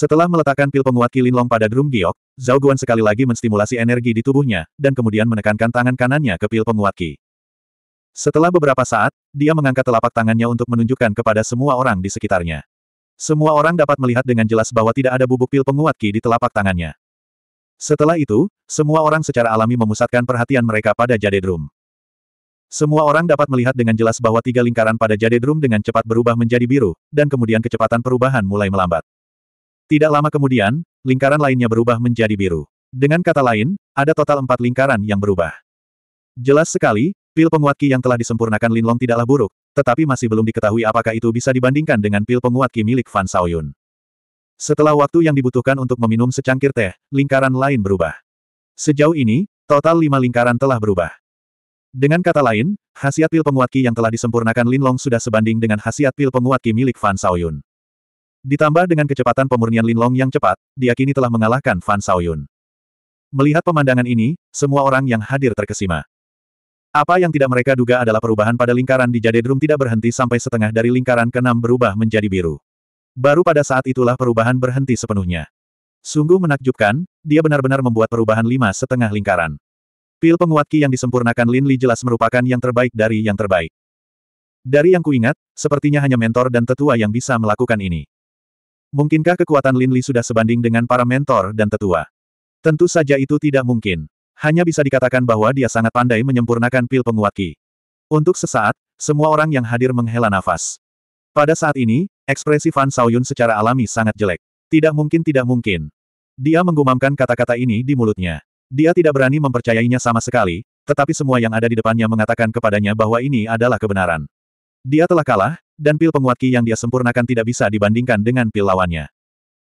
Setelah meletakkan pil penguat kilinlong pada drum giok, Zhao Guan sekali lagi menstimulasi energi di tubuhnya, dan kemudian menekankan tangan kanannya ke pil penguat ki. Setelah beberapa saat, dia mengangkat telapak tangannya untuk menunjukkan kepada semua orang di sekitarnya. Semua orang dapat melihat dengan jelas bahwa tidak ada bubuk pil penguat ki di telapak tangannya. Setelah itu, semua orang secara alami memusatkan perhatian mereka pada jade drum. Semua orang dapat melihat dengan jelas bahwa tiga lingkaran pada jade drum dengan cepat berubah menjadi biru, dan kemudian kecepatan perubahan mulai melambat. Tidak lama kemudian, lingkaran lainnya berubah menjadi biru. Dengan kata lain, ada total empat lingkaran yang berubah. Jelas sekali, pil penguat Ki yang telah disempurnakan Linlong tidaklah buruk, tetapi masih belum diketahui apakah itu bisa dibandingkan dengan pil penguat Ki milik Fan Xiaoyun. Setelah waktu yang dibutuhkan untuk meminum secangkir teh, lingkaran lain berubah. Sejauh ini, total lima lingkaran telah berubah. Dengan kata lain, khasiat pil penguat Ki yang telah disempurnakan Linlong sudah sebanding dengan khasiat pil penguat Ki milik Fan Xiaoyun. Ditambah dengan kecepatan pemurnian Linlong yang cepat, diakini telah mengalahkan Fan Xiaoyun. Melihat pemandangan ini, semua orang yang hadir terkesima. Apa yang tidak mereka duga adalah perubahan pada lingkaran di Jade Drum tidak berhenti sampai setengah dari lingkaran keenam berubah menjadi biru. Baru pada saat itulah perubahan berhenti sepenuhnya. Sungguh menakjubkan, dia benar-benar membuat perubahan lima setengah lingkaran. Pil penguat Ki yang disempurnakan Lin Li jelas merupakan yang terbaik dari yang terbaik. Dari yang kuingat, sepertinya hanya mentor dan tetua yang bisa melakukan ini. Mungkinkah kekuatan Lin Li sudah sebanding dengan para mentor dan tetua? Tentu saja itu tidak mungkin. Hanya bisa dikatakan bahwa dia sangat pandai menyempurnakan pil penguat Ki. Untuk sesaat, semua orang yang hadir menghela nafas. Pada saat ini, ekspresi Fan Saoyun secara alami sangat jelek. Tidak mungkin tidak mungkin. Dia menggumamkan kata-kata ini di mulutnya. Dia tidak berani mempercayainya sama sekali, tetapi semua yang ada di depannya mengatakan kepadanya bahwa ini adalah kebenaran. Dia telah kalah, dan pil penguat Ki yang dia sempurnakan tidak bisa dibandingkan dengan pil lawannya.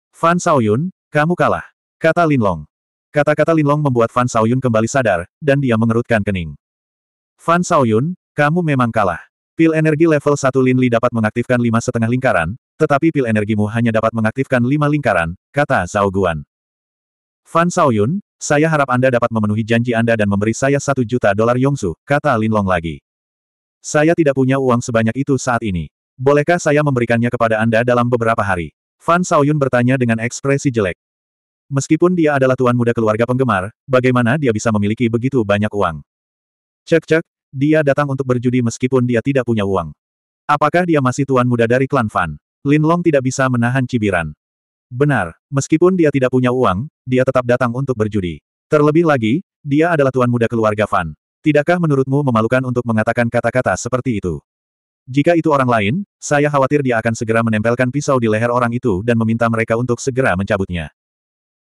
Fan Saoyun, kamu kalah. Kata Lin Long. Kata-kata Long membuat Fan Saoyun kembali sadar, dan dia mengerutkan kening. Fan Saoyun, kamu memang kalah. Pil energi level 1 Lin Li dapat mengaktifkan lima setengah lingkaran, tetapi pil energimu hanya dapat mengaktifkan lima lingkaran, kata Zhao Guan. Fan Saoyun, saya harap Anda dapat memenuhi janji Anda dan memberi saya satu juta dolar Yongsu, kata Linlong lagi. Saya tidak punya uang sebanyak itu saat ini. Bolehkah saya memberikannya kepada Anda dalam beberapa hari? Fan Saoyun bertanya dengan ekspresi jelek. Meskipun dia adalah tuan muda keluarga penggemar, bagaimana dia bisa memiliki begitu banyak uang? Cek-cek, dia datang untuk berjudi meskipun dia tidak punya uang. Apakah dia masih tuan muda dari klan Fan? Lin Long tidak bisa menahan cibiran. Benar, meskipun dia tidak punya uang, dia tetap datang untuk berjudi. Terlebih lagi, dia adalah tuan muda keluarga Fan. Tidakkah menurutmu memalukan untuk mengatakan kata-kata seperti itu? Jika itu orang lain, saya khawatir dia akan segera menempelkan pisau di leher orang itu dan meminta mereka untuk segera mencabutnya.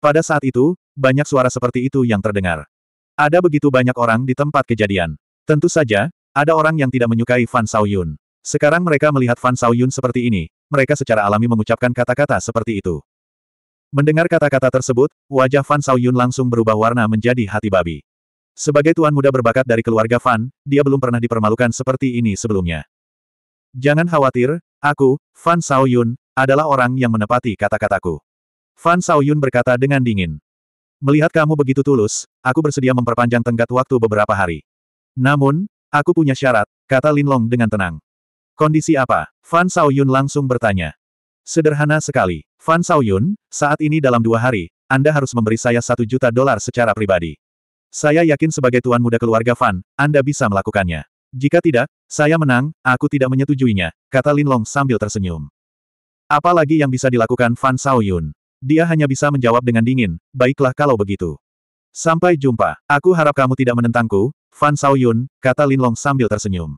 Pada saat itu, banyak suara seperti itu yang terdengar. Ada begitu banyak orang di tempat kejadian. Tentu saja, ada orang yang tidak menyukai Fan Saoyun. Sekarang mereka melihat Fan Saoyun seperti ini, mereka secara alami mengucapkan kata-kata seperti itu. Mendengar kata-kata tersebut, wajah Fan Saoyun langsung berubah warna menjadi hati babi. Sebagai tuan muda berbakat dari keluarga Fan, dia belum pernah dipermalukan seperti ini sebelumnya. Jangan khawatir, aku, Fan Saoyun, adalah orang yang menepati kata-kataku. Fan Saoyun berkata dengan dingin. Melihat kamu begitu tulus, aku bersedia memperpanjang tenggat waktu beberapa hari. Namun, aku punya syarat, kata Lin Long dengan tenang. Kondisi apa? Fan Saoyun langsung bertanya. Sederhana sekali. Fan Saoyun, saat ini dalam dua hari, Anda harus memberi saya satu juta dolar secara pribadi. Saya yakin sebagai tuan muda keluarga Fan, Anda bisa melakukannya. Jika tidak, saya menang, aku tidak menyetujuinya, kata Lin Long sambil tersenyum. Apa lagi yang bisa dilakukan Fan Saoyun? Dia hanya bisa menjawab dengan dingin, baiklah kalau begitu. Sampai jumpa, aku harap kamu tidak menentangku, Fan Saoyun, kata Lin Long sambil tersenyum.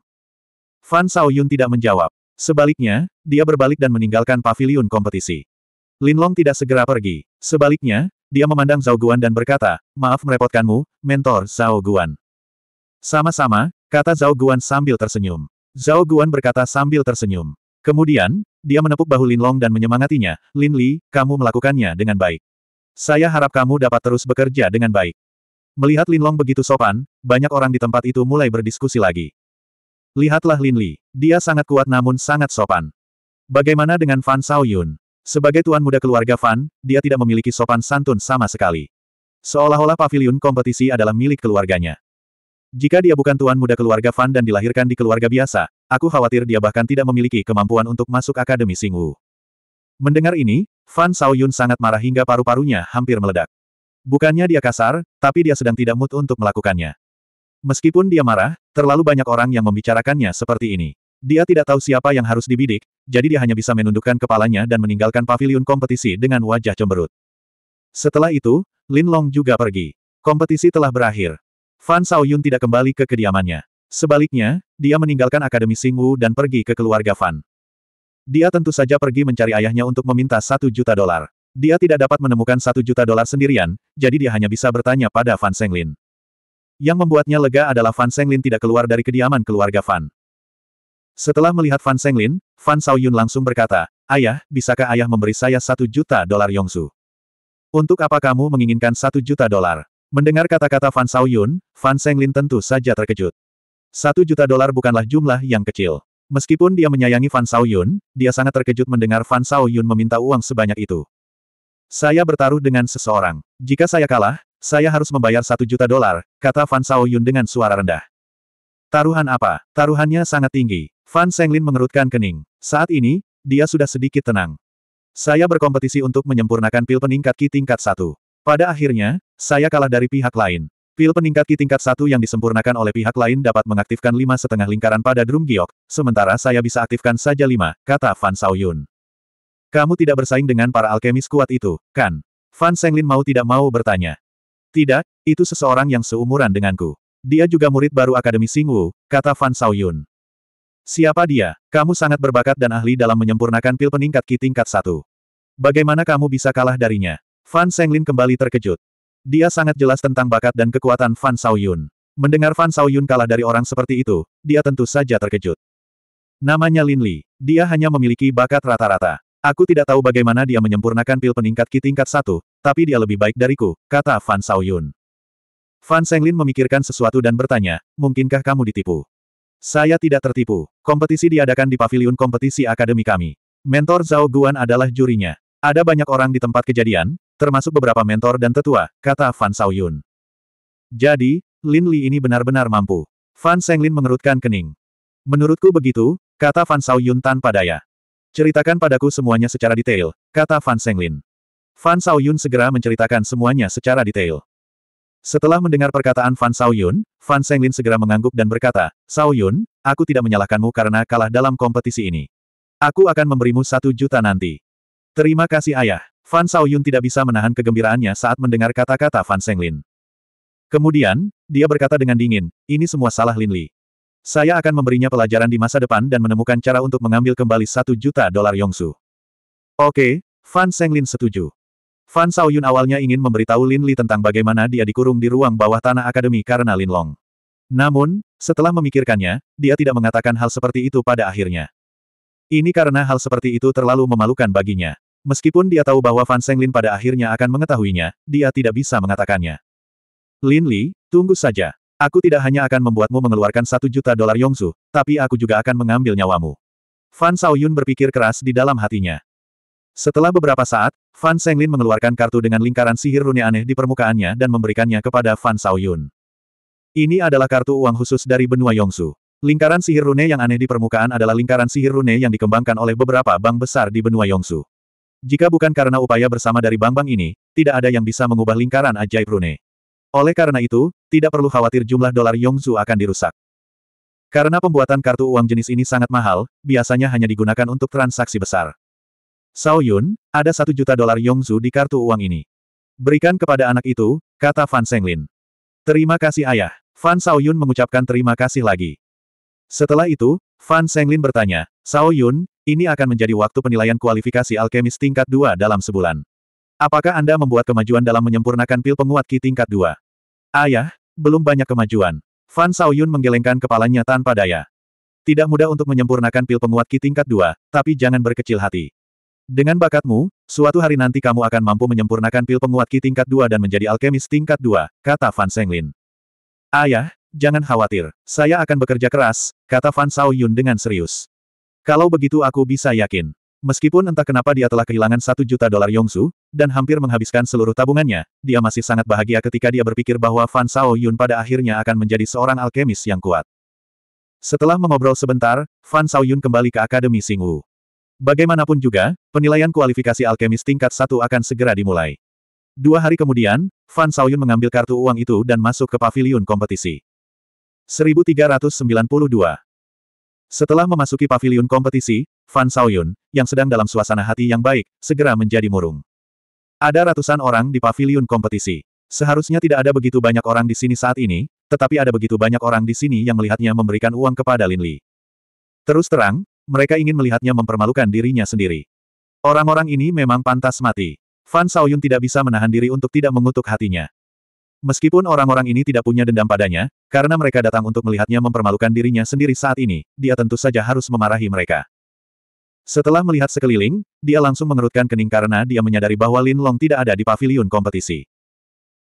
Fan Saoyun tidak menjawab. Sebaliknya, dia berbalik dan meninggalkan pavilion kompetisi. Lin Long tidak segera pergi. Sebaliknya, dia memandang Zhao Guan dan berkata, maaf merepotkanmu, mentor Zhao Guan. Sama-sama, kata Zhao Guan sambil tersenyum. Zhao Guan berkata sambil tersenyum. Kemudian, dia menepuk bahu Lin Long dan menyemangatinya, Lin Li, kamu melakukannya dengan baik. Saya harap kamu dapat terus bekerja dengan baik. Melihat Lin Long begitu sopan, banyak orang di tempat itu mulai berdiskusi lagi. Lihatlah Lin Li, dia sangat kuat namun sangat sopan. Bagaimana dengan Fan Xiaoyun? Sebagai tuan muda keluarga Fan, dia tidak memiliki sopan santun sama sekali. Seolah-olah pavilion kompetisi adalah milik keluarganya. Jika dia bukan tuan muda keluarga Fan dan dilahirkan di keluarga biasa, aku khawatir dia bahkan tidak memiliki kemampuan untuk masuk Akademi Singwu. Mendengar ini, Fan Saoyun sangat marah hingga paru-parunya hampir meledak. Bukannya dia kasar, tapi dia sedang tidak mood untuk melakukannya. Meskipun dia marah, terlalu banyak orang yang membicarakannya seperti ini. Dia tidak tahu siapa yang harus dibidik, jadi dia hanya bisa menundukkan kepalanya dan meninggalkan pavilion kompetisi dengan wajah cemberut. Setelah itu, Lin Long juga pergi. Kompetisi telah berakhir. Fan Xiaoyun tidak kembali ke kediamannya. Sebaliknya, dia meninggalkan Akademi Singwu dan pergi ke keluarga Fan. Dia tentu saja pergi mencari ayahnya untuk meminta satu juta dolar. Dia tidak dapat menemukan satu juta dolar sendirian, jadi dia hanya bisa bertanya pada Fan Senglin. Yang membuatnya lega adalah Fan Senglin tidak keluar dari kediaman keluarga Fan. Setelah melihat Fan Senglin, Fan Saoyun langsung berkata, Ayah, bisakah ayah memberi saya satu juta dolar Yongsu? Untuk apa kamu menginginkan satu juta dolar? Mendengar kata-kata Fan Saoyun, Fan Senglin tentu saja terkejut. Satu juta dolar bukanlah jumlah yang kecil. Meskipun dia menyayangi Fan Saoyun, dia sangat terkejut mendengar Fan Saoyun meminta uang sebanyak itu. Saya bertaruh dengan seseorang. Jika saya kalah, saya harus membayar satu juta dolar, kata Fan Saoyun dengan suara rendah. Taruhan apa? Taruhannya sangat tinggi. Fan Senglin mengerutkan kening. Saat ini, dia sudah sedikit tenang. Saya berkompetisi untuk menyempurnakan pil peningkat Ki tingkat satu. Pada akhirnya, saya kalah dari pihak lain. Pil peningkat Ki tingkat satu yang disempurnakan oleh pihak lain dapat mengaktifkan lima setengah lingkaran pada drum giok, sementara saya bisa aktifkan saja lima, kata Fan Saoyun. Kamu tidak bersaing dengan para alkemis kuat itu, kan? Fan Senglin mau tidak mau bertanya. Tidak, itu seseorang yang seumuran denganku. Dia juga murid baru Akademi Singwu, kata Fan Sauyun. Siapa dia? Kamu sangat berbakat dan ahli dalam menyempurnakan pil peningkat Ki tingkat satu. Bagaimana kamu bisa kalah darinya? Fan Senglin kembali terkejut. Dia sangat jelas tentang bakat dan kekuatan Fan Sauyun. Mendengar Fan Sauyun kalah dari orang seperti itu, dia tentu saja terkejut. Namanya Lin Li. Dia hanya memiliki bakat rata-rata. Aku tidak tahu bagaimana dia menyempurnakan pil peningkat Ki tingkat satu, tapi dia lebih baik dariku, kata Fan Sauyun. Fan Senglin memikirkan sesuatu dan bertanya, mungkinkah kamu ditipu? Saya tidak tertipu. Kompetisi diadakan di pavilion kompetisi akademi kami. Mentor Zhao Guan adalah jurinya. Ada banyak orang di tempat kejadian, termasuk beberapa mentor dan tetua, kata Fan Saoyun. Jadi, Lin Li ini benar-benar mampu. Fan Senglin mengerutkan kening. Menurutku begitu, kata Fan Saoyun tanpa daya. Ceritakan padaku semuanya secara detail, kata Fan Senglin. Fan Saoyun segera menceritakan semuanya secara detail. Setelah mendengar perkataan Fan Xiaoyun, Fan Senglin segera mengangguk dan berkata, Xiaoyun, aku tidak menyalahkanmu karena kalah dalam kompetisi ini. Aku akan memberimu satu juta nanti. Terima kasih ayah. Fan Xiaoyun tidak bisa menahan kegembiraannya saat mendengar kata-kata Fan Senglin. Kemudian, dia berkata dengan dingin, ini semua salah Lin Li. Saya akan memberinya pelajaran di masa depan dan menemukan cara untuk mengambil kembali satu juta dolar Yongsu. Oke, Fan Senglin setuju. Fan Saoyun awalnya ingin memberitahu Lin Li tentang bagaimana dia dikurung di ruang bawah tanah akademi karena Lin Long. Namun, setelah memikirkannya, dia tidak mengatakan hal seperti itu pada akhirnya. Ini karena hal seperti itu terlalu memalukan baginya. Meskipun dia tahu bahwa Fan Seng Lin pada akhirnya akan mengetahuinya, dia tidak bisa mengatakannya. Lin Li, tunggu saja. Aku tidak hanya akan membuatmu mengeluarkan satu juta dolar Yongsu, tapi aku juga akan mengambil nyawamu. Fan Saoyun berpikir keras di dalam hatinya. Setelah beberapa saat, Fan Senglin mengeluarkan kartu dengan lingkaran sihir rune aneh di permukaannya dan memberikannya kepada Fan Saoyun. Ini adalah kartu uang khusus dari benua Yongsu. Lingkaran sihir rune yang aneh di permukaan adalah lingkaran sihir rune yang dikembangkan oleh beberapa bank besar di benua Yongsu. Jika bukan karena upaya bersama dari bank-bank ini, tidak ada yang bisa mengubah lingkaran ajaib rune. Oleh karena itu, tidak perlu khawatir jumlah dolar Yongsu akan dirusak. Karena pembuatan kartu uang jenis ini sangat mahal, biasanya hanya digunakan untuk transaksi besar. Sao Yun, ada satu juta dolar Yongzu di kartu uang ini. Berikan kepada anak itu, kata Fan Senglin. Terima kasih ayah. Fan Sao Yun mengucapkan terima kasih lagi. Setelah itu, Fan Senglin bertanya, Sao Yun, ini akan menjadi waktu penilaian kualifikasi alkemis tingkat 2 dalam sebulan. Apakah Anda membuat kemajuan dalam menyempurnakan pil penguat Ki tingkat 2? Ayah, belum banyak kemajuan. Fan Sao Yun menggelengkan kepalanya tanpa daya. Tidak mudah untuk menyempurnakan pil penguat Ki tingkat 2, tapi jangan berkecil hati. Dengan bakatmu, suatu hari nanti kamu akan mampu menyempurnakan pil penguat Ki tingkat 2 dan menjadi alkemis tingkat 2, kata Fan Senglin. Ayah, jangan khawatir, saya akan bekerja keras, kata Fan Sao Yun dengan serius. Kalau begitu aku bisa yakin. Meskipun entah kenapa dia telah kehilangan satu juta dolar Yongsu, dan hampir menghabiskan seluruh tabungannya, dia masih sangat bahagia ketika dia berpikir bahwa Fan Sao Yun pada akhirnya akan menjadi seorang alkemis yang kuat. Setelah mengobrol sebentar, Fan Sao Yun kembali ke Akademi Singwu. Bagaimanapun juga, penilaian kualifikasi alkemis tingkat satu akan segera dimulai. Dua hari kemudian, Fan Saoyun mengambil kartu uang itu dan masuk ke pavilion kompetisi. 1392 Setelah memasuki pavilion kompetisi, Fan Saoyun, yang sedang dalam suasana hati yang baik, segera menjadi murung. Ada ratusan orang di pavilion kompetisi. Seharusnya tidak ada begitu banyak orang di sini saat ini, tetapi ada begitu banyak orang di sini yang melihatnya memberikan uang kepada Lin Li. Terus terang, mereka ingin melihatnya mempermalukan dirinya sendiri. Orang-orang ini memang pantas mati. Fan Saoyun tidak bisa menahan diri untuk tidak mengutuk hatinya. Meskipun orang-orang ini tidak punya dendam padanya, karena mereka datang untuk melihatnya mempermalukan dirinya sendiri saat ini, dia tentu saja harus memarahi mereka. Setelah melihat sekeliling, dia langsung mengerutkan kening karena dia menyadari bahwa Lin Long tidak ada di paviliun kompetisi.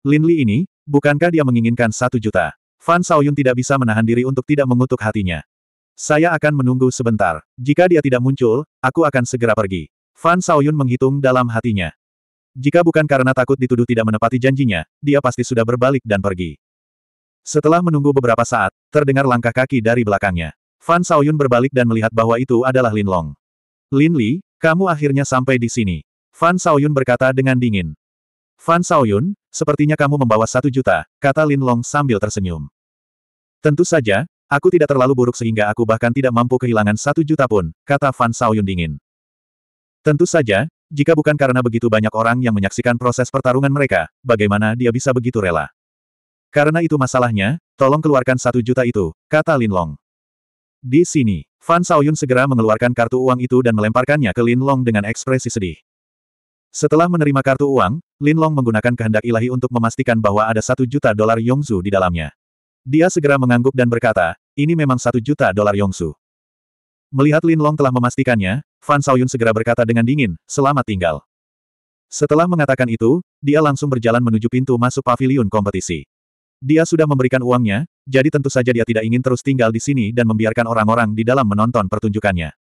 Lin Li ini, bukankah dia menginginkan satu juta? Fan Saoyun tidak bisa menahan diri untuk tidak mengutuk hatinya. Saya akan menunggu sebentar. Jika dia tidak muncul, aku akan segera pergi. Fan Saoyun menghitung dalam hatinya. Jika bukan karena takut dituduh tidak menepati janjinya, dia pasti sudah berbalik dan pergi. Setelah menunggu beberapa saat, terdengar langkah kaki dari belakangnya. Fan Saoyun berbalik dan melihat bahwa itu adalah Lin Long. Lin Li, kamu akhirnya sampai di sini. Fan Saoyun berkata dengan dingin. Fan Saoyun, sepertinya kamu membawa satu juta, kata Lin Long sambil tersenyum. Tentu saja, Aku tidak terlalu buruk sehingga aku bahkan tidak mampu kehilangan satu juta pun, kata Fan Saoyun dingin. Tentu saja, jika bukan karena begitu banyak orang yang menyaksikan proses pertarungan mereka, bagaimana dia bisa begitu rela? Karena itu masalahnya, tolong keluarkan satu juta itu, kata Lin Long. Di sini, Fan Saoyun segera mengeluarkan kartu uang itu dan melemparkannya ke Lin Long dengan ekspresi sedih. Setelah menerima kartu uang, Lin Long menggunakan kehendak ilahi untuk memastikan bahwa ada satu juta dolar Yongzu di dalamnya. Dia segera mengangguk dan berkata, ini memang satu juta dolar Yongsu. Melihat Lin Long telah memastikannya, Fan Saoyun segera berkata dengan dingin, selamat tinggal. Setelah mengatakan itu, dia langsung berjalan menuju pintu masuk pavilion kompetisi. Dia sudah memberikan uangnya, jadi tentu saja dia tidak ingin terus tinggal di sini dan membiarkan orang-orang di dalam menonton pertunjukannya.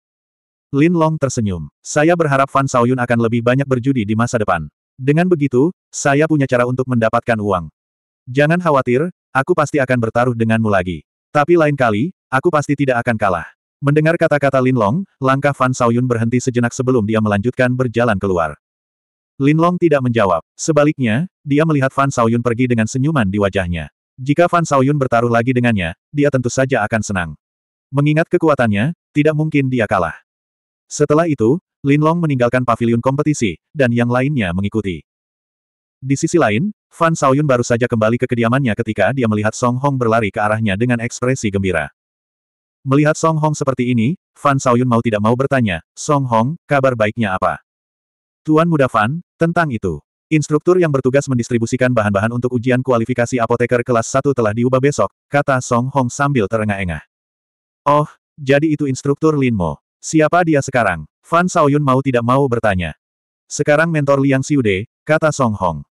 Lin Long tersenyum. Saya berharap Fan Saoyun akan lebih banyak berjudi di masa depan. Dengan begitu, saya punya cara untuk mendapatkan uang. Jangan khawatir, Aku pasti akan bertaruh denganmu lagi. Tapi lain kali, aku pasti tidak akan kalah. Mendengar kata-kata Lin Long, langkah Fan Saoyun berhenti sejenak sebelum dia melanjutkan berjalan keluar. Lin Long tidak menjawab. Sebaliknya, dia melihat Fan Saoyun pergi dengan senyuman di wajahnya. Jika Fan Saoyun bertaruh lagi dengannya, dia tentu saja akan senang. Mengingat kekuatannya, tidak mungkin dia kalah. Setelah itu, Lin Long meninggalkan pavilion kompetisi, dan yang lainnya mengikuti. Di sisi lain, Fan Saoyun baru saja kembali ke kediamannya ketika dia melihat Song Hong berlari ke arahnya dengan ekspresi gembira. Melihat Song Hong seperti ini, Fan Saoyun mau tidak mau bertanya, Song Hong, kabar baiknya apa? Tuan muda Fan, tentang itu. Instruktur yang bertugas mendistribusikan bahan-bahan untuk ujian kualifikasi apoteker kelas 1 telah diubah besok, kata Song Hong sambil terengah-engah. Oh, jadi itu instruktur Lin Mo. Siapa dia sekarang? Fan Saoyun mau tidak mau bertanya. Sekarang mentor Liang Siude, kata Song Hong.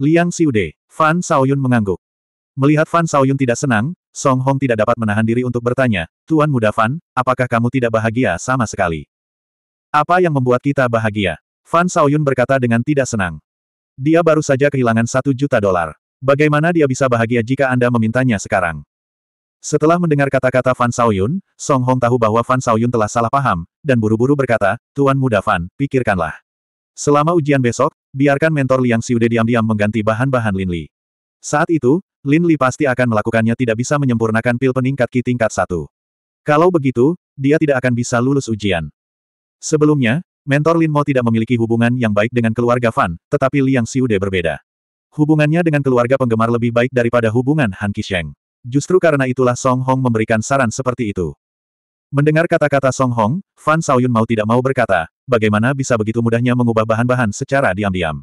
Liang Xiude, Fan Saoyun mengangguk. Melihat Fan Saoyun tidak senang, Song Hong tidak dapat menahan diri untuk bertanya, Tuan Muda Fan, apakah kamu tidak bahagia sama sekali? Apa yang membuat kita bahagia? Fan Saoyun berkata dengan tidak senang. Dia baru saja kehilangan satu juta dolar. Bagaimana dia bisa bahagia jika Anda memintanya sekarang? Setelah mendengar kata-kata Fan Saoyun, Song Hong tahu bahwa Fan Saoyun telah salah paham, dan buru-buru berkata, Tuan Muda Fan, pikirkanlah. Selama ujian besok, Biarkan mentor Liang Xiude diam-diam mengganti bahan-bahan Lin Li. Saat itu, Lin Li pasti akan melakukannya tidak bisa menyempurnakan pil peningkat Ki tingkat satu. Kalau begitu, dia tidak akan bisa lulus ujian. Sebelumnya, mentor Lin Mo tidak memiliki hubungan yang baik dengan keluarga Fan, tetapi Liang Xiude berbeda. Hubungannya dengan keluarga penggemar lebih baik daripada hubungan Han Qisheng. Justru karena itulah Song Hong memberikan saran seperti itu. Mendengar kata-kata Song Hong, Fan Saoyun mau tidak mau berkata, bagaimana bisa begitu mudahnya mengubah bahan-bahan secara diam-diam.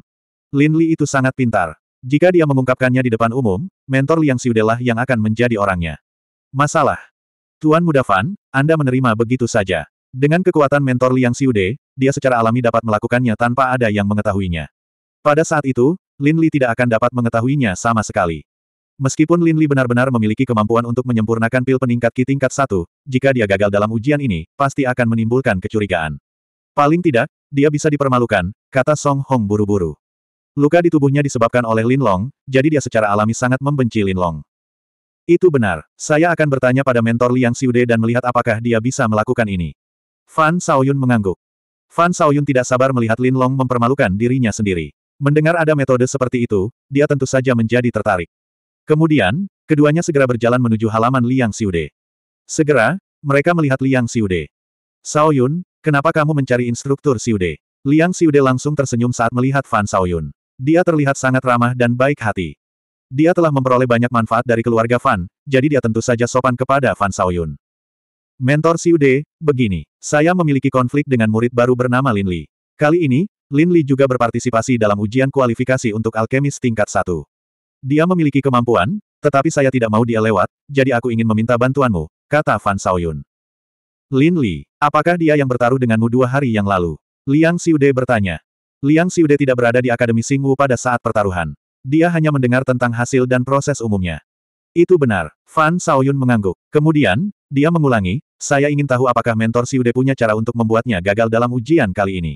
Lin Li itu sangat pintar. Jika dia mengungkapkannya di depan umum, mentor Liang lah yang akan menjadi orangnya. Masalah. Tuan Muda Fan, Anda menerima begitu saja. Dengan kekuatan mentor Liang Siude, dia secara alami dapat melakukannya tanpa ada yang mengetahuinya. Pada saat itu, Lin Li tidak akan dapat mengetahuinya sama sekali. Meskipun Lin Li benar-benar memiliki kemampuan untuk menyempurnakan pil peningkat Ki tingkat 1, jika dia gagal dalam ujian ini, pasti akan menimbulkan kecurigaan. Paling tidak, dia bisa dipermalukan, kata Song Hong buru-buru. Luka di tubuhnya disebabkan oleh Lin Long, jadi dia secara alami sangat membenci Lin Long. Itu benar, saya akan bertanya pada mentor Liang Siude dan melihat apakah dia bisa melakukan ini. Fan Saoyun mengangguk. Fan Saoyun tidak sabar melihat Lin Long mempermalukan dirinya sendiri. Mendengar ada metode seperti itu, dia tentu saja menjadi tertarik. Kemudian, keduanya segera berjalan menuju halaman Liang Siude. Segera, mereka melihat Liang Siude. Saoyun, Kenapa kamu mencari instruktur Siude? Liang Siude langsung tersenyum saat melihat Fan Saoyun. Dia terlihat sangat ramah dan baik hati. Dia telah memperoleh banyak manfaat dari keluarga Fan, jadi dia tentu saja sopan kepada Fan Saoyun. Mentor Siude, begini. Saya memiliki konflik dengan murid baru bernama Lin Li. Kali ini, Lin Li juga berpartisipasi dalam ujian kualifikasi untuk alkemis tingkat 1. Dia memiliki kemampuan, tetapi saya tidak mau dia lewat, jadi aku ingin meminta bantuanmu, kata Fan Saoyun. Lin Li, apakah dia yang bertaruh denganmu dua hari yang lalu? Liang Xiude bertanya. Liang Xiude tidak berada di Akademi Wu pada saat pertaruhan. Dia hanya mendengar tentang hasil dan proses umumnya. Itu benar, Fan Saoyun mengangguk. Kemudian, dia mengulangi, saya ingin tahu apakah mentor Siude punya cara untuk membuatnya gagal dalam ujian kali ini.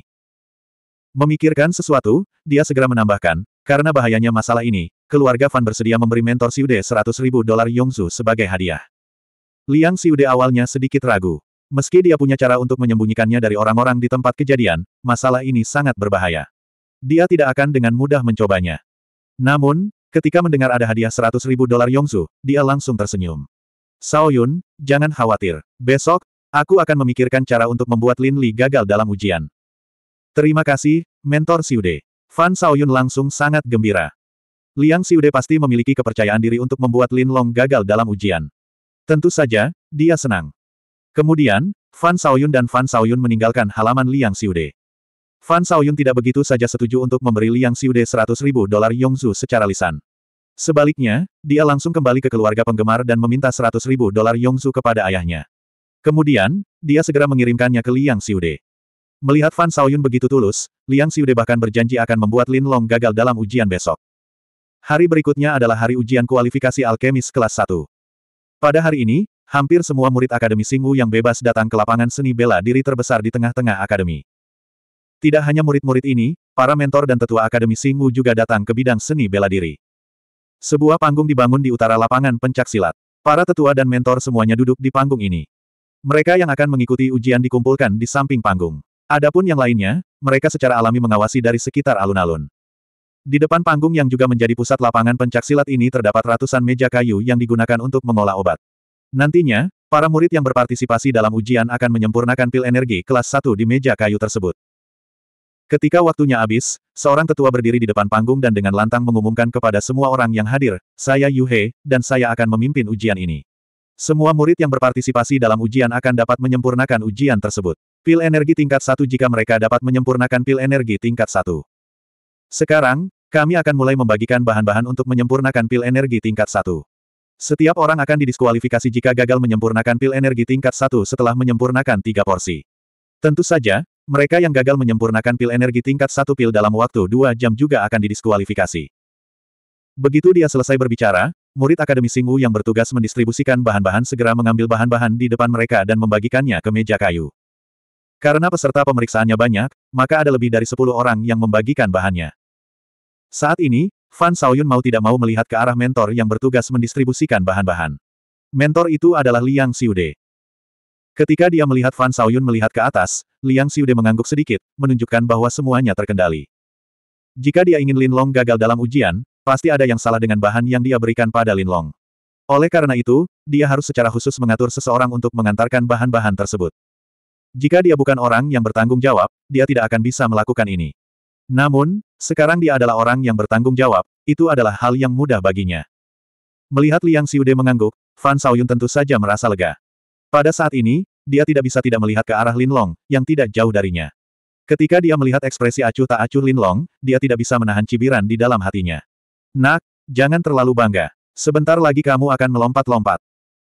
Memikirkan sesuatu, dia segera menambahkan, karena bahayanya masalah ini, keluarga Fan bersedia memberi mentor Siude 100 ribu dolar Yongzu sebagai hadiah. Liang Siude awalnya sedikit ragu. Meski dia punya cara untuk menyembunyikannya dari orang-orang di tempat kejadian, masalah ini sangat berbahaya. Dia tidak akan dengan mudah mencobanya. Namun, ketika mendengar ada hadiah 100 ribu dolar Yongsu, dia langsung tersenyum. Sao Yun, jangan khawatir. Besok, aku akan memikirkan cara untuk membuat Lin Li gagal dalam ujian. Terima kasih, mentor Siude. Fan Sao Yun langsung sangat gembira. Liang Siude pasti memiliki kepercayaan diri untuk membuat Lin Long gagal dalam ujian. Tentu saja, dia senang. Kemudian, Fan Saoyun dan Fan Saoyun meninggalkan halaman Liang Siude. Fan Saoyun tidak begitu saja setuju untuk memberi Liang Siude 100 ribu dolar Yongzu secara lisan. Sebaliknya, dia langsung kembali ke keluarga penggemar dan meminta 100 ribu dolar Yongzu kepada ayahnya. Kemudian, dia segera mengirimkannya ke Liang Siude. Melihat Fan Saoyun begitu tulus, Liang Siude bahkan berjanji akan membuat Lin Long gagal dalam ujian besok. Hari berikutnya adalah hari ujian kualifikasi alkemis kelas 1. Pada hari ini, hampir semua murid Akademi Singu yang bebas datang ke lapangan seni bela diri terbesar di tengah-tengah Akademi. Tidak hanya murid-murid ini, para mentor dan tetua Akademi Singu juga datang ke bidang seni bela diri. Sebuah panggung dibangun di utara lapangan pencaksilat. Para tetua dan mentor semuanya duduk di panggung ini. Mereka yang akan mengikuti ujian dikumpulkan di samping panggung. Adapun yang lainnya, mereka secara alami mengawasi dari sekitar alun-alun. Di depan panggung yang juga menjadi pusat lapangan pencaksilat ini terdapat ratusan meja kayu yang digunakan untuk mengolah obat. Nantinya, para murid yang berpartisipasi dalam ujian akan menyempurnakan pil energi kelas 1 di meja kayu tersebut. Ketika waktunya habis, seorang tetua berdiri di depan panggung dan dengan lantang mengumumkan kepada semua orang yang hadir, saya Yuhe dan saya akan memimpin ujian ini. Semua murid yang berpartisipasi dalam ujian akan dapat menyempurnakan ujian tersebut. Pil energi tingkat 1 jika mereka dapat menyempurnakan pil energi tingkat 1. Sekarang, kami akan mulai membagikan bahan-bahan untuk menyempurnakan pil energi tingkat satu. Setiap orang akan didiskualifikasi jika gagal menyempurnakan pil energi tingkat satu setelah menyempurnakan tiga porsi. Tentu saja, mereka yang gagal menyempurnakan pil energi tingkat satu pil dalam waktu dua jam juga akan didiskualifikasi. Begitu dia selesai berbicara, murid Akademi Singu yang bertugas mendistribusikan bahan-bahan segera mengambil bahan-bahan di depan mereka dan membagikannya ke meja kayu. Karena peserta pemeriksaannya banyak, maka ada lebih dari sepuluh orang yang membagikan bahannya. Saat ini, Fan Xiaoyun mau tidak mau melihat ke arah mentor yang bertugas mendistribusikan bahan-bahan. Mentor itu adalah Liang siude. Ketika dia melihat Fan Xiaoyun melihat ke atas, Liang siude mengangguk sedikit, menunjukkan bahwa semuanya terkendali. Jika dia ingin lin long gagal dalam ujian, pasti ada yang salah dengan bahan yang dia berikan pada lin long. Oleh karena itu, dia harus secara khusus mengatur seseorang untuk mengantarkan bahan-bahan tersebut. Jika dia bukan orang yang bertanggung jawab, dia tidak akan bisa melakukan ini. Namun, sekarang dia adalah orang yang bertanggung jawab, itu adalah hal yang mudah baginya. Melihat Liang Siude mengangguk, Fan Saoyun tentu saja merasa lega. Pada saat ini, dia tidak bisa tidak melihat ke arah Lin Long, yang tidak jauh darinya. Ketika dia melihat ekspresi acuh tak acuh Lin Long, dia tidak bisa menahan cibiran di dalam hatinya. Nak, jangan terlalu bangga. Sebentar lagi kamu akan melompat-lompat.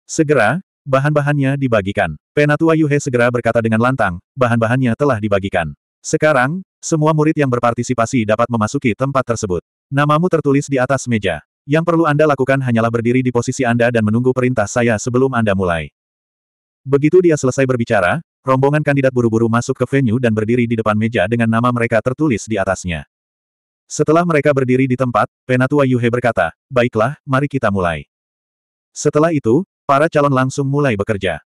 Segera, bahan-bahannya dibagikan. Penatua Yuhe segera berkata dengan lantang, bahan-bahannya telah dibagikan. Sekarang, semua murid yang berpartisipasi dapat memasuki tempat tersebut. Namamu tertulis di atas meja. Yang perlu Anda lakukan hanyalah berdiri di posisi Anda dan menunggu perintah saya sebelum Anda mulai. Begitu dia selesai berbicara, rombongan kandidat buru-buru masuk ke venue dan berdiri di depan meja dengan nama mereka tertulis di atasnya. Setelah mereka berdiri di tempat, Penatua Yuhe berkata, Baiklah, mari kita mulai. Setelah itu, para calon langsung mulai bekerja.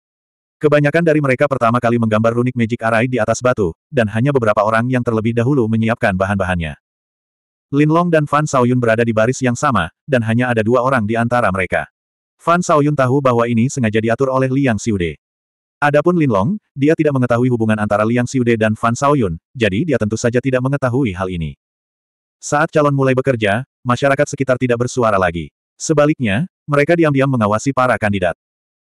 Kebanyakan dari mereka pertama kali menggambar runik Magic Array di atas batu, dan hanya beberapa orang yang terlebih dahulu menyiapkan bahan-bahannya. Lin Long dan Fan Saoyun berada di baris yang sama, dan hanya ada dua orang di antara mereka. Fan Saoyun tahu bahwa ini sengaja diatur oleh Liang Siude. Adapun Lin Long, dia tidak mengetahui hubungan antara Liang Siude dan Fan Saoyun, jadi dia tentu saja tidak mengetahui hal ini. Saat calon mulai bekerja, masyarakat sekitar tidak bersuara lagi. Sebaliknya, mereka diam-diam mengawasi para kandidat.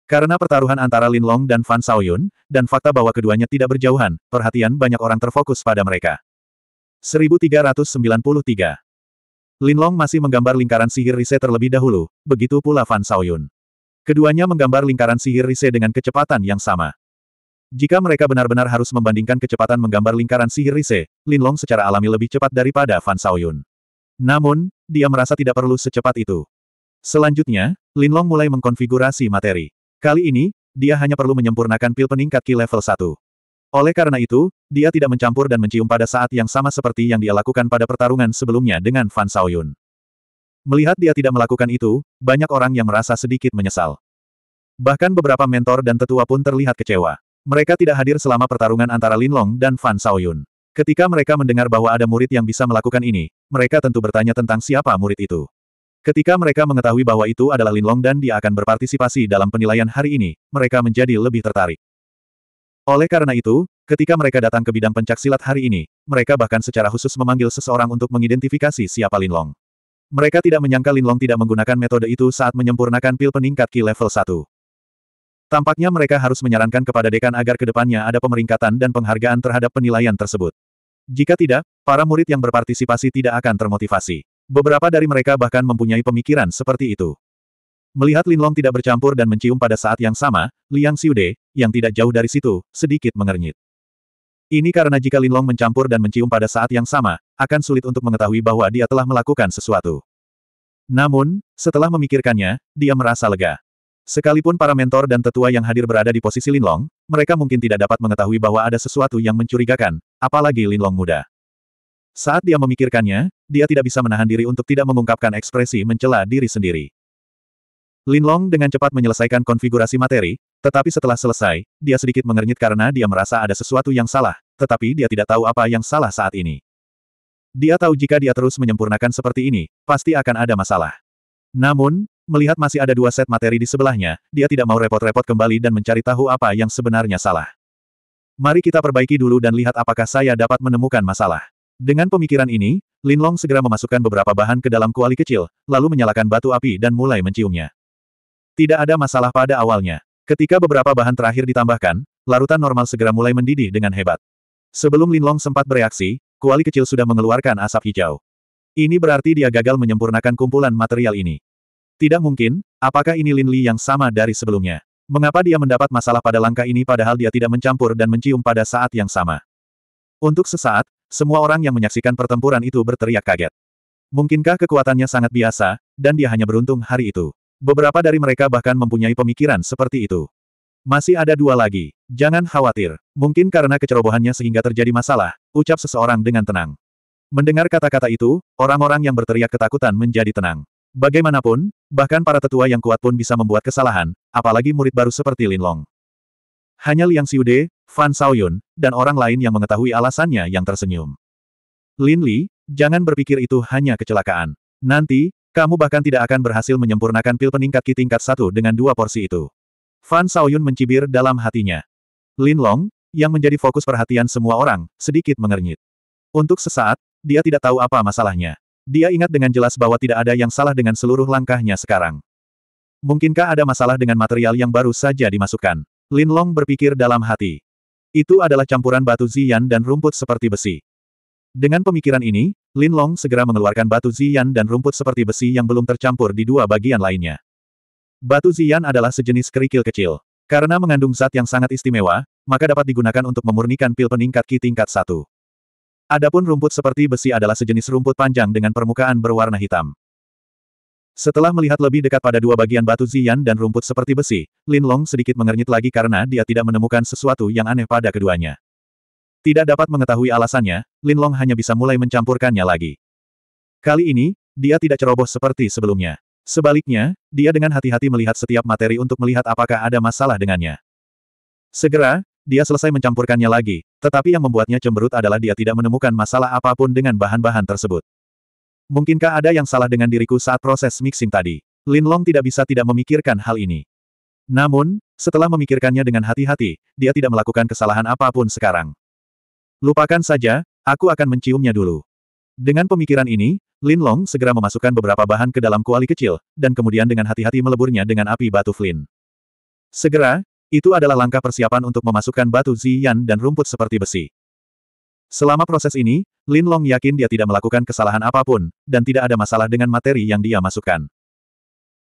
Karena pertaruhan antara Lin Long dan Fan Xiaoyun, dan fakta bahwa keduanya tidak berjauhan, perhatian banyak orang terfokus pada mereka. 1393 Lin Long masih menggambar lingkaran sihir Rise terlebih dahulu, begitu pula Fan Xiaoyun. Keduanya menggambar lingkaran sihir Rise dengan kecepatan yang sama. Jika mereka benar-benar harus membandingkan kecepatan menggambar lingkaran sihir Rise, Lin Long secara alami lebih cepat daripada Fan Xiaoyun. Namun, dia merasa tidak perlu secepat itu. Selanjutnya, Lin Long mulai mengkonfigurasi materi. Kali ini, dia hanya perlu menyempurnakan pil peningkat Ki level 1. Oleh karena itu, dia tidak mencampur dan mencium pada saat yang sama seperti yang dia lakukan pada pertarungan sebelumnya dengan Fan Xiaoyun. Melihat dia tidak melakukan itu, banyak orang yang merasa sedikit menyesal. Bahkan beberapa mentor dan tetua pun terlihat kecewa. Mereka tidak hadir selama pertarungan antara Lin Long dan Fan Xiaoyun. Ketika mereka mendengar bahwa ada murid yang bisa melakukan ini, mereka tentu bertanya tentang siapa murid itu. Ketika mereka mengetahui bahwa itu adalah Linlong dan dia akan berpartisipasi dalam penilaian hari ini, mereka menjadi lebih tertarik. Oleh karena itu, ketika mereka datang ke bidang pencaksilat hari ini, mereka bahkan secara khusus memanggil seseorang untuk mengidentifikasi siapa Linlong. Mereka tidak menyangka Linlong tidak menggunakan metode itu saat menyempurnakan pil peningkat Ki level 1. Tampaknya mereka harus menyarankan kepada dekan agar kedepannya ada pemeringkatan dan penghargaan terhadap penilaian tersebut. Jika tidak, para murid yang berpartisipasi tidak akan termotivasi. Beberapa dari mereka bahkan mempunyai pemikiran seperti itu. Melihat Linlong tidak bercampur dan mencium pada saat yang sama, Liang Xiude, yang tidak jauh dari situ, sedikit mengernyit. Ini karena jika Linlong mencampur dan mencium pada saat yang sama, akan sulit untuk mengetahui bahwa dia telah melakukan sesuatu. Namun, setelah memikirkannya, dia merasa lega. Sekalipun para mentor dan tetua yang hadir berada di posisi Linlong, mereka mungkin tidak dapat mengetahui bahwa ada sesuatu yang mencurigakan, apalagi Linlong muda. Saat dia memikirkannya, dia tidak bisa menahan diri untuk tidak mengungkapkan ekspresi mencela diri sendiri. Linlong dengan cepat menyelesaikan konfigurasi materi, tetapi setelah selesai, dia sedikit mengernyit karena dia merasa ada sesuatu yang salah, tetapi dia tidak tahu apa yang salah saat ini. Dia tahu jika dia terus menyempurnakan seperti ini, pasti akan ada masalah. Namun, melihat masih ada dua set materi di sebelahnya, dia tidak mau repot-repot kembali dan mencari tahu apa yang sebenarnya salah. Mari kita perbaiki dulu dan lihat apakah saya dapat menemukan masalah. Dengan pemikiran ini, Linlong segera memasukkan beberapa bahan ke dalam kuali kecil, lalu menyalakan batu api dan mulai menciumnya. Tidak ada masalah pada awalnya. Ketika beberapa bahan terakhir ditambahkan, larutan normal segera mulai mendidih dengan hebat. Sebelum Linlong sempat bereaksi, kuali kecil sudah mengeluarkan asap hijau. Ini berarti dia gagal menyempurnakan kumpulan material ini. Tidak mungkin, apakah ini Lin Li yang sama dari sebelumnya? Mengapa dia mendapat masalah pada langkah ini padahal dia tidak mencampur dan mencium pada saat yang sama? Untuk sesaat, semua orang yang menyaksikan pertempuran itu berteriak kaget. Mungkinkah kekuatannya sangat biasa, dan dia hanya beruntung hari itu. Beberapa dari mereka bahkan mempunyai pemikiran seperti itu. Masih ada dua lagi. Jangan khawatir. Mungkin karena kecerobohannya sehingga terjadi masalah, ucap seseorang dengan tenang. Mendengar kata-kata itu, orang-orang yang berteriak ketakutan menjadi tenang. Bagaimanapun, bahkan para tetua yang kuat pun bisa membuat kesalahan, apalagi murid baru seperti Linlong. Hanya Liang Xiude, Fan Saoyun, dan orang lain yang mengetahui alasannya yang tersenyum. Lin Li, jangan berpikir itu hanya kecelakaan. Nanti, kamu bahkan tidak akan berhasil menyempurnakan pil peningkat Ki tingkat satu dengan dua porsi itu. Fan Saoyun mencibir dalam hatinya. Lin Long, yang menjadi fokus perhatian semua orang, sedikit mengernyit. Untuk sesaat, dia tidak tahu apa masalahnya. Dia ingat dengan jelas bahwa tidak ada yang salah dengan seluruh langkahnya sekarang. Mungkinkah ada masalah dengan material yang baru saja dimasukkan? Linlong berpikir dalam hati. Itu adalah campuran batu zian dan rumput seperti besi. Dengan pemikiran ini, Linlong segera mengeluarkan batu zian dan rumput seperti besi yang belum tercampur di dua bagian lainnya. Batu zian adalah sejenis kerikil kecil. Karena mengandung zat yang sangat istimewa, maka dapat digunakan untuk memurnikan pil peningkat Ki tingkat satu. Adapun rumput seperti besi adalah sejenis rumput panjang dengan permukaan berwarna hitam. Setelah melihat lebih dekat pada dua bagian batu Ziyan dan rumput seperti besi, Lin Long sedikit mengernyit lagi karena dia tidak menemukan sesuatu yang aneh pada keduanya. Tidak dapat mengetahui alasannya, Lin Long hanya bisa mulai mencampurkannya lagi. Kali ini, dia tidak ceroboh seperti sebelumnya. Sebaliknya, dia dengan hati-hati melihat setiap materi untuk melihat apakah ada masalah dengannya. Segera, dia selesai mencampurkannya lagi, tetapi yang membuatnya cemberut adalah dia tidak menemukan masalah apapun dengan bahan-bahan tersebut. Mungkinkah ada yang salah dengan diriku saat proses mixing tadi? Lin Long tidak bisa tidak memikirkan hal ini. Namun, setelah memikirkannya dengan hati-hati, dia tidak melakukan kesalahan apapun sekarang. Lupakan saja, aku akan menciumnya dulu. Dengan pemikiran ini, Lin Long segera memasukkan beberapa bahan ke dalam kuali kecil, dan kemudian dengan hati-hati meleburnya dengan api batu flint. Segera, itu adalah langkah persiapan untuk memasukkan batu Ziyan dan rumput seperti besi. Selama proses ini, Lin Long yakin dia tidak melakukan kesalahan apapun, dan tidak ada masalah dengan materi yang dia masukkan.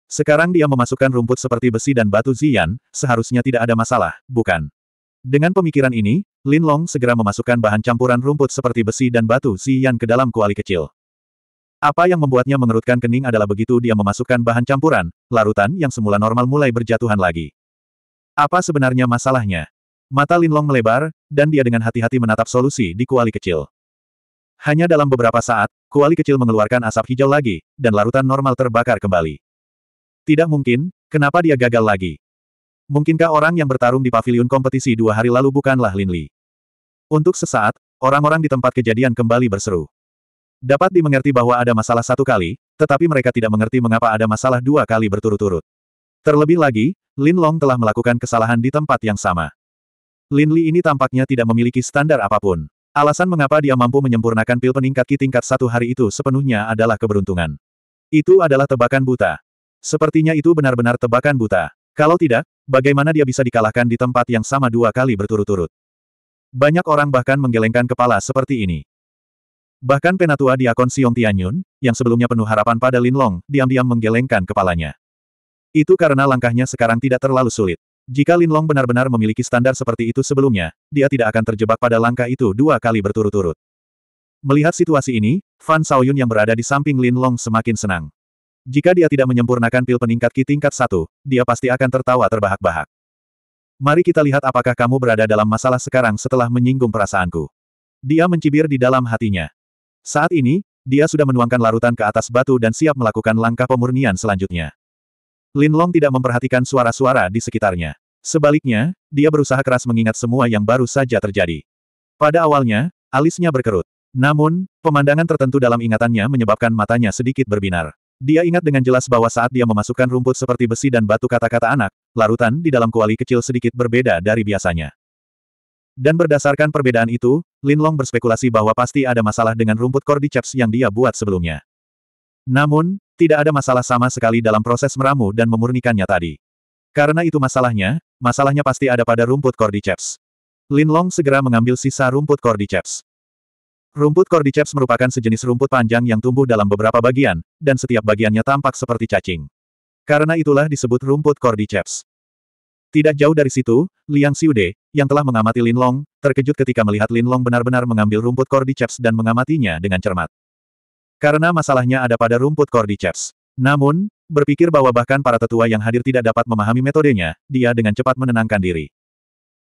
Sekarang dia memasukkan rumput seperti besi dan batu Ziyan, seharusnya tidak ada masalah, bukan? Dengan pemikiran ini, Lin Long segera memasukkan bahan campuran rumput seperti besi dan batu Ziyan ke dalam kuali kecil. Apa yang membuatnya mengerutkan kening adalah begitu dia memasukkan bahan campuran, larutan yang semula normal mulai berjatuhan lagi. Apa sebenarnya masalahnya? Mata Linlong melebar, dan dia dengan hati-hati menatap solusi di kuali kecil. Hanya dalam beberapa saat, kuali kecil mengeluarkan asap hijau lagi, dan larutan normal terbakar kembali. Tidak mungkin, kenapa dia gagal lagi? Mungkinkah orang yang bertarung di pavilion kompetisi dua hari lalu bukanlah Lin Li? Untuk sesaat, orang-orang di tempat kejadian kembali berseru. Dapat dimengerti bahwa ada masalah satu kali, tetapi mereka tidak mengerti mengapa ada masalah dua kali berturut-turut. Terlebih lagi, Lin Long telah melakukan kesalahan di tempat yang sama. Lin Li ini tampaknya tidak memiliki standar apapun. Alasan mengapa dia mampu menyempurnakan pil peningkat Ki tingkat satu hari itu sepenuhnya adalah keberuntungan. Itu adalah tebakan buta. Sepertinya itu benar-benar tebakan buta. Kalau tidak, bagaimana dia bisa dikalahkan di tempat yang sama dua kali berturut-turut? Banyak orang bahkan menggelengkan kepala seperti ini. Bahkan penatua Diakon Siong Tianyun, yang sebelumnya penuh harapan pada Lin Long, diam-diam menggelengkan kepalanya. Itu karena langkahnya sekarang tidak terlalu sulit. Jika Lin Long benar-benar memiliki standar seperti itu sebelumnya, dia tidak akan terjebak pada langkah itu dua kali berturut-turut. Melihat situasi ini, Fan Xiaoyun yang berada di samping Lin Long semakin senang. Jika dia tidak menyempurnakan pil peningkat Ki tingkat satu, dia pasti akan tertawa terbahak-bahak. Mari kita lihat apakah kamu berada dalam masalah sekarang setelah menyinggung perasaanku. Dia mencibir di dalam hatinya. Saat ini, dia sudah menuangkan larutan ke atas batu dan siap melakukan langkah pemurnian selanjutnya. Lin Long tidak memperhatikan suara-suara di sekitarnya. Sebaliknya, dia berusaha keras mengingat semua yang baru saja terjadi. Pada awalnya, alisnya berkerut. Namun, pemandangan tertentu dalam ingatannya menyebabkan matanya sedikit berbinar. Dia ingat dengan jelas bahwa saat dia memasukkan rumput seperti besi dan batu kata-kata anak, larutan di dalam kuali kecil sedikit berbeda dari biasanya. Dan berdasarkan perbedaan itu, Lin Long berspekulasi bahwa pasti ada masalah dengan rumput cordyceps yang dia buat sebelumnya. Namun, tidak ada masalah sama sekali dalam proses meramu dan memurnikannya tadi. Karena itu masalahnya, masalahnya pasti ada pada rumput cordyceps. Lin Long segera mengambil sisa rumput cordyceps. Rumput cordyceps merupakan sejenis rumput panjang yang tumbuh dalam beberapa bagian, dan setiap bagiannya tampak seperti cacing. Karena itulah disebut rumput cordyceps. Tidak jauh dari situ, Liang Xiude, yang telah mengamati Lin Long, terkejut ketika melihat Lin Long benar-benar mengambil rumput cordyceps dan mengamatinya dengan cermat. Karena masalahnya ada pada rumput Cordyceps. Namun, berpikir bahwa bahkan para tetua yang hadir tidak dapat memahami metodenya, dia dengan cepat menenangkan diri.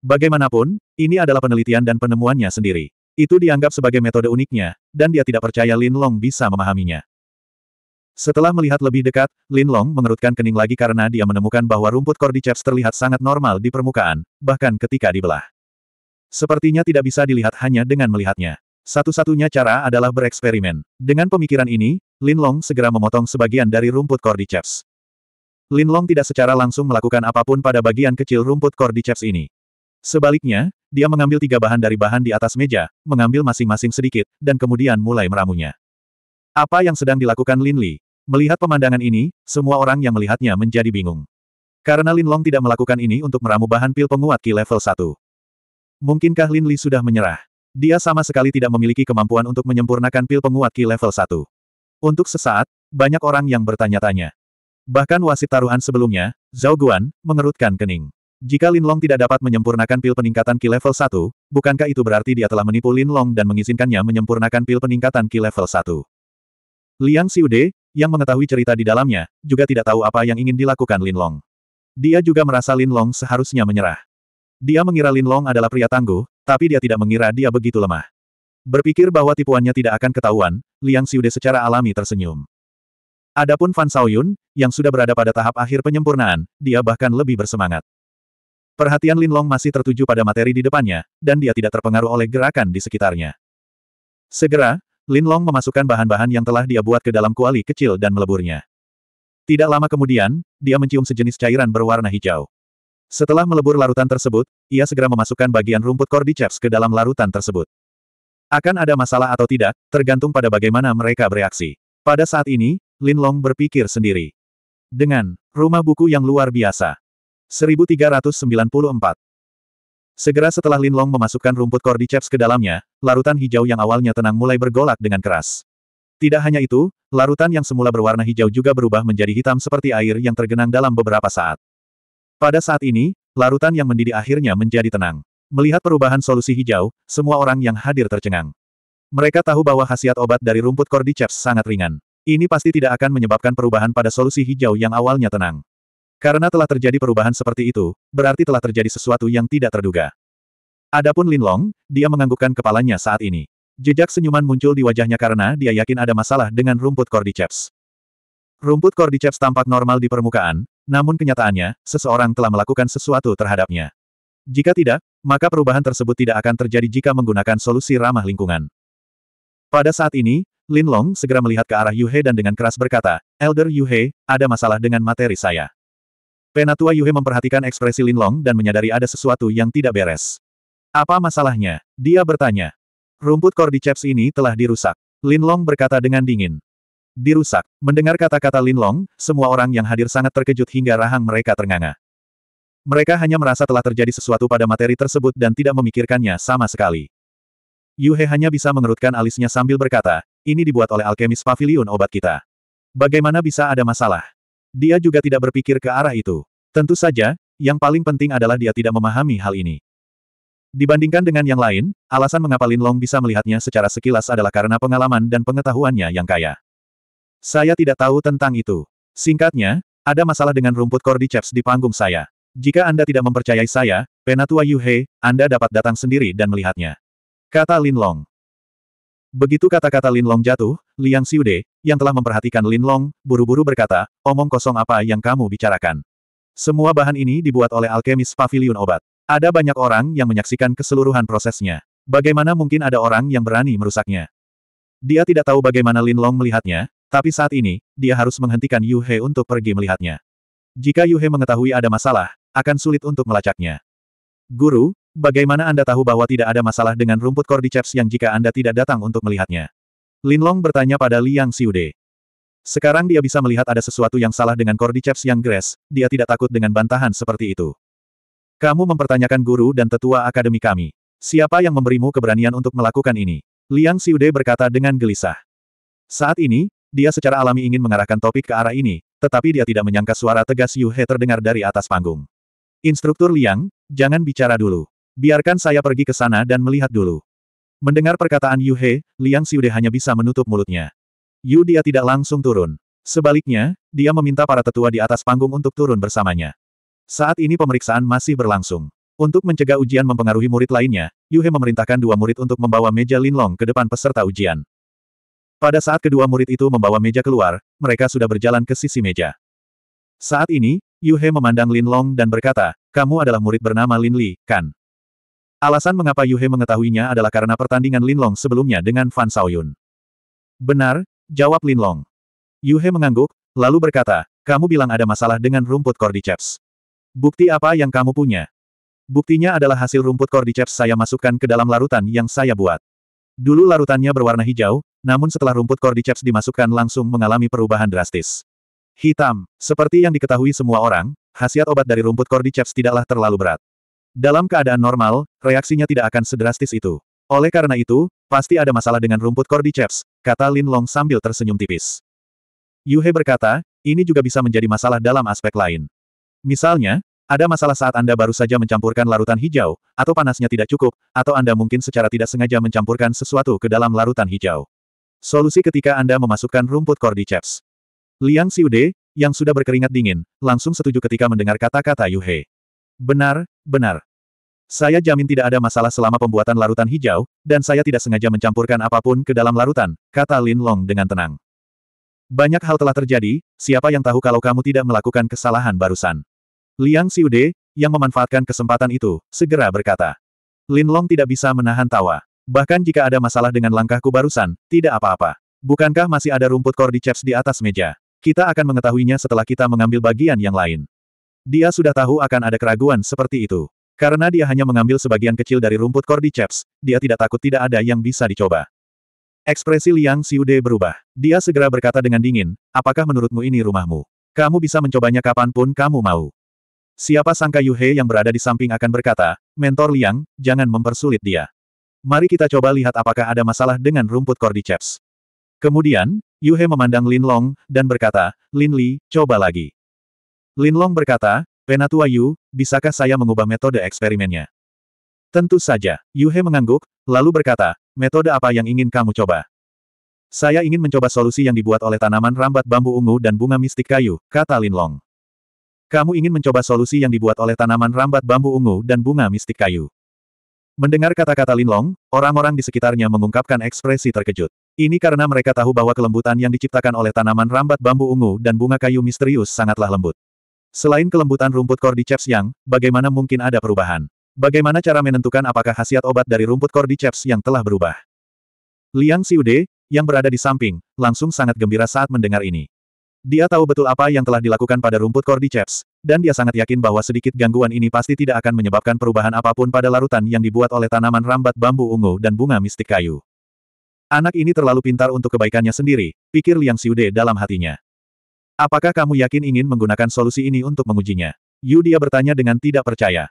Bagaimanapun, ini adalah penelitian dan penemuannya sendiri. Itu dianggap sebagai metode uniknya, dan dia tidak percaya Lin Long bisa memahaminya. Setelah melihat lebih dekat, Lin Long mengerutkan kening lagi karena dia menemukan bahwa rumput Cordyceps terlihat sangat normal di permukaan, bahkan ketika dibelah. Sepertinya tidak bisa dilihat hanya dengan melihatnya. Satu-satunya cara adalah bereksperimen. Dengan pemikiran ini, Lin Long segera memotong sebagian dari rumput cordyceps. Lin Long tidak secara langsung melakukan apapun pada bagian kecil rumput cordyceps ini. Sebaliknya, dia mengambil tiga bahan dari bahan di atas meja, mengambil masing-masing sedikit, dan kemudian mulai meramunya. Apa yang sedang dilakukan Lin Li? Melihat pemandangan ini, semua orang yang melihatnya menjadi bingung. Karena Lin Long tidak melakukan ini untuk meramu bahan pil penguat Ki level 1. Mungkinkah Lin Li sudah menyerah? Dia sama sekali tidak memiliki kemampuan untuk menyempurnakan pil penguat Ki level 1. Untuk sesaat, banyak orang yang bertanya-tanya. Bahkan wasit taruhan sebelumnya, Zhao Guan, mengerutkan kening. Jika Lin Long tidak dapat menyempurnakan pil peningkatan Ki level 1, bukankah itu berarti dia telah menipu Lin Long dan mengizinkannya menyempurnakan pil peningkatan Ki level 1? Liang Siude, yang mengetahui cerita di dalamnya, juga tidak tahu apa yang ingin dilakukan Lin Long. Dia juga merasa Lin Long seharusnya menyerah. Dia mengira Lin Long adalah pria tangguh, tapi dia tidak mengira dia begitu lemah. Berpikir bahwa tipuannya tidak akan ketahuan, Liang Xiude secara alami tersenyum. Adapun Fan Saoyun, yang sudah berada pada tahap akhir penyempurnaan, dia bahkan lebih bersemangat. Perhatian Lin Long masih tertuju pada materi di depannya, dan dia tidak terpengaruh oleh gerakan di sekitarnya. Segera, Lin Long memasukkan bahan-bahan yang telah dia buat ke dalam kuali kecil dan meleburnya. Tidak lama kemudian, dia mencium sejenis cairan berwarna hijau. Setelah melebur larutan tersebut, ia segera memasukkan bagian rumput cordyceps ke dalam larutan tersebut. Akan ada masalah atau tidak, tergantung pada bagaimana mereka bereaksi. Pada saat ini, Lin Long berpikir sendiri. Dengan rumah buku yang luar biasa. 1394 Segera setelah Lin Long memasukkan rumput cordyceps ke dalamnya, larutan hijau yang awalnya tenang mulai bergolak dengan keras. Tidak hanya itu, larutan yang semula berwarna hijau juga berubah menjadi hitam seperti air yang tergenang dalam beberapa saat. Pada saat ini, larutan yang mendidih akhirnya menjadi tenang. Melihat perubahan solusi hijau, semua orang yang hadir tercengang. Mereka tahu bahwa khasiat obat dari rumput cordyceps sangat ringan. Ini pasti tidak akan menyebabkan perubahan pada solusi hijau yang awalnya tenang. Karena telah terjadi perubahan seperti itu, berarti telah terjadi sesuatu yang tidak terduga. Adapun Lin Long, dia menganggukkan kepalanya saat ini. Jejak senyuman muncul di wajahnya karena dia yakin ada masalah dengan rumput cordyceps. Rumput cordyceps tampak normal di permukaan, namun kenyataannya, seseorang telah melakukan sesuatu terhadapnya. Jika tidak, maka perubahan tersebut tidak akan terjadi jika menggunakan solusi ramah lingkungan. Pada saat ini, Lin Long segera melihat ke arah He dan dengan keras berkata, Elder He, ada masalah dengan materi saya. Penatua He memperhatikan ekspresi Lin Long dan menyadari ada sesuatu yang tidak beres. Apa masalahnya? Dia bertanya. Rumput cordyceps ini telah dirusak. Lin Long berkata dengan dingin. Dirusak. Mendengar kata-kata Lin Long, semua orang yang hadir sangat terkejut hingga rahang mereka ternganga. Mereka hanya merasa telah terjadi sesuatu pada materi tersebut dan tidak memikirkannya sama sekali. Yuhe hanya bisa mengerutkan alisnya sambil berkata, ini dibuat oleh alkemis pavilion obat kita. Bagaimana bisa ada masalah? Dia juga tidak berpikir ke arah itu. Tentu saja, yang paling penting adalah dia tidak memahami hal ini. Dibandingkan dengan yang lain, alasan mengapa Lin Long bisa melihatnya secara sekilas adalah karena pengalaman dan pengetahuannya yang kaya. Saya tidak tahu tentang itu. Singkatnya, ada masalah dengan rumput cordyceps di panggung saya. Jika Anda tidak mempercayai saya, Penatua Yuhe, Anda dapat datang sendiri dan melihatnya. Kata Lin Long. Begitu kata-kata Lin Long jatuh, Liang Siude, yang telah memperhatikan Lin Long, buru-buru berkata, omong kosong apa yang kamu bicarakan. Semua bahan ini dibuat oleh alkemis pavilion obat. Ada banyak orang yang menyaksikan keseluruhan prosesnya. Bagaimana mungkin ada orang yang berani merusaknya? Dia tidak tahu bagaimana Lin Long melihatnya, tapi saat ini, dia harus menghentikan Yu He untuk pergi melihatnya. Jika Yu He mengetahui ada masalah, akan sulit untuk melacaknya. Guru, bagaimana Anda tahu bahwa tidak ada masalah dengan rumput cordyceps yang jika Anda tidak datang untuk melihatnya? Linlong bertanya pada Liang Siude. Sekarang dia bisa melihat ada sesuatu yang salah dengan cordyceps yang gres, dia tidak takut dengan bantahan seperti itu. Kamu mempertanyakan guru dan tetua akademi kami. Siapa yang memberimu keberanian untuk melakukan ini? Liang Siude berkata dengan gelisah. Saat ini, dia secara alami ingin mengarahkan topik ke arah ini, tetapi dia tidak menyangka suara tegas Yu He terdengar dari atas panggung. Instruktur Liang, jangan bicara dulu. Biarkan saya pergi ke sana dan melihat dulu. Mendengar perkataan Yu He, Liang Xiude hanya bisa menutup mulutnya. Yu dia tidak langsung turun. Sebaliknya, dia meminta para tetua di atas panggung untuk turun bersamanya. Saat ini pemeriksaan masih berlangsung. Untuk mencegah ujian mempengaruhi murid lainnya, Yu He memerintahkan dua murid untuk membawa meja Linlong ke depan peserta ujian. Pada saat kedua murid itu membawa meja keluar, mereka sudah berjalan ke sisi meja. Saat ini, Yu memandang Lin Long dan berkata, kamu adalah murid bernama Lin Li, kan? Alasan mengapa Yu mengetahuinya adalah karena pertandingan Lin Long sebelumnya dengan Fan Xiaoyun. Benar, jawab Lin Long. Yu mengangguk, lalu berkata, kamu bilang ada masalah dengan rumput Cordyceps. Bukti apa yang kamu punya? Buktinya adalah hasil rumput Cordyceps saya masukkan ke dalam larutan yang saya buat. Dulu larutannya berwarna hijau, namun setelah rumput cordyceps dimasukkan langsung mengalami perubahan drastis. Hitam, seperti yang diketahui semua orang, khasiat obat dari rumput cordyceps tidaklah terlalu berat. Dalam keadaan normal, reaksinya tidak akan sedrastis itu. Oleh karena itu, pasti ada masalah dengan rumput cordyceps, kata Lin Long sambil tersenyum tipis. Yuhe berkata, ini juga bisa menjadi masalah dalam aspek lain. Misalnya, ada masalah saat Anda baru saja mencampurkan larutan hijau, atau panasnya tidak cukup, atau Anda mungkin secara tidak sengaja mencampurkan sesuatu ke dalam larutan hijau. Solusi ketika Anda memasukkan rumput cordyceps. Liang Siude, yang sudah berkeringat dingin, langsung setuju ketika mendengar kata-kata Yuhe. Benar, benar. Saya jamin tidak ada masalah selama pembuatan larutan hijau, dan saya tidak sengaja mencampurkan apapun ke dalam larutan, kata Lin Long dengan tenang. Banyak hal telah terjadi, siapa yang tahu kalau kamu tidak melakukan kesalahan barusan. Liang Siude, yang memanfaatkan kesempatan itu, segera berkata. Lin Long tidak bisa menahan tawa. Bahkan jika ada masalah dengan langkahku barusan, tidak apa-apa. Bukankah masih ada rumput cordyceps di atas meja? Kita akan mengetahuinya setelah kita mengambil bagian yang lain. Dia sudah tahu akan ada keraguan seperti itu. Karena dia hanya mengambil sebagian kecil dari rumput cordyceps, dia tidak takut tidak ada yang bisa dicoba. Ekspresi Liang Siude berubah. Dia segera berkata dengan dingin, apakah menurutmu ini rumahmu? Kamu bisa mencobanya kapanpun kamu mau. Siapa sangka Yuhe yang berada di samping akan berkata, mentor Liang, jangan mempersulit dia. Mari kita coba lihat apakah ada masalah dengan rumput Cordyceps. Kemudian, Yuhe memandang Lin Long, dan berkata, Lin Li, coba lagi. Lin Long berkata, Penatua Yu, bisakah saya mengubah metode eksperimennya? Tentu saja, Yuhe mengangguk, lalu berkata, metode apa yang ingin kamu coba? Saya ingin mencoba solusi yang dibuat oleh tanaman rambat bambu ungu dan bunga mistik kayu, kata Lin Long. Kamu ingin mencoba solusi yang dibuat oleh tanaman rambat bambu ungu dan bunga mistik kayu. Mendengar kata-kata Lin Long, orang-orang di sekitarnya mengungkapkan ekspresi terkejut. Ini karena mereka tahu bahwa kelembutan yang diciptakan oleh tanaman rambat bambu ungu dan bunga kayu misterius sangatlah lembut. Selain kelembutan rumput cordyceps yang, bagaimana mungkin ada perubahan? Bagaimana cara menentukan apakah khasiat obat dari rumput cordyceps yang telah berubah? Liang Siude, yang berada di samping, langsung sangat gembira saat mendengar ini. Dia tahu betul apa yang telah dilakukan pada rumput cordyceps, dan dia sangat yakin bahwa sedikit gangguan ini pasti tidak akan menyebabkan perubahan apapun pada larutan yang dibuat oleh tanaman rambat bambu ungu dan bunga mistik kayu. Anak ini terlalu pintar untuk kebaikannya sendiri, pikir Liang Xiude dalam hatinya. Apakah kamu yakin ingin menggunakan solusi ini untuk mengujinya? Yu dia bertanya dengan tidak percaya.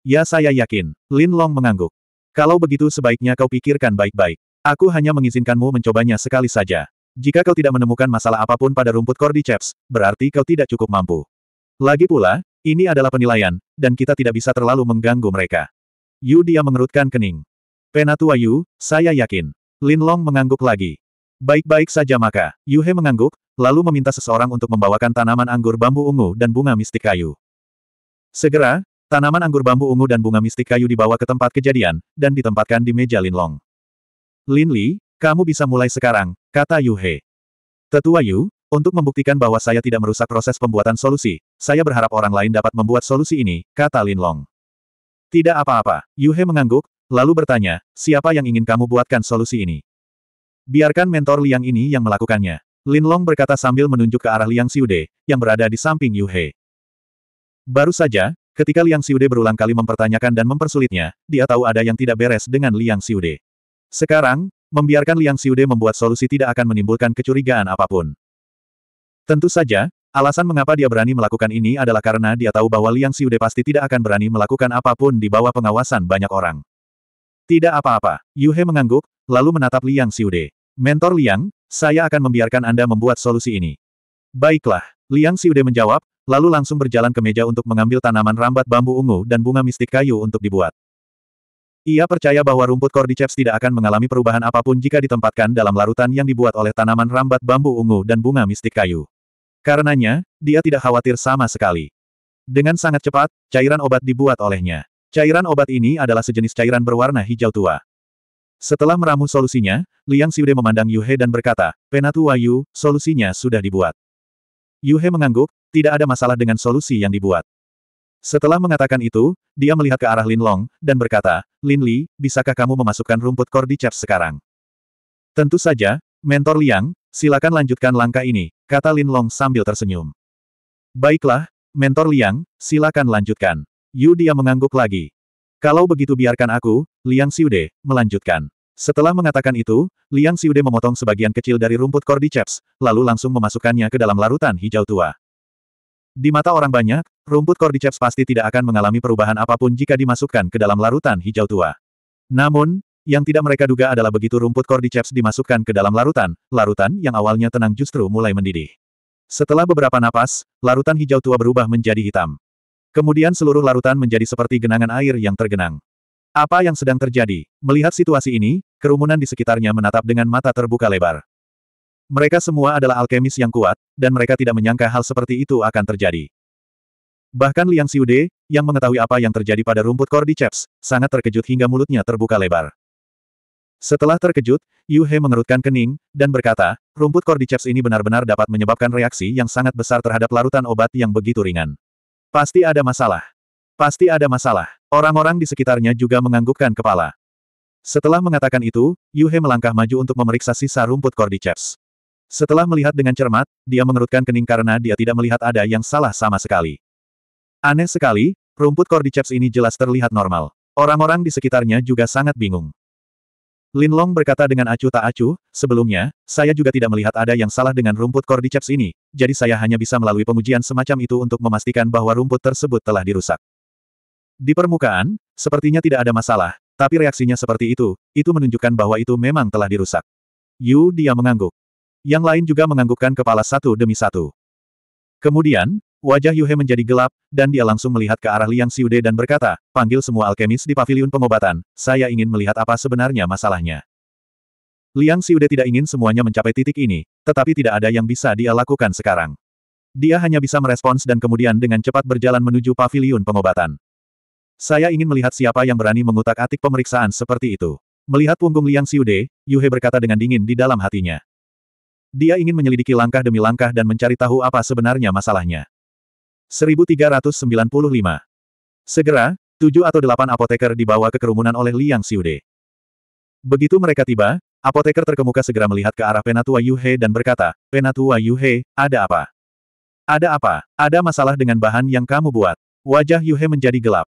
Ya saya yakin, Lin Long mengangguk. Kalau begitu sebaiknya kau pikirkan baik-baik. Aku hanya mengizinkanmu mencobanya sekali saja. Jika kau tidak menemukan masalah apapun pada rumput Cordyceps, berarti kau tidak cukup mampu. Lagi pula, ini adalah penilaian, dan kita tidak bisa terlalu mengganggu mereka. Yu dia mengerutkan kening. Penatua Yu, saya yakin. Lin Long mengangguk lagi. Baik-baik saja maka, Yu He mengangguk, lalu meminta seseorang untuk membawakan tanaman anggur bambu ungu dan bunga mistik kayu. Segera, tanaman anggur bambu ungu dan bunga mistik kayu dibawa ke tempat kejadian, dan ditempatkan di meja Lin Long. Lin Li, kamu bisa mulai sekarang, kata Yu He. Tetua Yu, untuk membuktikan bahwa saya tidak merusak proses pembuatan solusi, saya berharap orang lain dapat membuat solusi ini, kata Lin Long. Tidak apa-apa, Yuhe mengangguk, lalu bertanya, siapa yang ingin kamu buatkan solusi ini? Biarkan mentor Liang ini yang melakukannya. Lin Long berkata sambil menunjuk ke arah Liang Siude, yang berada di samping Yuhe. Baru saja, ketika Liang Siude berulang kali mempertanyakan dan mempersulitnya, dia tahu ada yang tidak beres dengan Liang Siude. Sekarang, membiarkan Liang Siude membuat solusi tidak akan menimbulkan kecurigaan apapun. Tentu saja, Alasan mengapa dia berani melakukan ini adalah karena dia tahu bahwa Liang Xiude pasti tidak akan berani melakukan apapun di bawah pengawasan banyak orang. Tidak apa-apa, Yuhe mengangguk, lalu menatap Liang Xiude. Mentor Liang, saya akan membiarkan Anda membuat solusi ini. Baiklah, Liang Xiude menjawab, lalu langsung berjalan ke meja untuk mengambil tanaman rambat bambu ungu dan bunga mistik kayu untuk dibuat. Ia percaya bahwa rumput cordyceps tidak akan mengalami perubahan apapun jika ditempatkan dalam larutan yang dibuat oleh tanaman rambat bambu ungu dan bunga mistik kayu. Karenanya, dia tidak khawatir sama sekali. Dengan sangat cepat, cairan obat dibuat olehnya. Cairan obat ini adalah sejenis cairan berwarna hijau tua. Setelah meramu solusinya, Liang Siude memandang Yuhe dan berkata, Penatu Wayu, solusinya sudah dibuat. Yuhe mengangguk, tidak ada masalah dengan solusi yang dibuat. Setelah mengatakan itu, dia melihat ke arah Lin Long, dan berkata, Lin Li, bisakah kamu memasukkan rumput cordyceps sekarang? Tentu saja, mentor Liang, Silakan lanjutkan langkah ini, kata Lin Long sambil tersenyum. Baiklah, mentor Liang, silakan lanjutkan. Yu dia mengangguk lagi. Kalau begitu biarkan aku, Liang Siude, melanjutkan. Setelah mengatakan itu, Liang Siude memotong sebagian kecil dari rumput cordyceps, lalu langsung memasukkannya ke dalam larutan hijau tua. Di mata orang banyak, rumput cordyceps pasti tidak akan mengalami perubahan apapun jika dimasukkan ke dalam larutan hijau tua. Namun, yang tidak mereka duga adalah begitu rumput cordyceps dimasukkan ke dalam larutan, larutan yang awalnya tenang justru mulai mendidih. Setelah beberapa napas, larutan hijau tua berubah menjadi hitam. Kemudian seluruh larutan menjadi seperti genangan air yang tergenang. Apa yang sedang terjadi? Melihat situasi ini, kerumunan di sekitarnya menatap dengan mata terbuka lebar. Mereka semua adalah alkemis yang kuat, dan mereka tidak menyangka hal seperti itu akan terjadi. Bahkan Liang Siude, yang mengetahui apa yang terjadi pada rumput Cordyceps, sangat terkejut hingga mulutnya terbuka lebar. Setelah terkejut, Yu He mengerutkan kening, dan berkata, rumput cordyceps ini benar-benar dapat menyebabkan reaksi yang sangat besar terhadap larutan obat yang begitu ringan. Pasti ada masalah. Pasti ada masalah. Orang-orang di sekitarnya juga menganggukkan kepala. Setelah mengatakan itu, Yu He melangkah maju untuk memeriksa sisa rumput cordyceps. Setelah melihat dengan cermat, dia mengerutkan kening karena dia tidak melihat ada yang salah sama sekali. Aneh sekali, rumput cordyceps ini jelas terlihat normal. Orang-orang di sekitarnya juga sangat bingung. Lin Long berkata dengan acuh tak acuh, sebelumnya, saya juga tidak melihat ada yang salah dengan rumput Cordyceps ini, jadi saya hanya bisa melalui pengujian semacam itu untuk memastikan bahwa rumput tersebut telah dirusak. Di permukaan, sepertinya tidak ada masalah, tapi reaksinya seperti itu, itu menunjukkan bahwa itu memang telah dirusak. Yu dia mengangguk. Yang lain juga menganggukkan kepala satu demi satu. Kemudian, Wajah Yuhe menjadi gelap, dan dia langsung melihat ke arah Liang Siude dan berkata, panggil semua alkemis di pavilion pengobatan, saya ingin melihat apa sebenarnya masalahnya. Liang Siude tidak ingin semuanya mencapai titik ini, tetapi tidak ada yang bisa dia lakukan sekarang. Dia hanya bisa merespons dan kemudian dengan cepat berjalan menuju pavilion pengobatan. Saya ingin melihat siapa yang berani mengutak-atik pemeriksaan seperti itu. Melihat punggung Liang Siude, Yuhe berkata dengan dingin di dalam hatinya. Dia ingin menyelidiki langkah demi langkah dan mencari tahu apa sebenarnya masalahnya. 1395. Segera, tujuh atau delapan apoteker dibawa ke kerumunan oleh Liang Xiude. Begitu mereka tiba, apoteker terkemuka segera melihat ke arah Penatua Yuhe dan berkata, Penatua Yuhe, ada apa? Ada apa? Ada masalah dengan bahan yang kamu buat. Wajah Yuhe menjadi gelap.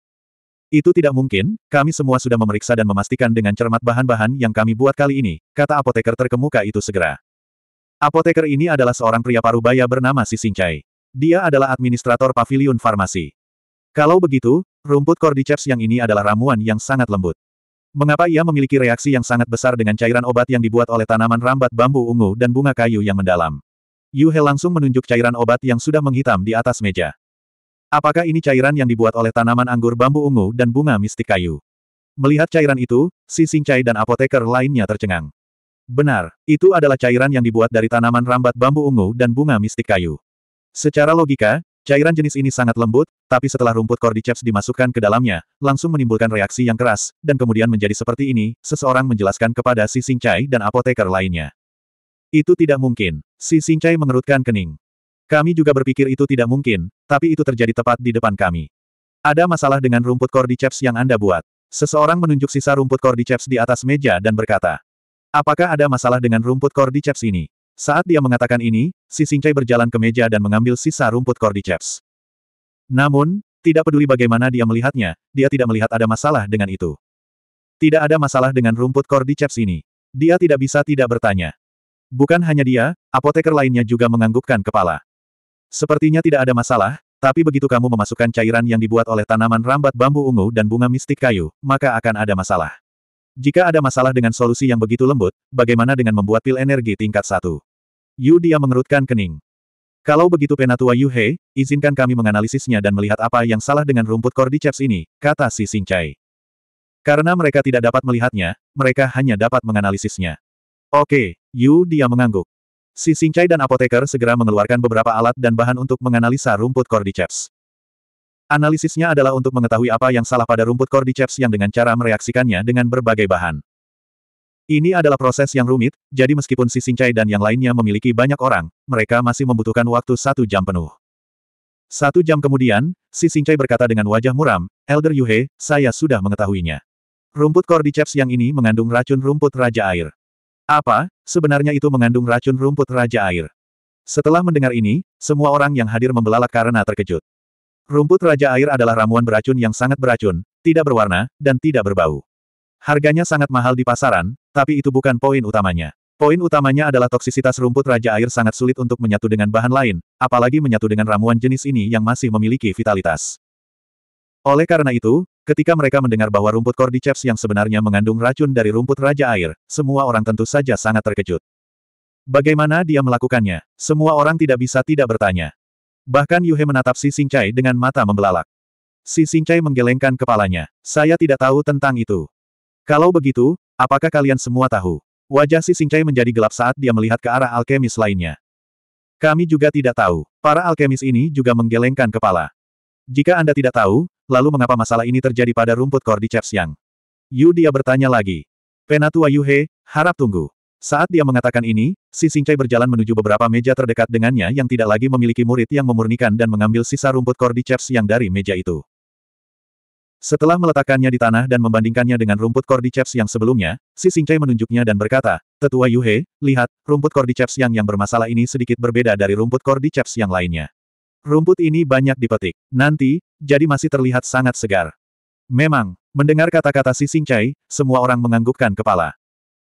Itu tidak mungkin, kami semua sudah memeriksa dan memastikan dengan cermat bahan-bahan yang kami buat kali ini, kata apoteker terkemuka itu segera. Apoteker ini adalah seorang pria parubaya bernama Si dia adalah administrator pavilion farmasi. Kalau begitu, rumput cordyceps yang ini adalah ramuan yang sangat lembut. Mengapa ia memiliki reaksi yang sangat besar dengan cairan obat yang dibuat oleh tanaman rambat bambu ungu dan bunga kayu yang mendalam? Yu He langsung menunjuk cairan obat yang sudah menghitam di atas meja. Apakah ini cairan yang dibuat oleh tanaman anggur bambu ungu dan bunga mistik kayu? Melihat cairan itu, si Singcai dan apoteker lainnya tercengang. Benar, itu adalah cairan yang dibuat dari tanaman rambat bambu ungu dan bunga mistik kayu. Secara logika, cairan jenis ini sangat lembut, tapi setelah rumput cordyceps dimasukkan ke dalamnya, langsung menimbulkan reaksi yang keras, dan kemudian menjadi seperti ini, seseorang menjelaskan kepada si Singcai dan apoteker lainnya. Itu tidak mungkin. Si Singcai mengerutkan kening. Kami juga berpikir itu tidak mungkin, tapi itu terjadi tepat di depan kami. Ada masalah dengan rumput cordyceps yang Anda buat. Seseorang menunjuk sisa rumput cordyceps di atas meja dan berkata, Apakah ada masalah dengan rumput cordyceps ini? Saat dia mengatakan ini, si Singcai berjalan ke meja dan mengambil sisa rumput cordyceps. Namun, tidak peduli bagaimana dia melihatnya, dia tidak melihat ada masalah dengan itu. Tidak ada masalah dengan rumput cordyceps ini. Dia tidak bisa tidak bertanya. Bukan hanya dia, apoteker lainnya juga menganggukkan kepala. Sepertinya tidak ada masalah, tapi begitu kamu memasukkan cairan yang dibuat oleh tanaman rambat bambu ungu dan bunga mistik kayu, maka akan ada masalah. Jika ada masalah dengan solusi yang begitu lembut, bagaimana dengan membuat pil energi tingkat satu? Yu dia mengerutkan kening. Kalau begitu penatua Yu Hei, izinkan kami menganalisisnya dan melihat apa yang salah dengan rumput cordyceps ini, kata si Singcai. Karena mereka tidak dapat melihatnya, mereka hanya dapat menganalisisnya. Oke, Yu dia mengangguk. Si Singcai dan apoteker segera mengeluarkan beberapa alat dan bahan untuk menganalisa rumput cordyceps. Analisisnya adalah untuk mengetahui apa yang salah pada rumput cordyceps yang dengan cara mereaksikannya dengan berbagai bahan. Ini adalah proses yang rumit, jadi meskipun si Sincai dan yang lainnya memiliki banyak orang, mereka masih membutuhkan waktu satu jam penuh. Satu jam kemudian, si Sincai berkata dengan wajah muram, Elder Yuhe, saya sudah mengetahuinya. Rumput cordyceps yang ini mengandung racun rumput Raja Air. Apa, sebenarnya itu mengandung racun rumput Raja Air? Setelah mendengar ini, semua orang yang hadir membelalak karena terkejut. Rumput Raja Air adalah ramuan beracun yang sangat beracun, tidak berwarna, dan tidak berbau. Harganya sangat mahal di pasaran, tapi itu bukan poin utamanya. Poin utamanya adalah toksisitas rumput Raja Air sangat sulit untuk menyatu dengan bahan lain, apalagi menyatu dengan ramuan jenis ini yang masih memiliki vitalitas. Oleh karena itu, ketika mereka mendengar bahwa rumput Cordyceps yang sebenarnya mengandung racun dari rumput Raja Air, semua orang tentu saja sangat terkejut. Bagaimana dia melakukannya? Semua orang tidak bisa tidak bertanya. Bahkan Yuhe menatap Si Singcai dengan mata membelalak. Si Singcai menggelengkan kepalanya. Saya tidak tahu tentang itu. Kalau begitu, apakah kalian semua tahu? Wajah Si Singcai menjadi gelap saat dia melihat ke arah alkemis lainnya. Kami juga tidak tahu. Para alkemis ini juga menggelengkan kepala. Jika Anda tidak tahu, lalu mengapa masalah ini terjadi pada rumput Cordyceps yang? Yu dia bertanya lagi. Penatua Yuhe, harap tunggu. Saat dia mengatakan ini, si Singcai berjalan menuju beberapa meja terdekat dengannya yang tidak lagi memiliki murid yang memurnikan dan mengambil sisa rumput cordyceps yang dari meja itu. Setelah meletakkannya di tanah dan membandingkannya dengan rumput cordyceps yang sebelumnya, si Singcai menunjuknya dan berkata, Tetua Yuhe, lihat, rumput cordyceps yang yang bermasalah ini sedikit berbeda dari rumput cordyceps yang lainnya. Rumput ini banyak dipetik. Nanti, jadi masih terlihat sangat segar. Memang, mendengar kata-kata si Singcai, semua orang menganggukkan kepala.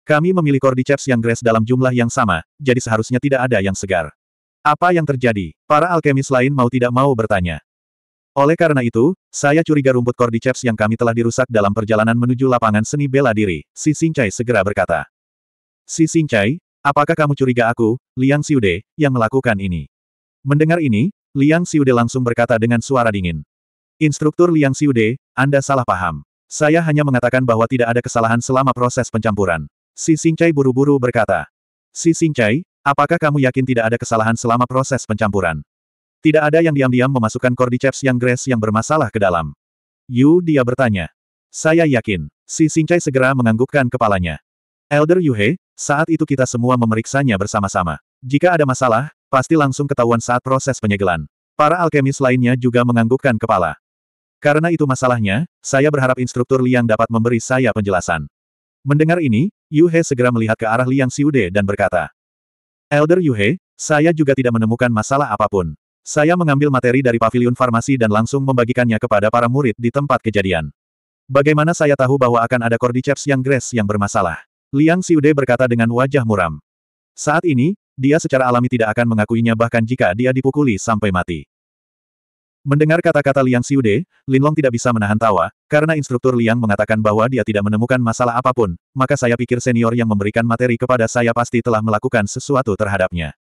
Kami memilih cordyceps yang gres dalam jumlah yang sama, jadi seharusnya tidak ada yang segar. Apa yang terjadi? Para alkemis lain mau tidak mau bertanya. Oleh karena itu, saya curiga rumput cordyceps yang kami telah dirusak dalam perjalanan menuju lapangan seni bela diri, si Singcai segera berkata. Si Singcai, apakah kamu curiga aku, Liang Siude, yang melakukan ini? Mendengar ini, Liang Siude langsung berkata dengan suara dingin. Instruktur Liang Siude, Anda salah paham. Saya hanya mengatakan bahwa tidak ada kesalahan selama proses pencampuran. Si Singcai buru-buru berkata. Si Singcai, apakah kamu yakin tidak ada kesalahan selama proses pencampuran? Tidak ada yang diam-diam memasukkan cordyceps yang gres yang bermasalah ke dalam. Yu dia bertanya. Saya yakin. Si Singcai segera menganggukkan kepalanya. Elder Yuhe, saat itu kita semua memeriksanya bersama-sama. Jika ada masalah, pasti langsung ketahuan saat proses penyegelan. Para alkemis lainnya juga menganggukkan kepala. Karena itu masalahnya, saya berharap instruktur Liang dapat memberi saya penjelasan. Mendengar ini, Yu He segera melihat ke arah Liang Siude dan berkata, Elder Yu He, saya juga tidak menemukan masalah apapun. Saya mengambil materi dari pavilion farmasi dan langsung membagikannya kepada para murid di tempat kejadian. Bagaimana saya tahu bahwa akan ada cordyceps yang Grace yang bermasalah? Liang Siude berkata dengan wajah muram. Saat ini, dia secara alami tidak akan mengakuinya bahkan jika dia dipukuli sampai mati. Mendengar kata-kata Liang Siude, Linlong tidak bisa menahan tawa, karena instruktur Liang mengatakan bahwa dia tidak menemukan masalah apapun, maka saya pikir senior yang memberikan materi kepada saya pasti telah melakukan sesuatu terhadapnya.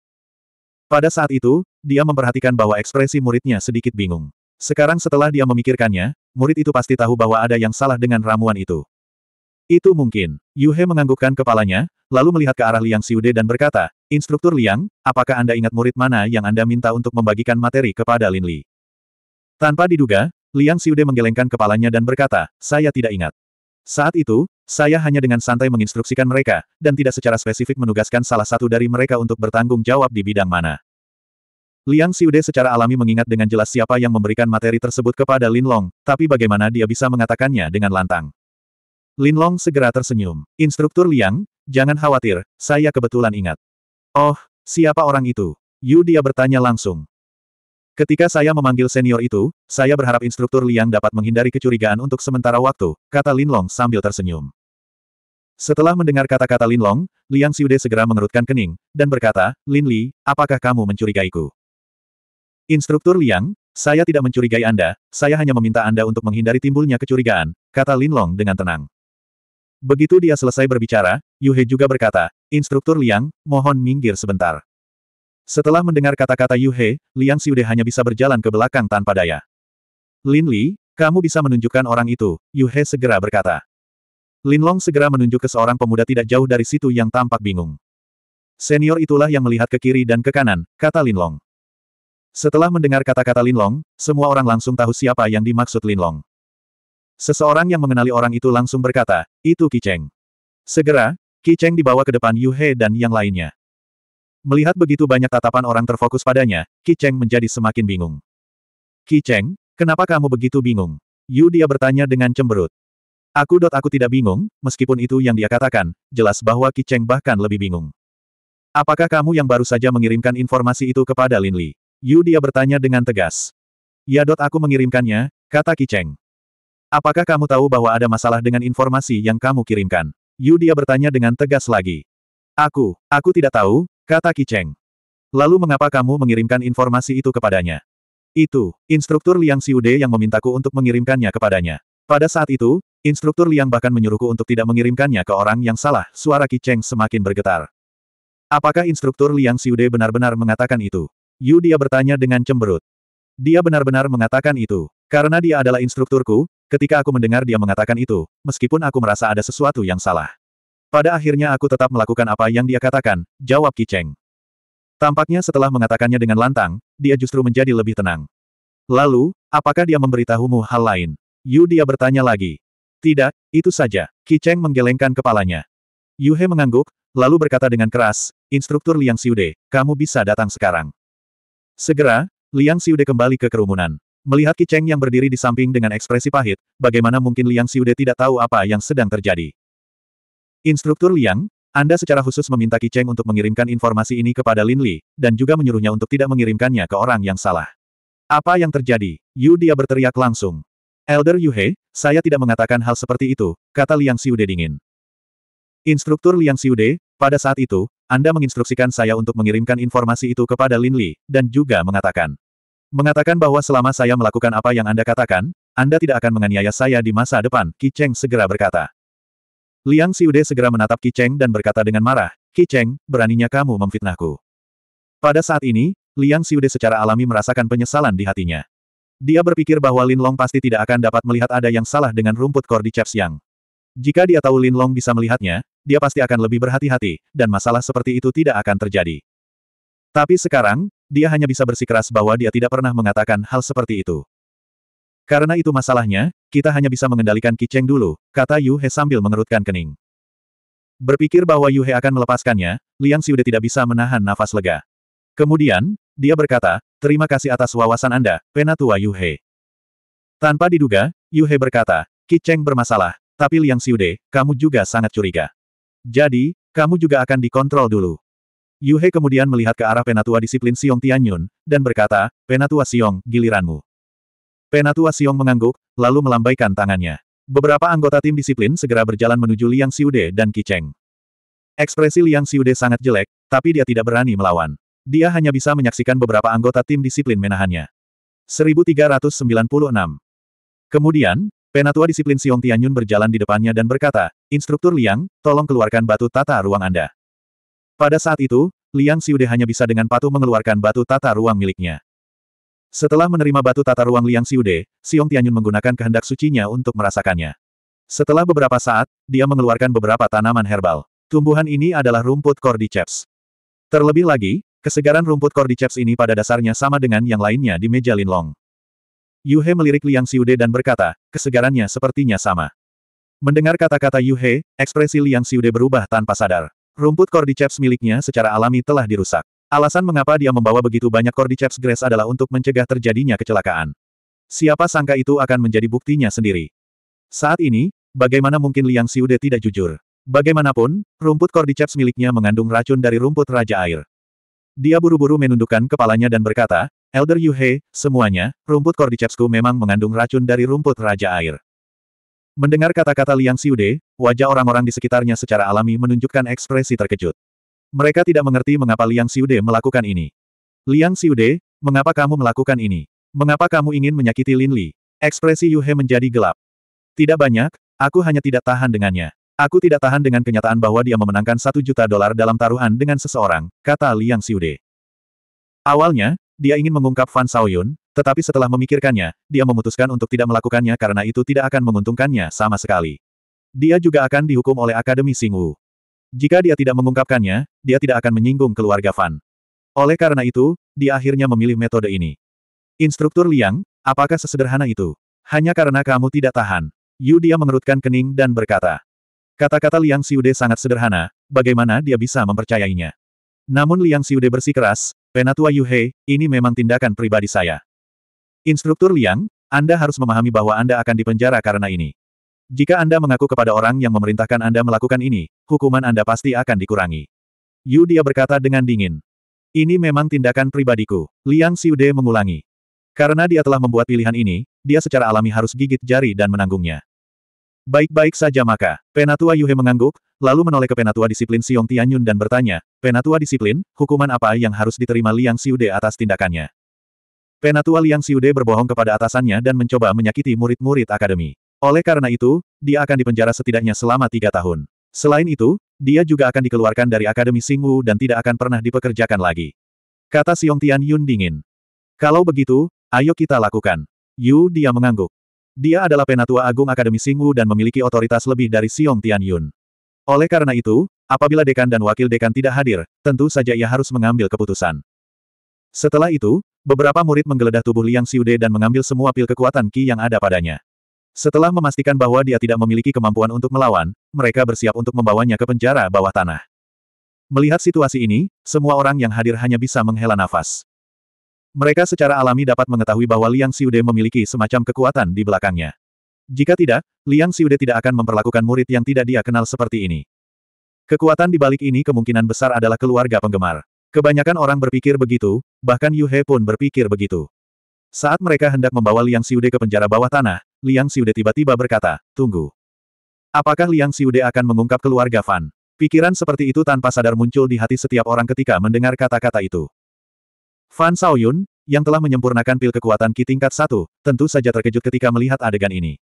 Pada saat itu, dia memperhatikan bahwa ekspresi muridnya sedikit bingung. Sekarang setelah dia memikirkannya, murid itu pasti tahu bahwa ada yang salah dengan ramuan itu. Itu mungkin. Yuhe menganggukkan kepalanya, lalu melihat ke arah Liang Siude dan berkata, Instruktur Liang, apakah Anda ingat murid mana yang Anda minta untuk membagikan materi kepada Lin Li? Tanpa diduga, Liang Xiude menggelengkan kepalanya dan berkata, saya tidak ingat. Saat itu, saya hanya dengan santai menginstruksikan mereka, dan tidak secara spesifik menugaskan salah satu dari mereka untuk bertanggung jawab di bidang mana. Liang Xiude secara alami mengingat dengan jelas siapa yang memberikan materi tersebut kepada Lin Long, tapi bagaimana dia bisa mengatakannya dengan lantang. Lin Long segera tersenyum. Instruktur Liang, jangan khawatir, saya kebetulan ingat. Oh, siapa orang itu? Yu dia bertanya langsung. Ketika saya memanggil senior itu, saya berharap instruktur Liang dapat menghindari kecurigaan untuk sementara waktu, kata Lin Long sambil tersenyum. Setelah mendengar kata-kata Lin Long, Liang Siude segera mengerutkan kening, dan berkata, Lin Li, apakah kamu mencurigaiku? Instruktur Liang, saya tidak mencurigai Anda, saya hanya meminta Anda untuk menghindari timbulnya kecurigaan, kata Lin Long dengan tenang. Begitu dia selesai berbicara, Yuhe juga berkata, Instruktur Liang, mohon minggir sebentar. Setelah mendengar kata-kata Yu He, Liang Xiude hanya bisa berjalan ke belakang tanpa daya. Lin Li, kamu bisa menunjukkan orang itu, Yu He segera berkata. Lin Long segera menunjuk ke seorang pemuda tidak jauh dari situ yang tampak bingung. Senior itulah yang melihat ke kiri dan ke kanan, kata Lin Long. Setelah mendengar kata-kata Lin Long, semua orang langsung tahu siapa yang dimaksud Lin Long. Seseorang yang mengenali orang itu langsung berkata, itu Ki Cheng. Segera, Ki Cheng dibawa ke depan Yu He dan yang lainnya. Melihat begitu banyak tatapan orang terfokus padanya, Qi Cheng menjadi semakin bingung. Qi Cheng, kenapa kamu begitu bingung? Yu dia bertanya dengan cemberut. Aku dot aku tidak bingung, meskipun itu yang dia katakan, jelas bahwa Qi Cheng bahkan lebih bingung. Apakah kamu yang baru saja mengirimkan informasi itu kepada Lin Li? Yu dia bertanya dengan tegas. Ya dot aku mengirimkannya, kata Qi Cheng. Apakah kamu tahu bahwa ada masalah dengan informasi yang kamu kirimkan? Yu dia bertanya dengan tegas lagi. Aku, aku tidak tahu, Kata Kicheng. Lalu mengapa kamu mengirimkan informasi itu kepadanya? Itu, instruktur Liang Siude yang memintaku untuk mengirimkannya kepadanya. Pada saat itu, instruktur Liang bahkan menyuruhku untuk tidak mengirimkannya ke orang yang salah, suara Kicheng semakin bergetar. Apakah instruktur Liang Siude benar-benar mengatakan itu? Yu dia bertanya dengan cemberut. Dia benar-benar mengatakan itu. Karena dia adalah instrukturku, ketika aku mendengar dia mengatakan itu, meskipun aku merasa ada sesuatu yang salah. Pada akhirnya aku tetap melakukan apa yang dia katakan, jawab Kiceng. Tampaknya setelah mengatakannya dengan lantang, dia justru menjadi lebih tenang. Lalu, apakah dia memberitahumu hal lain? Yu dia bertanya lagi. Tidak, itu saja. Kiceng menggelengkan kepalanya. Yu He mengangguk, lalu berkata dengan keras, Instruktur Liang Siude, kamu bisa datang sekarang. Segera, Liang Siude kembali ke kerumunan. Melihat Kiceng yang berdiri di samping dengan ekspresi pahit, bagaimana mungkin Liang Siude tidak tahu apa yang sedang terjadi. Instruktur Liang, Anda secara khusus meminta Kiceng untuk mengirimkan informasi ini kepada Lin Li, dan juga menyuruhnya untuk tidak mengirimkannya ke orang yang salah. Apa yang terjadi? Yu dia berteriak langsung. Elder Yu He, saya tidak mengatakan hal seperti itu, kata Liang Siude dingin. Instruktur Liang Siude, pada saat itu, Anda menginstruksikan saya untuk mengirimkan informasi itu kepada Lin Li, dan juga mengatakan. Mengatakan bahwa selama saya melakukan apa yang Anda katakan, Anda tidak akan menganiaya saya di masa depan, Ki Cheng segera berkata. Liang Siude segera menatap Ki Cheng dan berkata dengan marah, Ki Cheng, beraninya kamu memfitnahku. Pada saat ini, Liang Siude secara alami merasakan penyesalan di hatinya. Dia berpikir bahwa Lin Long pasti tidak akan dapat melihat ada yang salah dengan rumput Cordyceps yang. Jika dia tahu Lin Long bisa melihatnya, dia pasti akan lebih berhati-hati, dan masalah seperti itu tidak akan terjadi. Tapi sekarang, dia hanya bisa bersikeras bahwa dia tidak pernah mengatakan hal seperti itu. Karena itu masalahnya, kita hanya bisa mengendalikan Kiceng dulu, kata Yu He sambil mengerutkan kening. Berpikir bahwa Yu He akan melepaskannya, Liang Xiude tidak bisa menahan nafas lega. Kemudian, dia berkata, terima kasih atas wawasan Anda, Penatua Yu He. Tanpa diduga, Yu He berkata, Kiceng bermasalah, tapi Liang Xiude, kamu juga sangat curiga. Jadi, kamu juga akan dikontrol dulu. Yu He kemudian melihat ke arah penatua disiplin Siong Tianyun, dan berkata, Penatua Siong, giliranmu. Penatua Siong mengangguk, lalu melambaikan tangannya. Beberapa anggota tim disiplin segera berjalan menuju Liang Siude dan Kicheng. Ekspresi Liang Siude sangat jelek, tapi dia tidak berani melawan. Dia hanya bisa menyaksikan beberapa anggota tim disiplin menahannya. 1396 Kemudian, Penatua disiplin Siong Tianyun berjalan di depannya dan berkata, Instruktur Liang, tolong keluarkan batu tata ruang Anda. Pada saat itu, Liang Siude hanya bisa dengan patuh mengeluarkan batu tata ruang miliknya. Setelah menerima batu tata ruang Liang Xiude, Xiong Tianyun menggunakan kehendak sucinya untuk merasakannya. Setelah beberapa saat, dia mengeluarkan beberapa tanaman herbal. Tumbuhan ini adalah rumput cordyceps. Terlebih lagi, kesegaran rumput cordyceps ini pada dasarnya sama dengan yang lainnya di meja Linlong. Yuhe melirik Liang Xiude dan berkata, kesegarannya sepertinya sama. Mendengar kata-kata Yuhe, ekspresi Liang Xiude berubah tanpa sadar. Rumput cordyceps miliknya secara alami telah dirusak. Alasan mengapa dia membawa begitu banyak Cordyceps grass adalah untuk mencegah terjadinya kecelakaan. Siapa sangka itu akan menjadi buktinya sendiri. Saat ini, bagaimana mungkin Liang Siude tidak jujur? Bagaimanapun, rumput Cordyceps miliknya mengandung racun dari rumput Raja Air. Dia buru-buru menundukkan kepalanya dan berkata, Elder Yuhe, semuanya, rumput Cordycepsku memang mengandung racun dari rumput Raja Air. Mendengar kata-kata Liang Siude, wajah orang-orang di sekitarnya secara alami menunjukkan ekspresi terkejut. Mereka tidak mengerti mengapa Liang Siude melakukan ini. Liang Siude, mengapa kamu melakukan ini? Mengapa kamu ingin menyakiti Lin Li? Ekspresi Yu He menjadi gelap. Tidak banyak, aku hanya tidak tahan dengannya. Aku tidak tahan dengan kenyataan bahwa dia memenangkan satu juta dolar dalam taruhan dengan seseorang, kata Liang Siude. Awalnya, dia ingin mengungkap Fan Saoyun, tetapi setelah memikirkannya, dia memutuskan untuk tidak melakukannya karena itu tidak akan menguntungkannya sama sekali. Dia juga akan dihukum oleh Akademi Singwu. Jika dia tidak mengungkapkannya, dia tidak akan menyinggung keluarga Fan. Oleh karena itu, dia akhirnya memilih metode ini. Instruktur Liang, apakah sesederhana itu? Hanya karena kamu tidak tahan. Yu dia mengerutkan kening dan berkata. Kata-kata Liang Siude sangat sederhana, bagaimana dia bisa mempercayainya? Namun Liang Siude bersikeras, Penatua Yu Hei, ini memang tindakan pribadi saya. Instruktur Liang, Anda harus memahami bahwa Anda akan dipenjara karena ini. Jika Anda mengaku kepada orang yang memerintahkan Anda melakukan ini, hukuman Anda pasti akan dikurangi. Yu dia berkata dengan dingin. Ini memang tindakan pribadiku, Liang Xiude mengulangi. Karena dia telah membuat pilihan ini, dia secara alami harus gigit jari dan menanggungnya. Baik-baik saja maka, Penatua Yuhe mengangguk, lalu menoleh ke Penatua Disiplin Siong Tianyun dan bertanya, Penatua Disiplin, hukuman apa yang harus diterima Liang Xiude atas tindakannya? Penatua Liang Xiude berbohong kepada atasannya dan mencoba menyakiti murid-murid akademi. Oleh karena itu, dia akan dipenjara setidaknya selama tiga tahun. Selain itu, dia juga akan dikeluarkan dari Akademi Singwu dan tidak akan pernah dipekerjakan lagi. Kata Siong Tian Yun dingin. Kalau begitu, ayo kita lakukan. Yu dia mengangguk. Dia adalah penatua agung Akademi Singwu dan memiliki otoritas lebih dari Siong Tian Yun. Oleh karena itu, apabila dekan dan wakil dekan tidak hadir, tentu saja ia harus mengambil keputusan. Setelah itu, beberapa murid menggeledah tubuh Liang Siude dan mengambil semua pil kekuatan Qi yang ada padanya. Setelah memastikan bahwa dia tidak memiliki kemampuan untuk melawan, mereka bersiap untuk membawanya ke penjara bawah tanah. Melihat situasi ini, semua orang yang hadir hanya bisa menghela nafas. Mereka secara alami dapat mengetahui bahwa Liang Siude memiliki semacam kekuatan di belakangnya. Jika tidak, Liang Siude tidak akan memperlakukan murid yang tidak dia kenal seperti ini. Kekuatan di balik ini kemungkinan besar adalah keluarga penggemar. Kebanyakan orang berpikir begitu, bahkan Yu He pun berpikir begitu. Saat mereka hendak membawa Liang Siude ke penjara bawah tanah, Liang Xiude tiba-tiba berkata, tunggu. Apakah Liang Xiude akan mengungkap keluarga Fan? Pikiran seperti itu tanpa sadar muncul di hati setiap orang ketika mendengar kata-kata itu. Fan Saoyun, yang telah menyempurnakan pil kekuatan Ki tingkat satu, tentu saja terkejut ketika melihat adegan ini.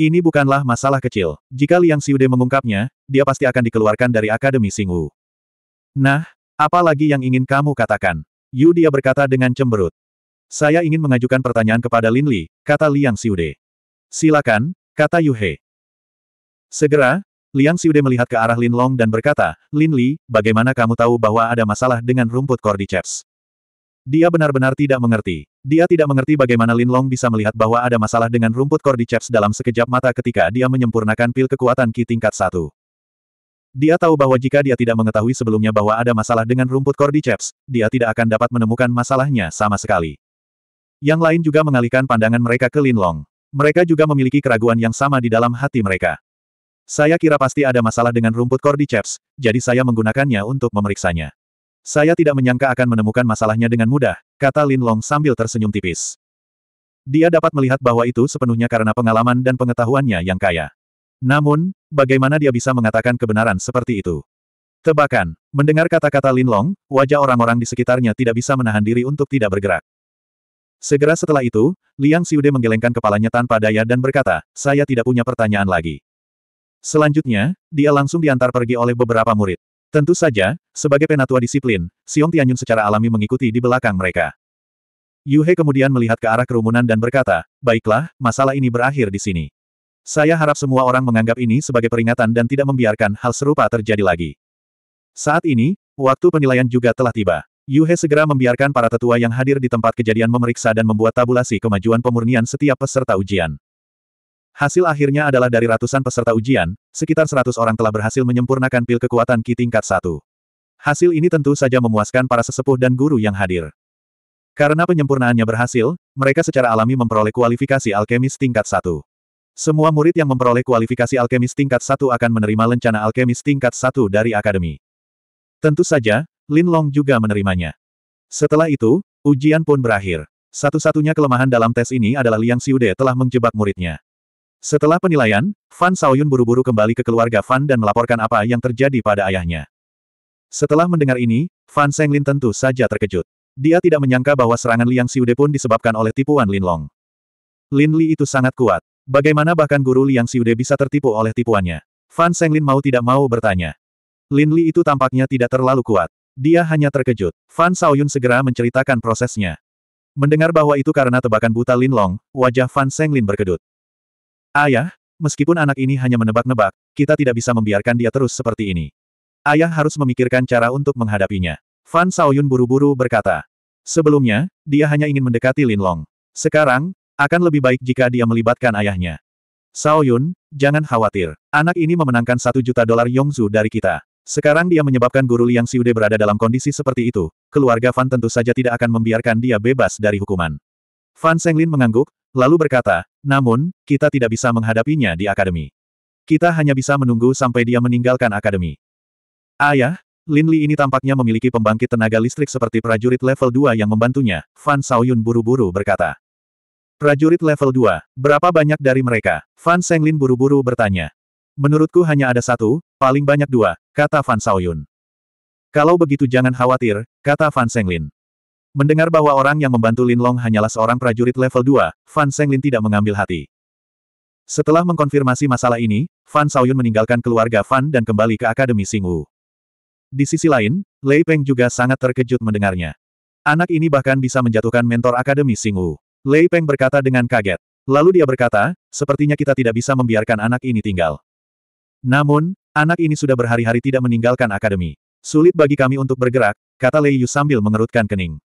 Ini bukanlah masalah kecil. Jika Liang Xiude mengungkapnya, dia pasti akan dikeluarkan dari Akademi Wu. Nah, apa lagi yang ingin kamu katakan? Yu dia berkata dengan cemberut. Saya ingin mengajukan pertanyaan kepada Lin Li, kata Liang Xiude. Silakan, kata Yuhe. Segera, Liang Siude melihat ke arah Lin Long dan berkata, Lin Li, bagaimana kamu tahu bahwa ada masalah dengan rumput cordyceps? Dia benar-benar tidak mengerti. Dia tidak mengerti bagaimana Lin Long bisa melihat bahwa ada masalah dengan rumput cordyceps dalam sekejap mata ketika dia menyempurnakan pil kekuatan Ki tingkat satu. Dia tahu bahwa jika dia tidak mengetahui sebelumnya bahwa ada masalah dengan rumput cordyceps, dia tidak akan dapat menemukan masalahnya sama sekali. Yang lain juga mengalihkan pandangan mereka ke Lin Long. Mereka juga memiliki keraguan yang sama di dalam hati mereka. Saya kira pasti ada masalah dengan rumput cordyceps, jadi saya menggunakannya untuk memeriksanya. Saya tidak menyangka akan menemukan masalahnya dengan mudah, kata Lin Long sambil tersenyum tipis. Dia dapat melihat bahwa itu sepenuhnya karena pengalaman dan pengetahuannya yang kaya. Namun, bagaimana dia bisa mengatakan kebenaran seperti itu? Tebakan. Mendengar kata-kata Lin Long, wajah orang-orang di sekitarnya tidak bisa menahan diri untuk tidak bergerak. Segera setelah itu, Liang Siude menggelengkan kepalanya tanpa daya dan berkata, saya tidak punya pertanyaan lagi. Selanjutnya, dia langsung diantar pergi oleh beberapa murid. Tentu saja, sebagai penatua disiplin, Xiong Tianyun secara alami mengikuti di belakang mereka. Yuhe kemudian melihat ke arah kerumunan dan berkata, baiklah, masalah ini berakhir di sini. Saya harap semua orang menganggap ini sebagai peringatan dan tidak membiarkan hal serupa terjadi lagi. Saat ini, waktu penilaian juga telah tiba. Yuhe segera membiarkan para tetua yang hadir di tempat kejadian memeriksa dan membuat tabulasi kemajuan pemurnian setiap peserta ujian. Hasil akhirnya adalah dari ratusan peserta ujian, sekitar 100 orang telah berhasil menyempurnakan pil kekuatan Ki tingkat 1. Hasil ini tentu saja memuaskan para sesepuh dan guru yang hadir. Karena penyempurnaannya berhasil, mereka secara alami memperoleh kualifikasi alkemis tingkat 1. Semua murid yang memperoleh kualifikasi alkemis tingkat 1 akan menerima lencana alkemis tingkat 1 dari akademi. Tentu saja, Lin Long juga menerimanya. Setelah itu, ujian pun berakhir. Satu-satunya kelemahan dalam tes ini adalah Liang Xiude telah menjebak muridnya. Setelah penilaian, Fan Saoyun buru-buru kembali ke keluarga Fan dan melaporkan apa yang terjadi pada ayahnya. Setelah mendengar ini, Fan Senglin tentu saja terkejut. Dia tidak menyangka bahwa serangan Liang Xiude pun disebabkan oleh tipuan Lin Long. Lin Li itu sangat kuat. Bagaimana bahkan guru Liang Xiude bisa tertipu oleh tipuannya? Fan Senglin mau tidak mau bertanya. Lin Li itu tampaknya tidak terlalu kuat. Dia hanya terkejut. Fan Saoyun segera menceritakan prosesnya. Mendengar bahwa itu karena tebakan buta Lin Long, wajah Fan Senglin berkedut. Ayah, meskipun anak ini hanya menebak-nebak, kita tidak bisa membiarkan dia terus seperti ini. Ayah harus memikirkan cara untuk menghadapinya. Fan Saoyun buru-buru berkata. Sebelumnya, dia hanya ingin mendekati Lin Long. Sekarang, akan lebih baik jika dia melibatkan ayahnya. Saoyun, jangan khawatir. Anak ini memenangkan satu juta dolar Yongzu dari kita. Sekarang dia menyebabkan guru Liang Siude berada dalam kondisi seperti itu, keluarga Fan tentu saja tidak akan membiarkan dia bebas dari hukuman. Fan Senglin mengangguk, lalu berkata, namun, kita tidak bisa menghadapinya di akademi. Kita hanya bisa menunggu sampai dia meninggalkan akademi. Ayah, ya? Lin Li ini tampaknya memiliki pembangkit tenaga listrik seperti prajurit level 2 yang membantunya, Fan Saoyun buru-buru berkata. Prajurit level 2, berapa banyak dari mereka? Fan Senglin buru-buru bertanya. Menurutku hanya ada satu, paling banyak dua, kata Fan Xiaoyun. Kalau begitu jangan khawatir, kata Fan Senglin. Mendengar bahwa orang yang membantu Lin Long hanyalah seorang prajurit level 2, Fan Senglin tidak mengambil hati. Setelah mengkonfirmasi masalah ini, Fan Xiaoyun meninggalkan keluarga Fan dan kembali ke Akademi Singwu. Di sisi lain, Lei Peng juga sangat terkejut mendengarnya. Anak ini bahkan bisa menjatuhkan mentor Akademi Singwu. Lei Peng berkata dengan kaget. Lalu dia berkata, sepertinya kita tidak bisa membiarkan anak ini tinggal. Namun, anak ini sudah berhari-hari tidak meninggalkan akademi. Sulit bagi kami untuk bergerak, kata Lei Yu sambil mengerutkan kening.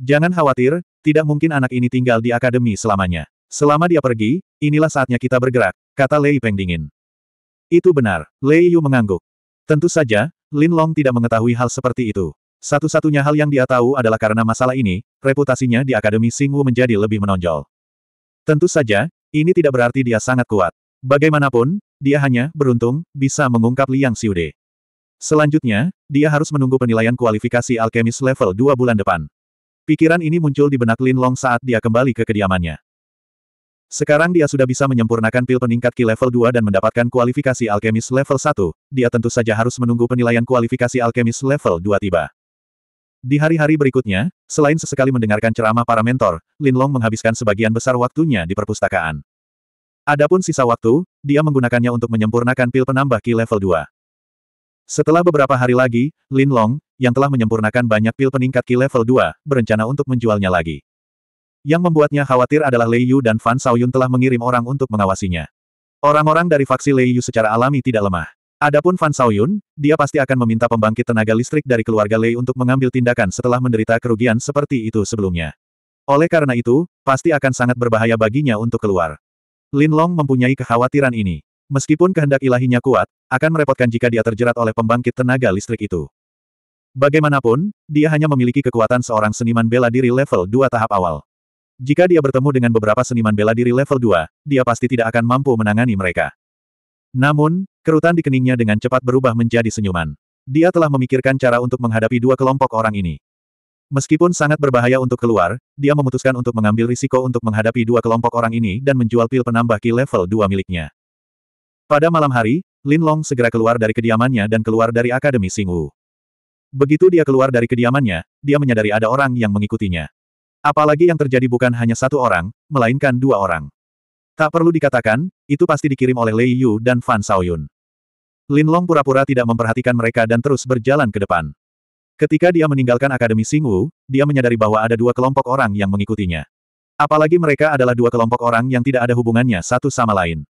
Jangan khawatir, tidak mungkin anak ini tinggal di akademi selamanya. Selama dia pergi, inilah saatnya kita bergerak, kata Lei Peng dingin. Itu benar, Lei Yu mengangguk. Tentu saja, Lin Long tidak mengetahui hal seperti itu. Satu-satunya hal yang dia tahu adalah karena masalah ini, reputasinya di Akademi Singwu menjadi lebih menonjol. Tentu saja, ini tidak berarti dia sangat kuat. Bagaimanapun, dia hanya beruntung bisa mengungkap Liang Xiude. Selanjutnya, dia harus menunggu penilaian kualifikasi alkemis level 2 bulan depan. Pikiran ini muncul di benak Lin Long saat dia kembali ke kediamannya. Sekarang dia sudah bisa menyempurnakan pil peningkat Ki level 2 dan mendapatkan kualifikasi alkemis level 1, dia tentu saja harus menunggu penilaian kualifikasi alkemis level 2 tiba. Di hari-hari berikutnya, selain sesekali mendengarkan ceramah para mentor, Lin Long menghabiskan sebagian besar waktunya di perpustakaan. Adapun sisa waktu, dia menggunakannya untuk menyempurnakan pil penambah Ki level 2. Setelah beberapa hari lagi, Lin Long, yang telah menyempurnakan banyak pil peningkat Ki level 2, berencana untuk menjualnya lagi. Yang membuatnya khawatir adalah Lei Yu dan Fan Xiaoyun telah mengirim orang untuk mengawasinya. Orang-orang dari faksi Lei Yu secara alami tidak lemah. Adapun Fan Xiaoyun, dia pasti akan meminta pembangkit tenaga listrik dari keluarga Lei untuk mengambil tindakan setelah menderita kerugian seperti itu sebelumnya. Oleh karena itu, pasti akan sangat berbahaya baginya untuk keluar. Lin Long mempunyai kekhawatiran ini. Meskipun kehendak ilahinya kuat, akan merepotkan jika dia terjerat oleh pembangkit tenaga listrik itu. Bagaimanapun, dia hanya memiliki kekuatan seorang seniman bela diri level 2 tahap awal. Jika dia bertemu dengan beberapa seniman bela diri level 2, dia pasti tidak akan mampu menangani mereka. Namun, kerutan di keningnya dengan cepat berubah menjadi senyuman. Dia telah memikirkan cara untuk menghadapi dua kelompok orang ini. Meskipun sangat berbahaya untuk keluar, dia memutuskan untuk mengambil risiko untuk menghadapi dua kelompok orang ini dan menjual pil penambah ki level 2 miliknya. Pada malam hari, Lin Long segera keluar dari kediamannya dan keluar dari Akademi Wu. Begitu dia keluar dari kediamannya, dia menyadari ada orang yang mengikutinya. Apalagi yang terjadi bukan hanya satu orang, melainkan dua orang. Tak perlu dikatakan, itu pasti dikirim oleh Lei Yu dan Fan Xiaoyun. Lin Long pura-pura tidak memperhatikan mereka dan terus berjalan ke depan. Ketika dia meninggalkan Akademi Singwu, dia menyadari bahwa ada dua kelompok orang yang mengikutinya. Apalagi mereka adalah dua kelompok orang yang tidak ada hubungannya satu sama lain.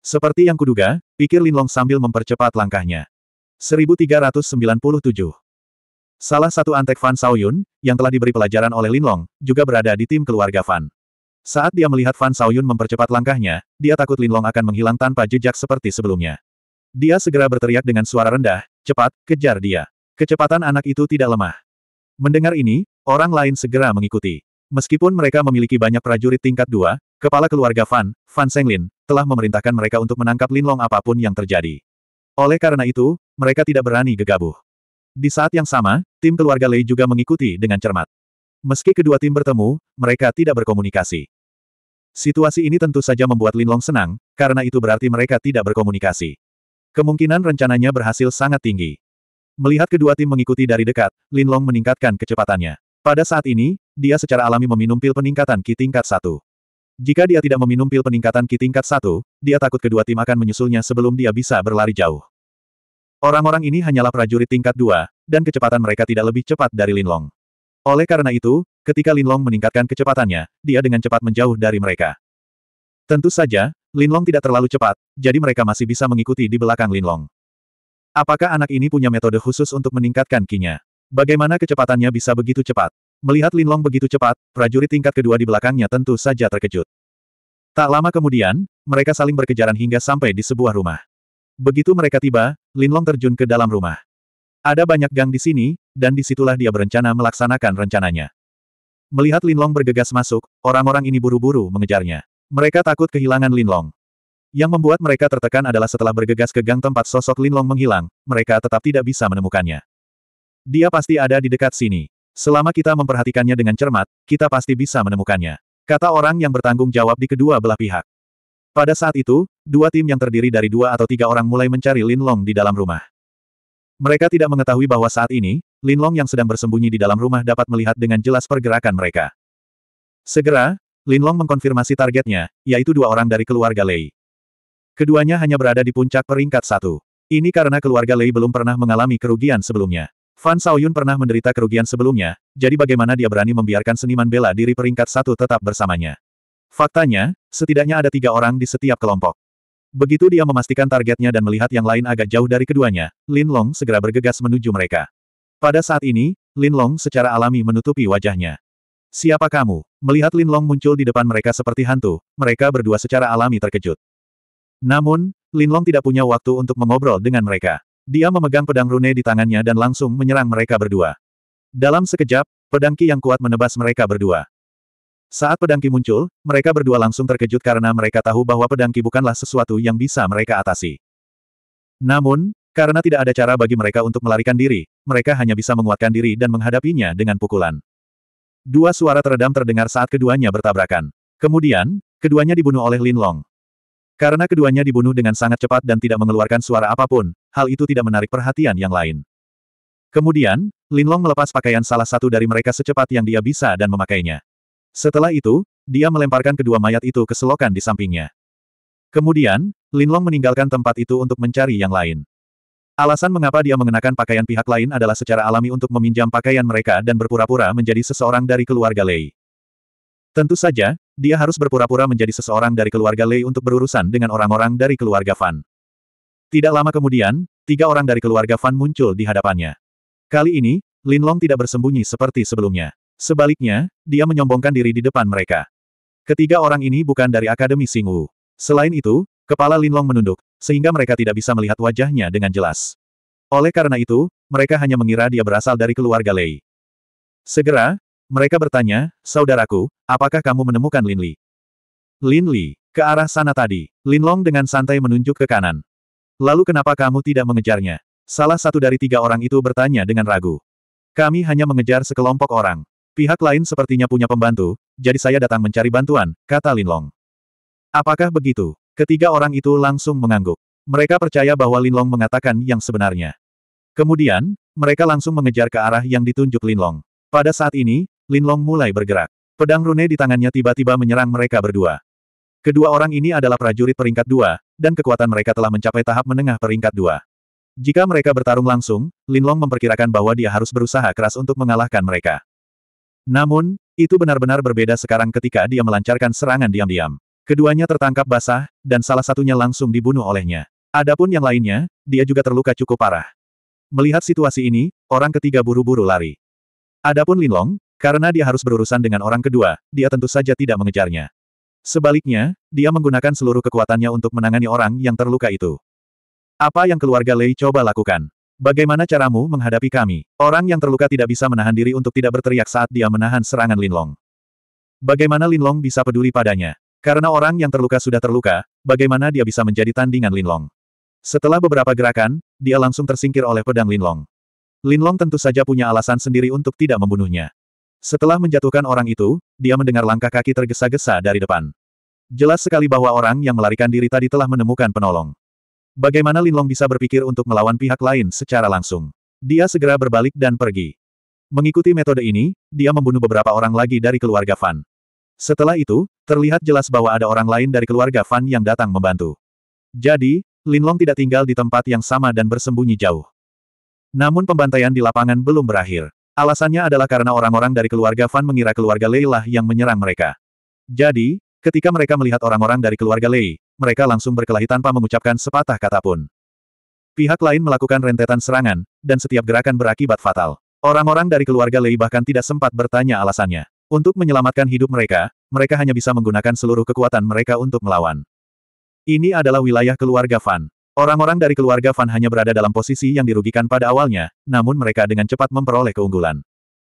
Seperti yang kuduga, pikir Lin Long sambil mempercepat langkahnya. 1397 Salah satu antek Fan Saoyun, yang telah diberi pelajaran oleh Lin Long, juga berada di tim keluarga Fan. Saat dia melihat Fan Saoyun mempercepat langkahnya, dia takut Lin Long akan menghilang tanpa jejak seperti sebelumnya. Dia segera berteriak dengan suara rendah, cepat, kejar dia. Kecepatan anak itu tidak lemah. Mendengar ini, orang lain segera mengikuti. Meskipun mereka memiliki banyak prajurit tingkat dua, kepala keluarga Fan, Fan Senglin, telah memerintahkan mereka untuk menangkap Lin Long apapun yang terjadi. Oleh karena itu, mereka tidak berani gegabah. Di saat yang sama, tim keluarga Lei juga mengikuti dengan cermat. Meski kedua tim bertemu, mereka tidak berkomunikasi. Situasi ini tentu saja membuat Lin Long senang, karena itu berarti mereka tidak berkomunikasi. Kemungkinan rencananya berhasil sangat tinggi. Melihat kedua tim mengikuti dari dekat, Lin Long meningkatkan kecepatannya. Pada saat ini, dia secara alami meminum pil peningkatan Ki tingkat satu. Jika dia tidak meminum pil peningkatan Ki tingkat satu, dia takut kedua tim akan menyusulnya sebelum dia bisa berlari jauh. Orang-orang ini hanyalah prajurit tingkat dua, dan kecepatan mereka tidak lebih cepat dari Lin Long. Oleh karena itu, ketika Lin Long meningkatkan kecepatannya, dia dengan cepat menjauh dari mereka. Tentu saja, Lin Long tidak terlalu cepat, jadi mereka masih bisa mengikuti di belakang Lin Long. Apakah anak ini punya metode khusus untuk meningkatkan kinya? Bagaimana kecepatannya bisa begitu cepat? Melihat Linlong begitu cepat, prajurit tingkat kedua di belakangnya tentu saja terkejut. Tak lama kemudian, mereka saling berkejaran hingga sampai di sebuah rumah. Begitu mereka tiba, Linlong terjun ke dalam rumah. Ada banyak gang di sini, dan disitulah dia berencana melaksanakan rencananya. Melihat Linlong bergegas masuk, orang-orang ini buru-buru mengejarnya. Mereka takut kehilangan Linlong. Yang membuat mereka tertekan adalah setelah bergegas ke gang tempat sosok Linlong menghilang, mereka tetap tidak bisa menemukannya. Dia pasti ada di dekat sini. Selama kita memperhatikannya dengan cermat, kita pasti bisa menemukannya. Kata orang yang bertanggung jawab di kedua belah pihak. Pada saat itu, dua tim yang terdiri dari dua atau tiga orang mulai mencari Linlong di dalam rumah. Mereka tidak mengetahui bahwa saat ini, Linlong yang sedang bersembunyi di dalam rumah dapat melihat dengan jelas pergerakan mereka. Segera, Linlong mengkonfirmasi targetnya, yaitu dua orang dari keluarga Lei. Keduanya hanya berada di puncak peringkat satu. Ini karena keluarga Lei belum pernah mengalami kerugian sebelumnya. Fan Saoyun pernah menderita kerugian sebelumnya, jadi bagaimana dia berani membiarkan seniman bela diri peringkat satu tetap bersamanya. Faktanya, setidaknya ada tiga orang di setiap kelompok. Begitu dia memastikan targetnya dan melihat yang lain agak jauh dari keduanya, Lin Long segera bergegas menuju mereka. Pada saat ini, Lin Long secara alami menutupi wajahnya. Siapa kamu? Melihat Lin Long muncul di depan mereka seperti hantu, mereka berdua secara alami terkejut. Namun, Linlong tidak punya waktu untuk mengobrol dengan mereka. Dia memegang pedang rune di tangannya dan langsung menyerang mereka berdua. Dalam sekejap, pedang Qi yang kuat menebas mereka berdua. Saat pedang Qi muncul, mereka berdua langsung terkejut karena mereka tahu bahwa pedang Qi bukanlah sesuatu yang bisa mereka atasi. Namun, karena tidak ada cara bagi mereka untuk melarikan diri, mereka hanya bisa menguatkan diri dan menghadapinya dengan pukulan. Dua suara teredam terdengar saat keduanya bertabrakan. Kemudian, keduanya dibunuh oleh Lin Long. Karena keduanya dibunuh dengan sangat cepat dan tidak mengeluarkan suara apapun, hal itu tidak menarik perhatian yang lain. Kemudian, Linlong melepas pakaian salah satu dari mereka secepat yang dia bisa dan memakainya. Setelah itu, dia melemparkan kedua mayat itu ke selokan di sampingnya. Kemudian, Linlong meninggalkan tempat itu untuk mencari yang lain. Alasan mengapa dia mengenakan pakaian pihak lain adalah secara alami untuk meminjam pakaian mereka dan berpura-pura menjadi seseorang dari keluarga Lei. Tentu saja, dia harus berpura-pura menjadi seseorang dari keluarga Lei untuk berurusan dengan orang-orang dari keluarga Fan. Tidak lama kemudian, tiga orang dari keluarga Fan muncul di hadapannya. Kali ini, Lin Long tidak bersembunyi seperti sebelumnya. Sebaliknya, dia menyombongkan diri di depan mereka. Ketiga orang ini bukan dari Akademi Sing Wu. Selain itu, kepala Lin Long menunduk, sehingga mereka tidak bisa melihat wajahnya dengan jelas. Oleh karena itu, mereka hanya mengira dia berasal dari keluarga Lei. Segera, mereka bertanya, saudaraku, apakah kamu menemukan Lin Li? Lin Li, ke arah sana tadi. Lin Long dengan santai menunjuk ke kanan. Lalu kenapa kamu tidak mengejarnya? Salah satu dari tiga orang itu bertanya dengan ragu. Kami hanya mengejar sekelompok orang. Pihak lain sepertinya punya pembantu, jadi saya datang mencari bantuan, kata Lin Long. Apakah begitu? Ketiga orang itu langsung mengangguk. Mereka percaya bahwa Lin Long mengatakan yang sebenarnya. Kemudian, mereka langsung mengejar ke arah yang ditunjuk Lin Long. Pada saat ini, Linlong mulai bergerak. Pedang rune di tangannya tiba-tiba menyerang mereka berdua. Kedua orang ini adalah prajurit peringkat dua, dan kekuatan mereka telah mencapai tahap menengah peringkat dua. Jika mereka bertarung langsung, Linlong memperkirakan bahwa dia harus berusaha keras untuk mengalahkan mereka. Namun, itu benar-benar berbeda sekarang ketika dia melancarkan serangan diam-diam. Keduanya tertangkap basah, dan salah satunya langsung dibunuh olehnya. Adapun yang lainnya, dia juga terluka cukup parah. Melihat situasi ini, orang ketiga buru-buru lari. Adapun Linlong, karena dia harus berurusan dengan orang kedua, dia tentu saja tidak mengejarnya. Sebaliknya, dia menggunakan seluruh kekuatannya untuk menangani orang yang terluka itu. Apa yang keluarga Lei coba lakukan? Bagaimana caramu menghadapi kami? Orang yang terluka tidak bisa menahan diri untuk tidak berteriak saat dia menahan serangan Linlong. Bagaimana Linlong bisa peduli padanya? Karena orang yang terluka sudah terluka, bagaimana dia bisa menjadi tandingan Linlong? Setelah beberapa gerakan, dia langsung tersingkir oleh pedang Linlong. Linlong tentu saja punya alasan sendiri untuk tidak membunuhnya. Setelah menjatuhkan orang itu, dia mendengar langkah kaki tergesa-gesa dari depan. Jelas sekali bahwa orang yang melarikan diri tadi telah menemukan penolong. Bagaimana Linlong bisa berpikir untuk melawan pihak lain secara langsung? Dia segera berbalik dan pergi. Mengikuti metode ini, dia membunuh beberapa orang lagi dari keluarga Fan. Setelah itu, terlihat jelas bahwa ada orang lain dari keluarga Fan yang datang membantu. Jadi, Linlong tidak tinggal di tempat yang sama dan bersembunyi jauh. Namun pembantaian di lapangan belum berakhir. Alasannya adalah karena orang-orang dari keluarga Fan mengira keluarga Lei lah yang menyerang mereka. Jadi, ketika mereka melihat orang-orang dari keluarga Lei, mereka langsung berkelahi tanpa mengucapkan sepatah kata pun. Pihak lain melakukan rentetan serangan, dan setiap gerakan berakibat fatal. Orang-orang dari keluarga Lei bahkan tidak sempat bertanya alasannya. Untuk menyelamatkan hidup mereka, mereka hanya bisa menggunakan seluruh kekuatan mereka untuk melawan. Ini adalah wilayah keluarga Fan. Orang-orang dari keluarga Fan hanya berada dalam posisi yang dirugikan pada awalnya, namun mereka dengan cepat memperoleh keunggulan.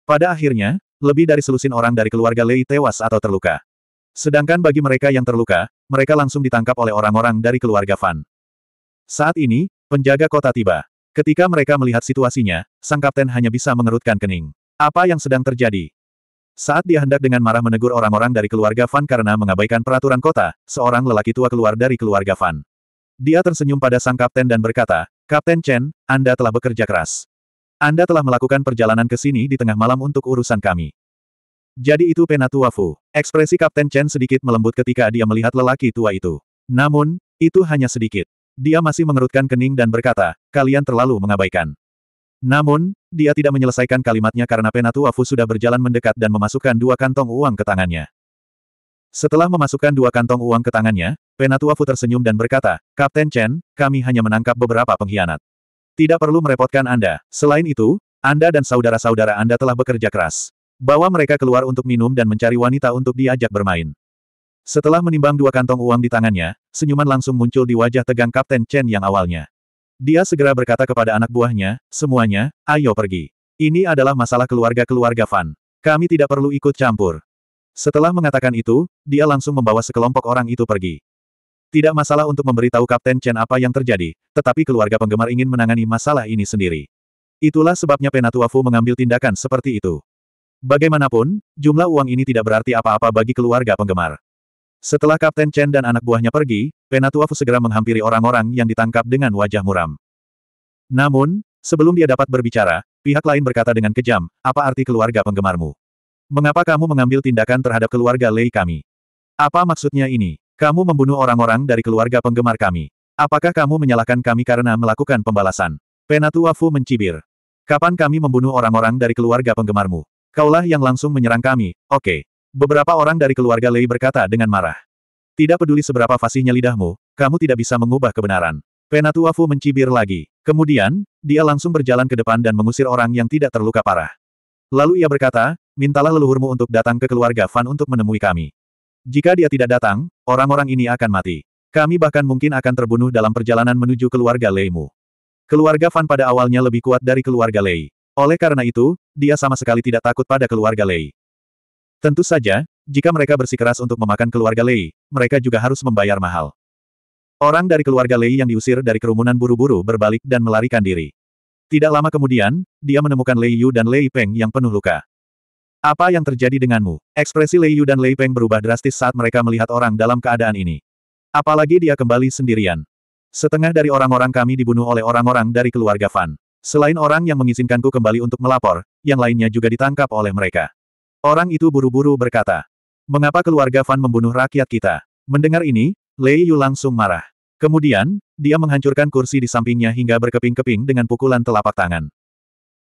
Pada akhirnya, lebih dari selusin orang dari keluarga Lei tewas atau terluka. Sedangkan bagi mereka yang terluka, mereka langsung ditangkap oleh orang-orang dari keluarga Fan. Saat ini, penjaga kota tiba. Ketika mereka melihat situasinya, sang kapten hanya bisa mengerutkan kening. Apa yang sedang terjadi? Saat dia hendak dengan marah menegur orang-orang dari keluarga Fan karena mengabaikan peraturan kota, seorang lelaki tua keluar dari keluarga Fan. Dia tersenyum pada sang kapten dan berkata, Kapten Chen, Anda telah bekerja keras. Anda telah melakukan perjalanan ke sini di tengah malam untuk urusan kami. Jadi itu Penatua Fu. Ekspresi Kapten Chen sedikit melembut ketika dia melihat lelaki tua itu. Namun, itu hanya sedikit. Dia masih mengerutkan kening dan berkata, kalian terlalu mengabaikan. Namun, dia tidak menyelesaikan kalimatnya karena Penatua Fu sudah berjalan mendekat dan memasukkan dua kantong uang ke tangannya. Setelah memasukkan dua kantong uang ke tangannya, Penatua Fu tersenyum dan berkata, Kapten Chen, kami hanya menangkap beberapa pengkhianat. Tidak perlu merepotkan Anda. Selain itu, Anda dan saudara-saudara Anda telah bekerja keras. Bawa mereka keluar untuk minum dan mencari wanita untuk diajak bermain. Setelah menimbang dua kantong uang di tangannya, senyuman langsung muncul di wajah tegang Kapten Chen yang awalnya. Dia segera berkata kepada anak buahnya, semuanya, ayo pergi. Ini adalah masalah keluarga-keluarga Fan. Kami tidak perlu ikut campur. Setelah mengatakan itu, dia langsung membawa sekelompok orang itu pergi. Tidak masalah untuk memberitahu Kapten Chen apa yang terjadi, tetapi keluarga penggemar ingin menangani masalah ini sendiri. Itulah sebabnya Penatua Fu mengambil tindakan seperti itu. Bagaimanapun, jumlah uang ini tidak berarti apa-apa bagi keluarga penggemar. Setelah Kapten Chen dan anak buahnya pergi, Penatua Fu segera menghampiri orang-orang yang ditangkap dengan wajah muram. Namun, sebelum dia dapat berbicara, pihak lain berkata dengan kejam, apa arti keluarga penggemarmu? Mengapa kamu mengambil tindakan terhadap keluarga Lei kami? Apa maksudnya ini? Kamu membunuh orang-orang dari keluarga penggemar kami. Apakah kamu menyalahkan kami karena melakukan pembalasan? Penatua Fu mencibir. Kapan kami membunuh orang-orang dari keluarga penggemarmu? Kaulah yang langsung menyerang kami, oke. Okay. Beberapa orang dari keluarga Lei berkata dengan marah. Tidak peduli seberapa fasihnya lidahmu, kamu tidak bisa mengubah kebenaran. Penatua Fu mencibir lagi. Kemudian, dia langsung berjalan ke depan dan mengusir orang yang tidak terluka parah. Lalu ia berkata, mintalah leluhurmu untuk datang ke keluarga Fan untuk menemui kami. Jika dia tidak datang, orang-orang ini akan mati. Kami bahkan mungkin akan terbunuh dalam perjalanan menuju keluarga Leimu. Keluarga Fan pada awalnya lebih kuat dari keluarga Lei. Oleh karena itu, dia sama sekali tidak takut pada keluarga Lei. Tentu saja, jika mereka bersikeras untuk memakan keluarga Lei, mereka juga harus membayar mahal. Orang dari keluarga Lei yang diusir dari kerumunan buru-buru berbalik dan melarikan diri. Tidak lama kemudian, dia menemukan Lei Yu dan Lei Peng yang penuh luka. Apa yang terjadi denganmu? Ekspresi Lei Yu dan Lei Peng berubah drastis saat mereka melihat orang dalam keadaan ini. Apalagi dia kembali sendirian. Setengah dari orang-orang kami dibunuh oleh orang-orang dari keluarga Fan. Selain orang yang mengizinkanku kembali untuk melapor, yang lainnya juga ditangkap oleh mereka. Orang itu buru-buru berkata, Mengapa keluarga Fan membunuh rakyat kita? Mendengar ini, Lei Yu langsung marah. Kemudian, dia menghancurkan kursi di sampingnya hingga berkeping-keping dengan pukulan telapak tangan.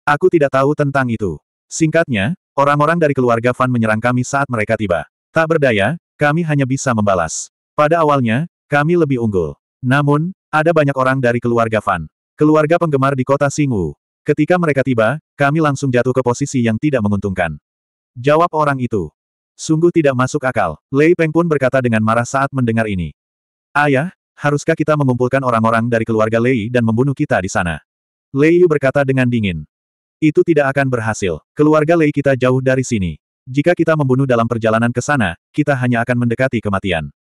Aku tidak tahu tentang itu. Singkatnya, Orang-orang dari keluarga Fan menyerang kami saat mereka tiba. Tak berdaya, kami hanya bisa membalas. Pada awalnya, kami lebih unggul. Namun, ada banyak orang dari keluarga Fan. Keluarga penggemar di kota Singu. Ketika mereka tiba, kami langsung jatuh ke posisi yang tidak menguntungkan. Jawab orang itu. Sungguh tidak masuk akal. Lei Peng pun berkata dengan marah saat mendengar ini. Ayah, haruskah kita mengumpulkan orang-orang dari keluarga Lei dan membunuh kita di sana? Lei Yu berkata dengan dingin. Itu tidak akan berhasil. Keluarga Lei kita jauh dari sini. Jika kita membunuh dalam perjalanan ke sana, kita hanya akan mendekati kematian.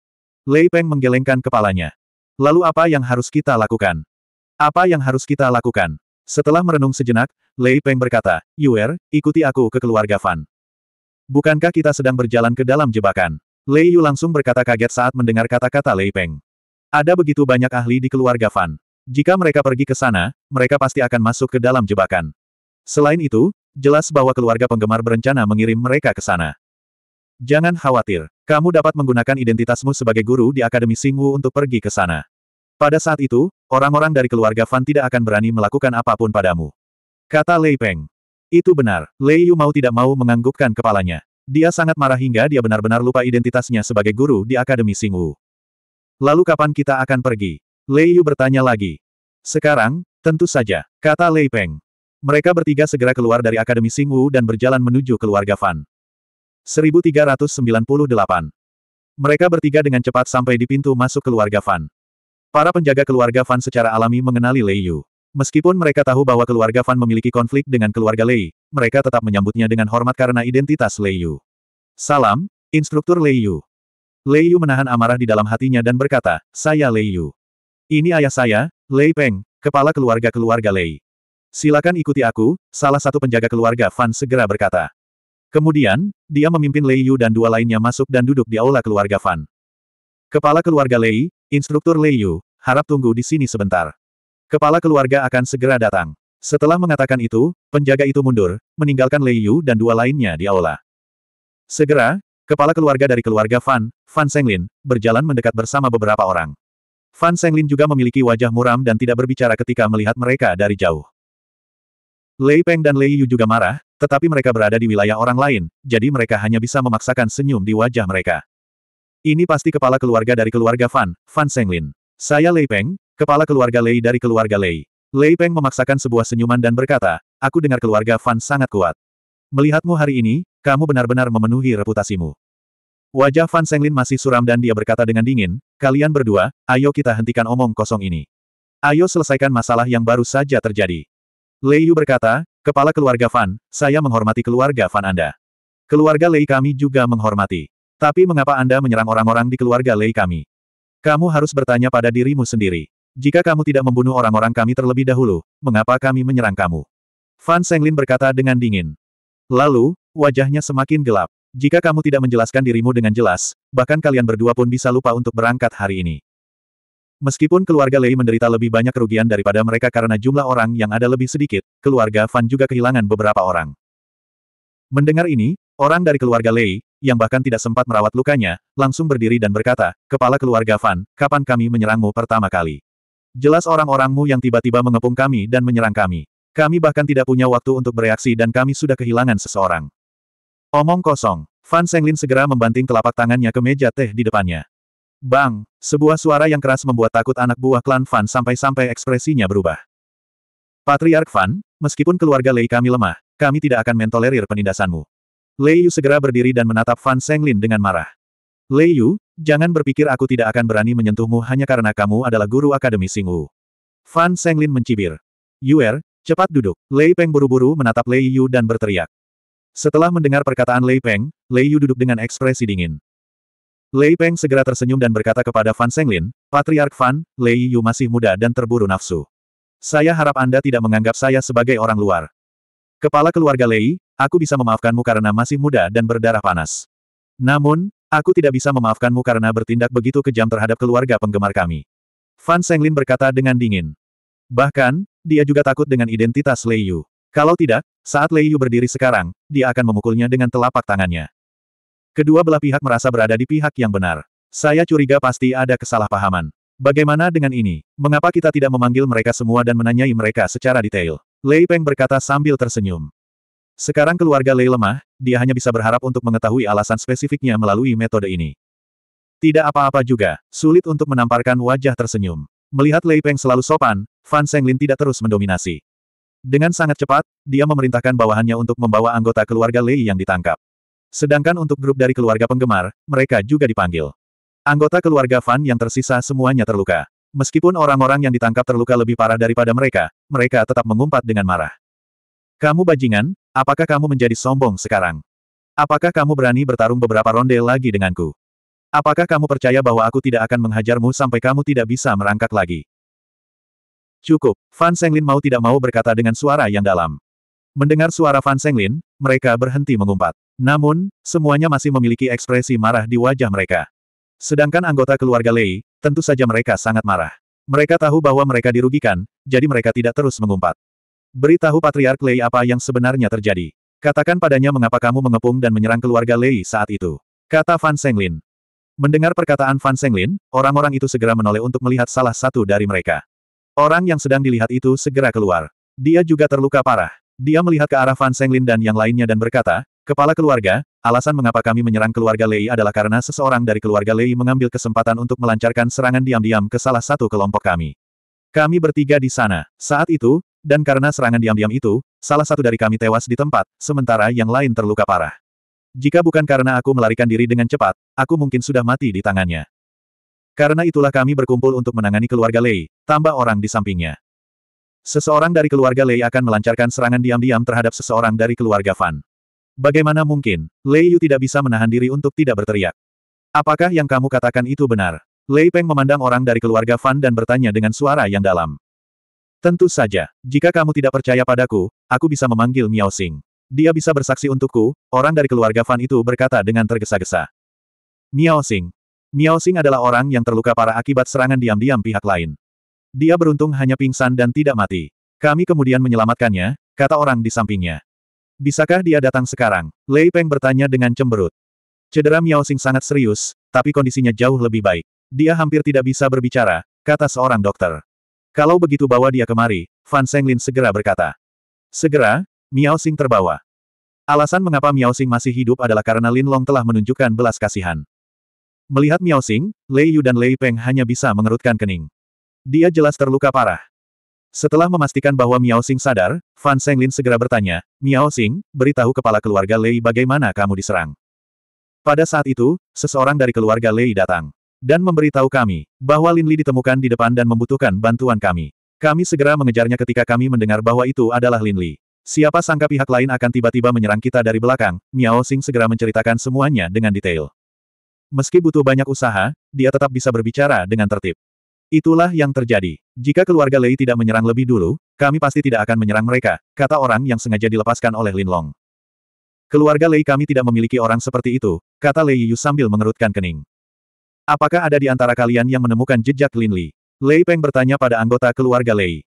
Lei Peng menggelengkan kepalanya. Lalu apa yang harus kita lakukan? Apa yang harus kita lakukan? Setelah merenung sejenak, Lei Peng berkata, Yuer, ikuti aku ke keluarga Fan. Bukankah kita sedang berjalan ke dalam jebakan? Lei Yu langsung berkata kaget saat mendengar kata-kata Lei Peng. Ada begitu banyak ahli di keluarga Fan. Jika mereka pergi ke sana, mereka pasti akan masuk ke dalam jebakan. Selain itu, jelas bahwa keluarga penggemar berencana mengirim mereka ke sana. Jangan khawatir, kamu dapat menggunakan identitasmu sebagai guru di Akademi Singwu untuk pergi ke sana. Pada saat itu, orang-orang dari keluarga Fan tidak akan berani melakukan apapun padamu. Kata Lei Peng. Itu benar, Lei Yu mau tidak mau menganggukkan kepalanya. Dia sangat marah hingga dia benar-benar lupa identitasnya sebagai guru di Akademi Singwu. Lalu kapan kita akan pergi? Lei Yu bertanya lagi. Sekarang, tentu saja, kata Lei Peng. Mereka bertiga segera keluar dari Akademi Singwu dan berjalan menuju keluarga Fan. 1398. Mereka bertiga dengan cepat sampai di pintu masuk keluarga Fan. Para penjaga keluarga Fan secara alami mengenali Lei Yu. Meskipun mereka tahu bahwa keluarga Fan memiliki konflik dengan keluarga Lei, mereka tetap menyambutnya dengan hormat karena identitas Lei Yu. Salam, Instruktur Lei Yu. Lei Yu menahan amarah di dalam hatinya dan berkata, saya Lei Yu. Ini ayah saya, Lei Peng, kepala keluarga keluarga Lei. Silakan ikuti aku, salah satu penjaga keluarga Fan segera berkata. Kemudian, dia memimpin Lei Yu dan dua lainnya masuk dan duduk di aula keluarga Fan. Kepala keluarga Lei, instruktur Lei Yu, harap tunggu di sini sebentar. Kepala keluarga akan segera datang. Setelah mengatakan itu, penjaga itu mundur, meninggalkan Lei Yu dan dua lainnya di aula. Segera, kepala keluarga dari keluarga Fan, Fan Senglin, berjalan mendekat bersama beberapa orang. Fan Senglin juga memiliki wajah muram dan tidak berbicara ketika melihat mereka dari jauh. Lei Peng dan Lei Yu juga marah, tetapi mereka berada di wilayah orang lain, jadi mereka hanya bisa memaksakan senyum di wajah mereka. Ini pasti kepala keluarga dari keluarga Fan, Fan Senglin. Saya Lei Peng, kepala keluarga Lei dari keluarga Lei. Lei Peng memaksakan sebuah senyuman dan berkata, aku dengar keluarga Fan sangat kuat. Melihatmu hari ini, kamu benar-benar memenuhi reputasimu. Wajah Fan Senglin masih suram dan dia berkata dengan dingin, kalian berdua, ayo kita hentikan omong kosong ini. Ayo selesaikan masalah yang baru saja terjadi. Lei Yu berkata, Kepala keluarga Fan, saya menghormati keluarga Fan Anda. Keluarga Lei kami juga menghormati. Tapi mengapa Anda menyerang orang-orang di keluarga Lei kami? Kamu harus bertanya pada dirimu sendiri. Jika kamu tidak membunuh orang-orang kami terlebih dahulu, mengapa kami menyerang kamu? Fan Senglin berkata dengan dingin. Lalu, wajahnya semakin gelap. Jika kamu tidak menjelaskan dirimu dengan jelas, bahkan kalian berdua pun bisa lupa untuk berangkat hari ini. Meskipun keluarga Lei menderita lebih banyak kerugian daripada mereka karena jumlah orang yang ada lebih sedikit, keluarga Fan juga kehilangan beberapa orang. Mendengar ini, orang dari keluarga Lei, yang bahkan tidak sempat merawat lukanya, langsung berdiri dan berkata, Kepala keluarga Fan, kapan kami menyerangmu pertama kali? Jelas orang-orangmu yang tiba-tiba mengepung kami dan menyerang kami. Kami bahkan tidak punya waktu untuk bereaksi dan kami sudah kehilangan seseorang. Omong kosong. Fan Senglin segera membanting telapak tangannya ke meja teh di depannya. Bang, sebuah suara yang keras membuat takut anak buah klan Fan sampai-sampai ekspresinya berubah. Patriark Fan, meskipun keluarga Lei kami lemah, kami tidak akan mentolerir penindasanmu. Lei Yu segera berdiri dan menatap Fan Senglin dengan marah. Lei Yu, jangan berpikir aku tidak akan berani menyentuhmu hanya karena kamu adalah guru akademi Sing Wu. Fan Senglin mencibir. Yuer, cepat duduk. Lei Peng buru-buru menatap Lei Yu dan berteriak. Setelah mendengar perkataan Lei Peng, Lei Yu duduk dengan ekspresi dingin. Lei Peng segera tersenyum dan berkata kepada Fan Senglin, Patriark Fan, Lei Yu masih muda dan terburu nafsu. Saya harap Anda tidak menganggap saya sebagai orang luar. Kepala keluarga Lei, aku bisa memaafkanmu karena masih muda dan berdarah panas. Namun, aku tidak bisa memaafkanmu karena bertindak begitu kejam terhadap keluarga penggemar kami. Fan Senglin berkata dengan dingin. Bahkan, dia juga takut dengan identitas Lei Yu. Kalau tidak, saat Lei Yu berdiri sekarang, dia akan memukulnya dengan telapak tangannya. Kedua belah pihak merasa berada di pihak yang benar. Saya curiga pasti ada kesalahpahaman. Bagaimana dengan ini? Mengapa kita tidak memanggil mereka semua dan menanyai mereka secara detail? Lei Peng berkata sambil tersenyum. Sekarang keluarga Lei lemah, dia hanya bisa berharap untuk mengetahui alasan spesifiknya melalui metode ini. Tidak apa-apa juga, sulit untuk menamparkan wajah tersenyum. Melihat Lei Peng selalu sopan, Fan Senglin tidak terus mendominasi. Dengan sangat cepat, dia memerintahkan bawahannya untuk membawa anggota keluarga Lei yang ditangkap. Sedangkan untuk grup dari keluarga penggemar, mereka juga dipanggil. Anggota keluarga Fan yang tersisa semuanya terluka. Meskipun orang-orang yang ditangkap terluka lebih parah daripada mereka, mereka tetap mengumpat dengan marah. Kamu bajingan, apakah kamu menjadi sombong sekarang? Apakah kamu berani bertarung beberapa ronde lagi denganku? Apakah kamu percaya bahwa aku tidak akan menghajarmu sampai kamu tidak bisa merangkak lagi? Cukup, Fan Senglin mau tidak mau berkata dengan suara yang dalam. Mendengar suara Fan Senglin, mereka berhenti mengumpat. Namun, semuanya masih memiliki ekspresi marah di wajah mereka. Sedangkan anggota keluarga Lei, tentu saja mereka sangat marah. Mereka tahu bahwa mereka dirugikan, jadi mereka tidak terus mengumpat. Beritahu Patriark Lei apa yang sebenarnya terjadi. Katakan padanya mengapa kamu mengepung dan menyerang keluarga Lei saat itu. Kata Fan Senglin. Mendengar perkataan Fan Senglin, orang-orang itu segera menoleh untuk melihat salah satu dari mereka. Orang yang sedang dilihat itu segera keluar. Dia juga terluka parah. Dia melihat ke arah Fan Senglin dan yang lainnya dan berkata, Kepala keluarga, alasan mengapa kami menyerang keluarga Lei adalah karena seseorang dari keluarga Lei mengambil kesempatan untuk melancarkan serangan diam-diam ke salah satu kelompok kami. Kami bertiga di sana. Saat itu, dan karena serangan diam-diam itu, salah satu dari kami tewas di tempat, sementara yang lain terluka parah. Jika bukan karena aku melarikan diri dengan cepat, aku mungkin sudah mati di tangannya. Karena itulah kami berkumpul untuk menangani keluarga Lei, tambah orang di sampingnya. Seseorang dari keluarga Lei akan melancarkan serangan diam-diam terhadap seseorang dari keluarga Fan. Bagaimana mungkin, Lei Yu tidak bisa menahan diri untuk tidak berteriak. Apakah yang kamu katakan itu benar? Lei Peng memandang orang dari keluarga Fan dan bertanya dengan suara yang dalam. Tentu saja, jika kamu tidak percaya padaku, aku bisa memanggil Miao Xing. Dia bisa bersaksi untukku, orang dari keluarga Fan itu berkata dengan tergesa-gesa. Miao Xing. Miao Xing adalah orang yang terluka parah akibat serangan diam-diam pihak lain. Dia beruntung hanya pingsan dan tidak mati. Kami kemudian menyelamatkannya, kata orang di sampingnya. Bisakah dia datang sekarang? Lei Peng bertanya dengan cemberut. Cedera Miao Xing sangat serius, tapi kondisinya jauh lebih baik. Dia hampir tidak bisa berbicara, kata seorang dokter. Kalau begitu bawa dia kemari, Fan Senglin segera berkata. Segera, Miao Xing terbawa. Alasan mengapa Miao Xing masih hidup adalah karena Lin Long telah menunjukkan belas kasihan. Melihat Miao Xing, Lei Yu dan Lei Peng hanya bisa mengerutkan kening. Dia jelas terluka parah. Setelah memastikan bahwa Miao Xing sadar, Fan Senglin segera bertanya, Miao Xing, beritahu kepala keluarga Lei bagaimana kamu diserang. Pada saat itu, seseorang dari keluarga Lei datang. Dan memberitahu kami, bahwa Lin Li ditemukan di depan dan membutuhkan bantuan kami. Kami segera mengejarnya ketika kami mendengar bahwa itu adalah Lin Li. Siapa sangka pihak lain akan tiba-tiba menyerang kita dari belakang, Miao Xing segera menceritakan semuanya dengan detail. Meski butuh banyak usaha, dia tetap bisa berbicara dengan tertib. Itulah yang terjadi. Jika keluarga Lei tidak menyerang lebih dulu, kami pasti tidak akan menyerang mereka, kata orang yang sengaja dilepaskan oleh Lin Long. Keluarga Lei kami tidak memiliki orang seperti itu, kata Lei Yu sambil mengerutkan kening. Apakah ada di antara kalian yang menemukan jejak Lin Li? Lei Peng bertanya pada anggota keluarga Lei.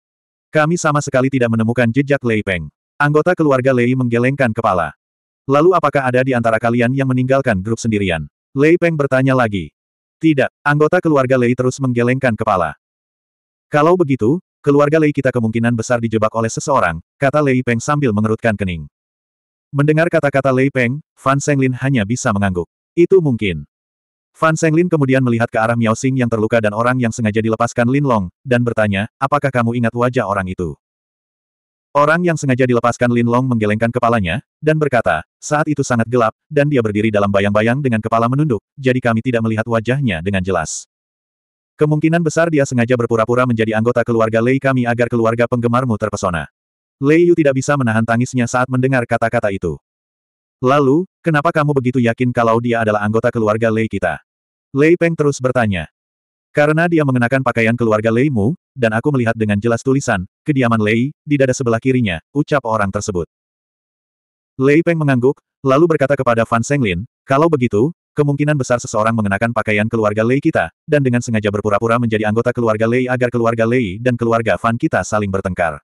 Kami sama sekali tidak menemukan jejak Lei Peng. Anggota keluarga Lei menggelengkan kepala. Lalu apakah ada di antara kalian yang meninggalkan grup sendirian? Lei Peng bertanya lagi. Tidak, anggota keluarga Lei terus menggelengkan kepala. Kalau begitu, keluarga Lei kita kemungkinan besar dijebak oleh seseorang, kata Lei Peng sambil mengerutkan kening. Mendengar kata-kata Lei Peng, Fan Senglin hanya bisa mengangguk. Itu mungkin. Fan Senglin kemudian melihat ke arah Miao Xing yang terluka dan orang yang sengaja dilepaskan Lin Long, dan bertanya, apakah kamu ingat wajah orang itu? Orang yang sengaja dilepaskan Lin Long menggelengkan kepalanya, dan berkata, saat itu sangat gelap, dan dia berdiri dalam bayang-bayang dengan kepala menunduk, jadi kami tidak melihat wajahnya dengan jelas. Kemungkinan besar dia sengaja berpura-pura menjadi anggota keluarga Lei kami agar keluarga penggemarmu terpesona. Lei Yu tidak bisa menahan tangisnya saat mendengar kata-kata itu. Lalu, kenapa kamu begitu yakin kalau dia adalah anggota keluarga Lei kita? Lei Peng terus bertanya. Karena dia mengenakan pakaian keluarga Lei Mu, dan aku melihat dengan jelas tulisan, kediaman Lei, di dada sebelah kirinya, ucap orang tersebut. Lei Peng mengangguk, lalu berkata kepada Fan Senglin, kalau begitu, kemungkinan besar seseorang mengenakan pakaian keluarga Lei kita, dan dengan sengaja berpura-pura menjadi anggota keluarga Lei agar keluarga Lei dan keluarga Fan kita saling bertengkar.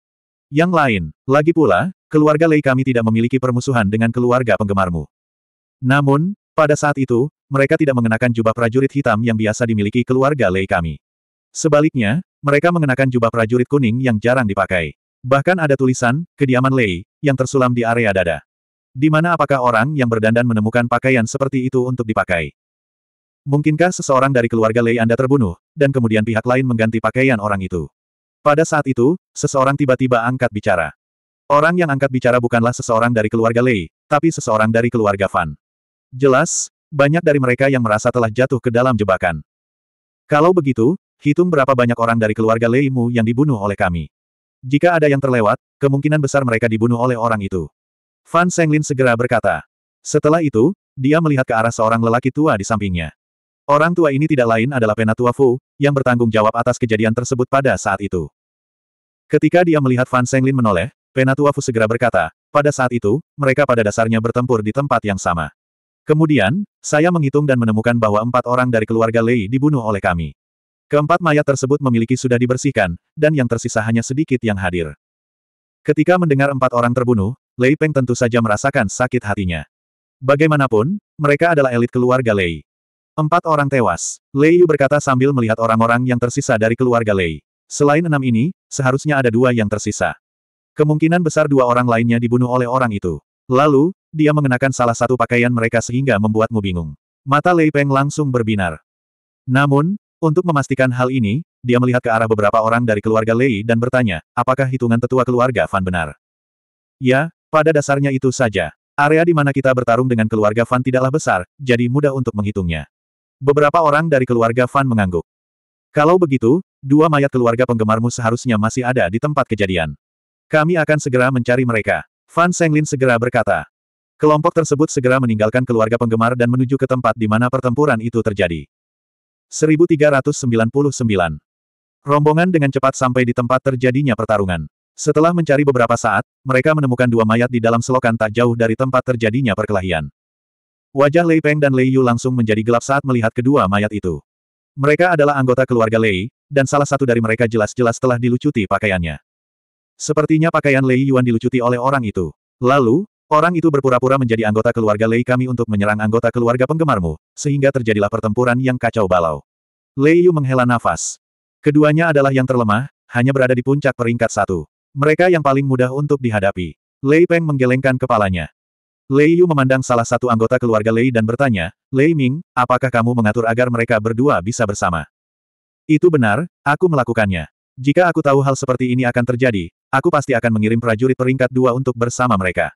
Yang lain, lagi pula, keluarga Lei kami tidak memiliki permusuhan dengan keluarga penggemarmu. Namun, pada saat itu, mereka tidak mengenakan jubah prajurit hitam yang biasa dimiliki keluarga Lei kami. Sebaliknya, mereka mengenakan jubah prajurit kuning yang jarang dipakai. Bahkan ada tulisan, kediaman Lei, yang tersulam di area dada. Di mana apakah orang yang berdandan menemukan pakaian seperti itu untuk dipakai? Mungkinkah seseorang dari keluarga Lei Anda terbunuh, dan kemudian pihak lain mengganti pakaian orang itu? Pada saat itu, seseorang tiba-tiba angkat bicara. Orang yang angkat bicara bukanlah seseorang dari keluarga Lei, tapi seseorang dari keluarga Fan. Jelas, banyak dari mereka yang merasa telah jatuh ke dalam jebakan. Kalau begitu, Hitung berapa banyak orang dari keluarga Leimu yang dibunuh oleh kami. Jika ada yang terlewat, kemungkinan besar mereka dibunuh oleh orang itu. Fan Senglin segera berkata. Setelah itu, dia melihat ke arah seorang lelaki tua di sampingnya. Orang tua ini tidak lain adalah Penatua Fu, yang bertanggung jawab atas kejadian tersebut pada saat itu. Ketika dia melihat Fan Senglin menoleh, Penatua Fu segera berkata, pada saat itu, mereka pada dasarnya bertempur di tempat yang sama. Kemudian, saya menghitung dan menemukan bahwa empat orang dari keluarga Lei dibunuh oleh kami. Keempat mayat tersebut memiliki sudah dibersihkan, dan yang tersisa hanya sedikit yang hadir. Ketika mendengar empat orang terbunuh, Lei Peng tentu saja merasakan sakit hatinya. Bagaimanapun, mereka adalah elit keluarga Lei. Empat orang tewas, Lei Yu berkata sambil melihat orang-orang yang tersisa dari keluarga Lei. Selain enam ini, seharusnya ada dua yang tersisa. Kemungkinan besar dua orang lainnya dibunuh oleh orang itu. Lalu, dia mengenakan salah satu pakaian mereka sehingga membuatmu bingung. Mata Lei Peng langsung berbinar. Namun, untuk memastikan hal ini, dia melihat ke arah beberapa orang dari keluarga Lei dan bertanya, apakah hitungan tetua keluarga Fan benar? Ya, pada dasarnya itu saja. Area di mana kita bertarung dengan keluarga Fan tidaklah besar, jadi mudah untuk menghitungnya. Beberapa orang dari keluarga Fan mengangguk. Kalau begitu, dua mayat keluarga penggemarmu seharusnya masih ada di tempat kejadian. Kami akan segera mencari mereka. Fan Senglin segera berkata. Kelompok tersebut segera meninggalkan keluarga penggemar dan menuju ke tempat di mana pertempuran itu terjadi. 1399. Rombongan dengan cepat sampai di tempat terjadinya pertarungan. Setelah mencari beberapa saat, mereka menemukan dua mayat di dalam selokan tak jauh dari tempat terjadinya perkelahian. Wajah Lei Peng dan Lei Yu langsung menjadi gelap saat melihat kedua mayat itu. Mereka adalah anggota keluarga Lei, dan salah satu dari mereka jelas-jelas telah dilucuti pakaiannya. Sepertinya pakaian Lei Yuan dilucuti oleh orang itu. Lalu, Orang itu berpura-pura menjadi anggota keluarga Lei kami untuk menyerang anggota keluarga penggemarmu, sehingga terjadilah pertempuran yang kacau balau. Lei Yu menghela nafas. Keduanya adalah yang terlemah, hanya berada di puncak peringkat satu. Mereka yang paling mudah untuk dihadapi. Lei Peng menggelengkan kepalanya. Lei Yu memandang salah satu anggota keluarga Lei dan bertanya, Lei Ming, apakah kamu mengatur agar mereka berdua bisa bersama? Itu benar, aku melakukannya. Jika aku tahu hal seperti ini akan terjadi, aku pasti akan mengirim prajurit peringkat dua untuk bersama mereka.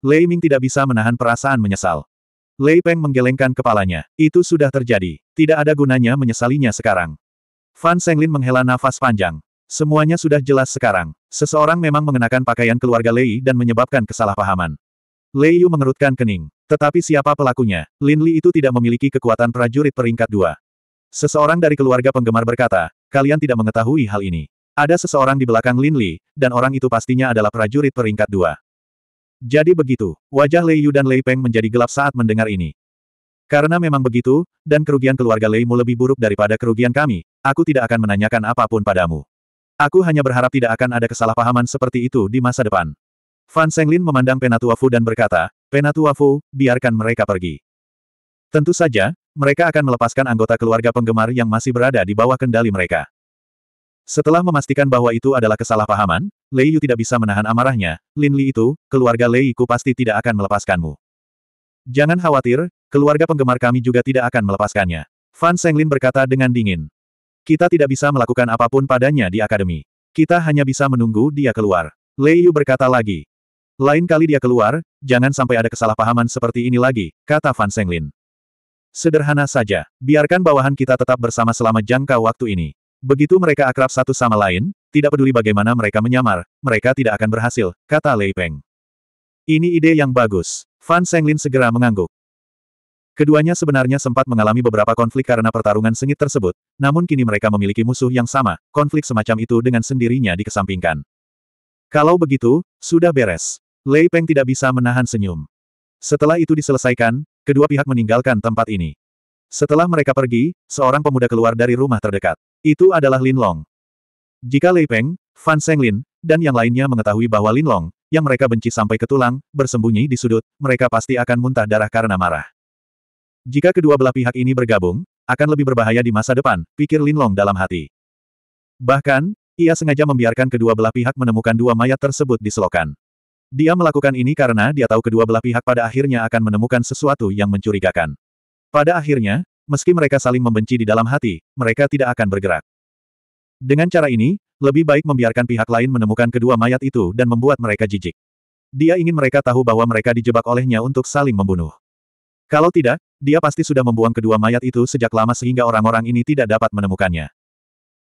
Lei Ming tidak bisa menahan perasaan menyesal. Lei Peng menggelengkan kepalanya. Itu sudah terjadi. Tidak ada gunanya menyesalinya sekarang. Fan Senglin menghela nafas panjang. Semuanya sudah jelas sekarang. Seseorang memang mengenakan pakaian keluarga Lei dan menyebabkan kesalahpahaman. Lei Yu mengerutkan kening. Tetapi siapa pelakunya? Lin Li itu tidak memiliki kekuatan prajurit peringkat dua. Seseorang dari keluarga penggemar berkata, kalian tidak mengetahui hal ini. Ada seseorang di belakang Lin Li, dan orang itu pastinya adalah prajurit peringkat dua. Jadi begitu, wajah Lei Yu dan Lei Peng menjadi gelap saat mendengar ini. Karena memang begitu, dan kerugian keluarga Lei Mu lebih buruk daripada kerugian kami, aku tidak akan menanyakan apapun padamu. Aku hanya berharap tidak akan ada kesalahpahaman seperti itu di masa depan. Fan Senglin memandang Penatua Fu dan berkata, Penatua Fu, biarkan mereka pergi. Tentu saja, mereka akan melepaskan anggota keluarga penggemar yang masih berada di bawah kendali mereka. Setelah memastikan bahwa itu adalah kesalahpahaman, Lei Yu tidak bisa menahan amarahnya, Lin Li itu, keluarga Lei Ku pasti tidak akan melepaskanmu. Jangan khawatir, keluarga penggemar kami juga tidak akan melepaskannya. Fan Senglin berkata dengan dingin. Kita tidak bisa melakukan apapun padanya di akademi. Kita hanya bisa menunggu dia keluar. Lei Yu berkata lagi. Lain kali dia keluar, jangan sampai ada kesalahpahaman seperti ini lagi, kata Fan Senglin. Sederhana saja, biarkan bawahan kita tetap bersama selama jangka waktu ini. Begitu mereka akrab satu sama lain, tidak peduli bagaimana mereka menyamar, mereka tidak akan berhasil, kata Lei Peng. Ini ide yang bagus. Fan Senglin segera mengangguk. Keduanya sebenarnya sempat mengalami beberapa konflik karena pertarungan sengit tersebut, namun kini mereka memiliki musuh yang sama, konflik semacam itu dengan sendirinya dikesampingkan. Kalau begitu, sudah beres. Lei Peng tidak bisa menahan senyum. Setelah itu diselesaikan, kedua pihak meninggalkan tempat ini. Setelah mereka pergi, seorang pemuda keluar dari rumah terdekat. Itu adalah Lin Long. Jika Lei Peng, Fan Senglin, dan yang lainnya mengetahui bahwa Lin Long, yang mereka benci sampai ke tulang, bersembunyi di sudut, mereka pasti akan muntah darah karena marah. Jika kedua belah pihak ini bergabung, akan lebih berbahaya di masa depan, pikir Lin Long dalam hati. Bahkan, ia sengaja membiarkan kedua belah pihak menemukan dua mayat tersebut di selokan. Dia melakukan ini karena dia tahu kedua belah pihak pada akhirnya akan menemukan sesuatu yang mencurigakan. Pada akhirnya, meski mereka saling membenci di dalam hati, mereka tidak akan bergerak. Dengan cara ini, lebih baik membiarkan pihak lain menemukan kedua mayat itu dan membuat mereka jijik. Dia ingin mereka tahu bahwa mereka dijebak olehnya untuk saling membunuh. Kalau tidak, dia pasti sudah membuang kedua mayat itu sejak lama sehingga orang-orang ini tidak dapat menemukannya.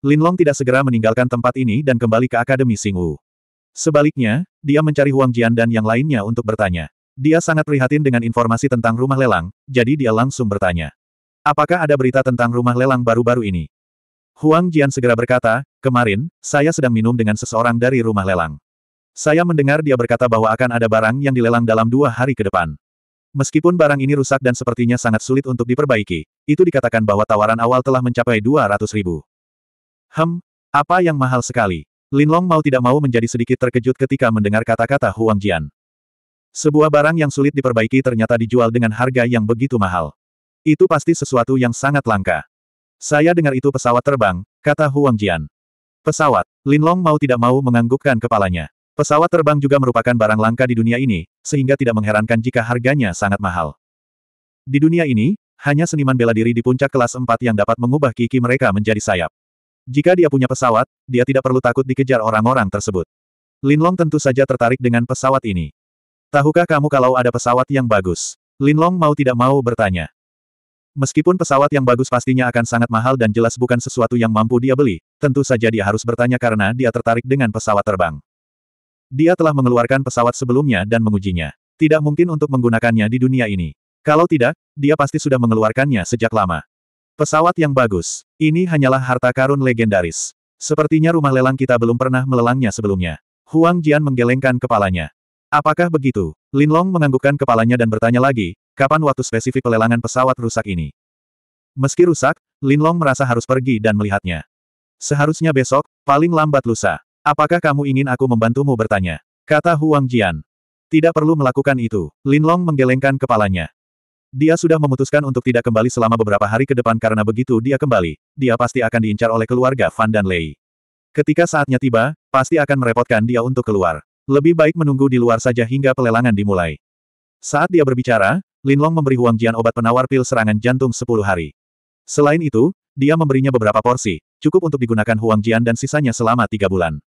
Linlong tidak segera meninggalkan tempat ini dan kembali ke Akademi Singwu. Sebaliknya, dia mencari Huang Jian dan yang lainnya untuk bertanya. Dia sangat prihatin dengan informasi tentang rumah lelang, jadi dia langsung bertanya. Apakah ada berita tentang rumah lelang baru-baru ini? Huang Jian segera berkata, kemarin, saya sedang minum dengan seseorang dari rumah lelang. Saya mendengar dia berkata bahwa akan ada barang yang dilelang dalam dua hari ke depan. Meskipun barang ini rusak dan sepertinya sangat sulit untuk diperbaiki, itu dikatakan bahwa tawaran awal telah mencapai 200 ribu. Hem, apa yang mahal sekali? Linlong mau tidak mau menjadi sedikit terkejut ketika mendengar kata-kata Huang Jian. Sebuah barang yang sulit diperbaiki ternyata dijual dengan harga yang begitu mahal. Itu pasti sesuatu yang sangat langka. Saya dengar itu pesawat terbang, kata Huang Jian. Pesawat. Linlong mau tidak mau menganggukkan kepalanya. Pesawat terbang juga merupakan barang langka di dunia ini, sehingga tidak mengherankan jika harganya sangat mahal. Di dunia ini, hanya seniman bela diri di puncak kelas 4 yang dapat mengubah kiki mereka menjadi sayap. Jika dia punya pesawat, dia tidak perlu takut dikejar orang-orang tersebut. Linlong tentu saja tertarik dengan pesawat ini. Tahukah kamu kalau ada pesawat yang bagus? Linlong mau tidak mau bertanya. Meskipun pesawat yang bagus pastinya akan sangat mahal dan jelas bukan sesuatu yang mampu dia beli, tentu saja dia harus bertanya karena dia tertarik dengan pesawat terbang. Dia telah mengeluarkan pesawat sebelumnya dan mengujinya. Tidak mungkin untuk menggunakannya di dunia ini. Kalau tidak, dia pasti sudah mengeluarkannya sejak lama. Pesawat yang bagus. Ini hanyalah harta karun legendaris. Sepertinya rumah lelang kita belum pernah melelangnya sebelumnya. Huang Jian menggelengkan kepalanya. Apakah begitu? Lin Long menganggukkan kepalanya dan bertanya lagi, Kapan waktu spesifik pelelangan pesawat rusak ini? Meski rusak, Linlong merasa harus pergi dan melihatnya. Seharusnya besok, paling lambat lusa. Apakah kamu ingin aku membantumu bertanya? Kata Huang Jian. Tidak perlu melakukan itu. Linlong menggelengkan kepalanya. Dia sudah memutuskan untuk tidak kembali selama beberapa hari ke depan karena begitu dia kembali, dia pasti akan diincar oleh keluarga Fan dan Lei. Ketika saatnya tiba, pasti akan merepotkan dia untuk keluar. Lebih baik menunggu di luar saja hingga pelelangan dimulai. Saat dia berbicara, Linlong memberi Huang Jian obat penawar pil serangan jantung 10 hari. Selain itu, dia memberinya beberapa porsi, cukup untuk digunakan Huang Jian dan sisanya selama tiga bulan.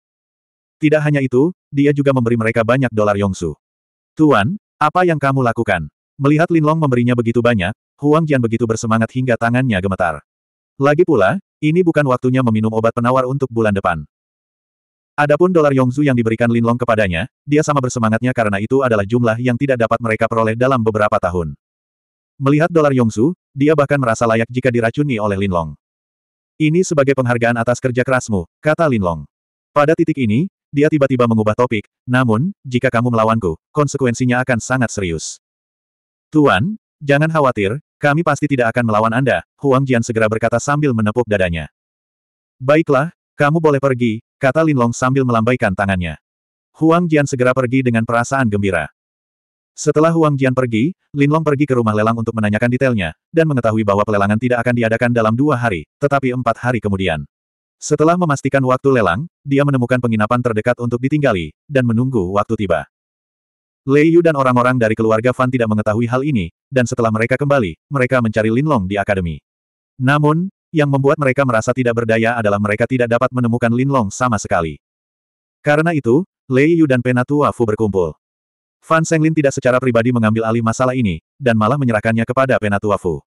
Tidak hanya itu, dia juga memberi mereka banyak dolar Yongsu. Tuan, apa yang kamu lakukan? Melihat Linlong memberinya begitu banyak, Huang Jian begitu bersemangat hingga tangannya gemetar. Lagi pula, ini bukan waktunya meminum obat penawar untuk bulan depan. Adapun dolar Yongzu yang diberikan Linlong kepadanya, dia sama bersemangatnya karena itu adalah jumlah yang tidak dapat mereka peroleh dalam beberapa tahun. Melihat dolar Yongzu, dia bahkan merasa layak jika diracuni oleh Linlong. Ini sebagai penghargaan atas kerja kerasmu, kata Linlong. Pada titik ini, dia tiba-tiba mengubah topik, namun, jika kamu melawanku, konsekuensinya akan sangat serius. Tuan, jangan khawatir, kami pasti tidak akan melawan Anda, Huang Jian segera berkata sambil menepuk dadanya. Baiklah, kamu boleh pergi, kata Linlong sambil melambaikan tangannya. Huang Jian segera pergi dengan perasaan gembira. Setelah Huang Jian pergi, Linlong pergi ke rumah lelang untuk menanyakan detailnya, dan mengetahui bahwa pelelangan tidak akan diadakan dalam dua hari, tetapi empat hari kemudian. Setelah memastikan waktu lelang, dia menemukan penginapan terdekat untuk ditinggali, dan menunggu waktu tiba. Lei Yu dan orang-orang dari keluarga Fan tidak mengetahui hal ini, dan setelah mereka kembali, mereka mencari Linlong di akademi. Namun, yang membuat mereka merasa tidak berdaya adalah mereka tidak dapat menemukan Linlong sama sekali. Karena itu, Lei Yu dan Penatua Fu berkumpul. Fan Senglin tidak secara pribadi mengambil alih masalah ini, dan malah menyerahkannya kepada Penatua Fu.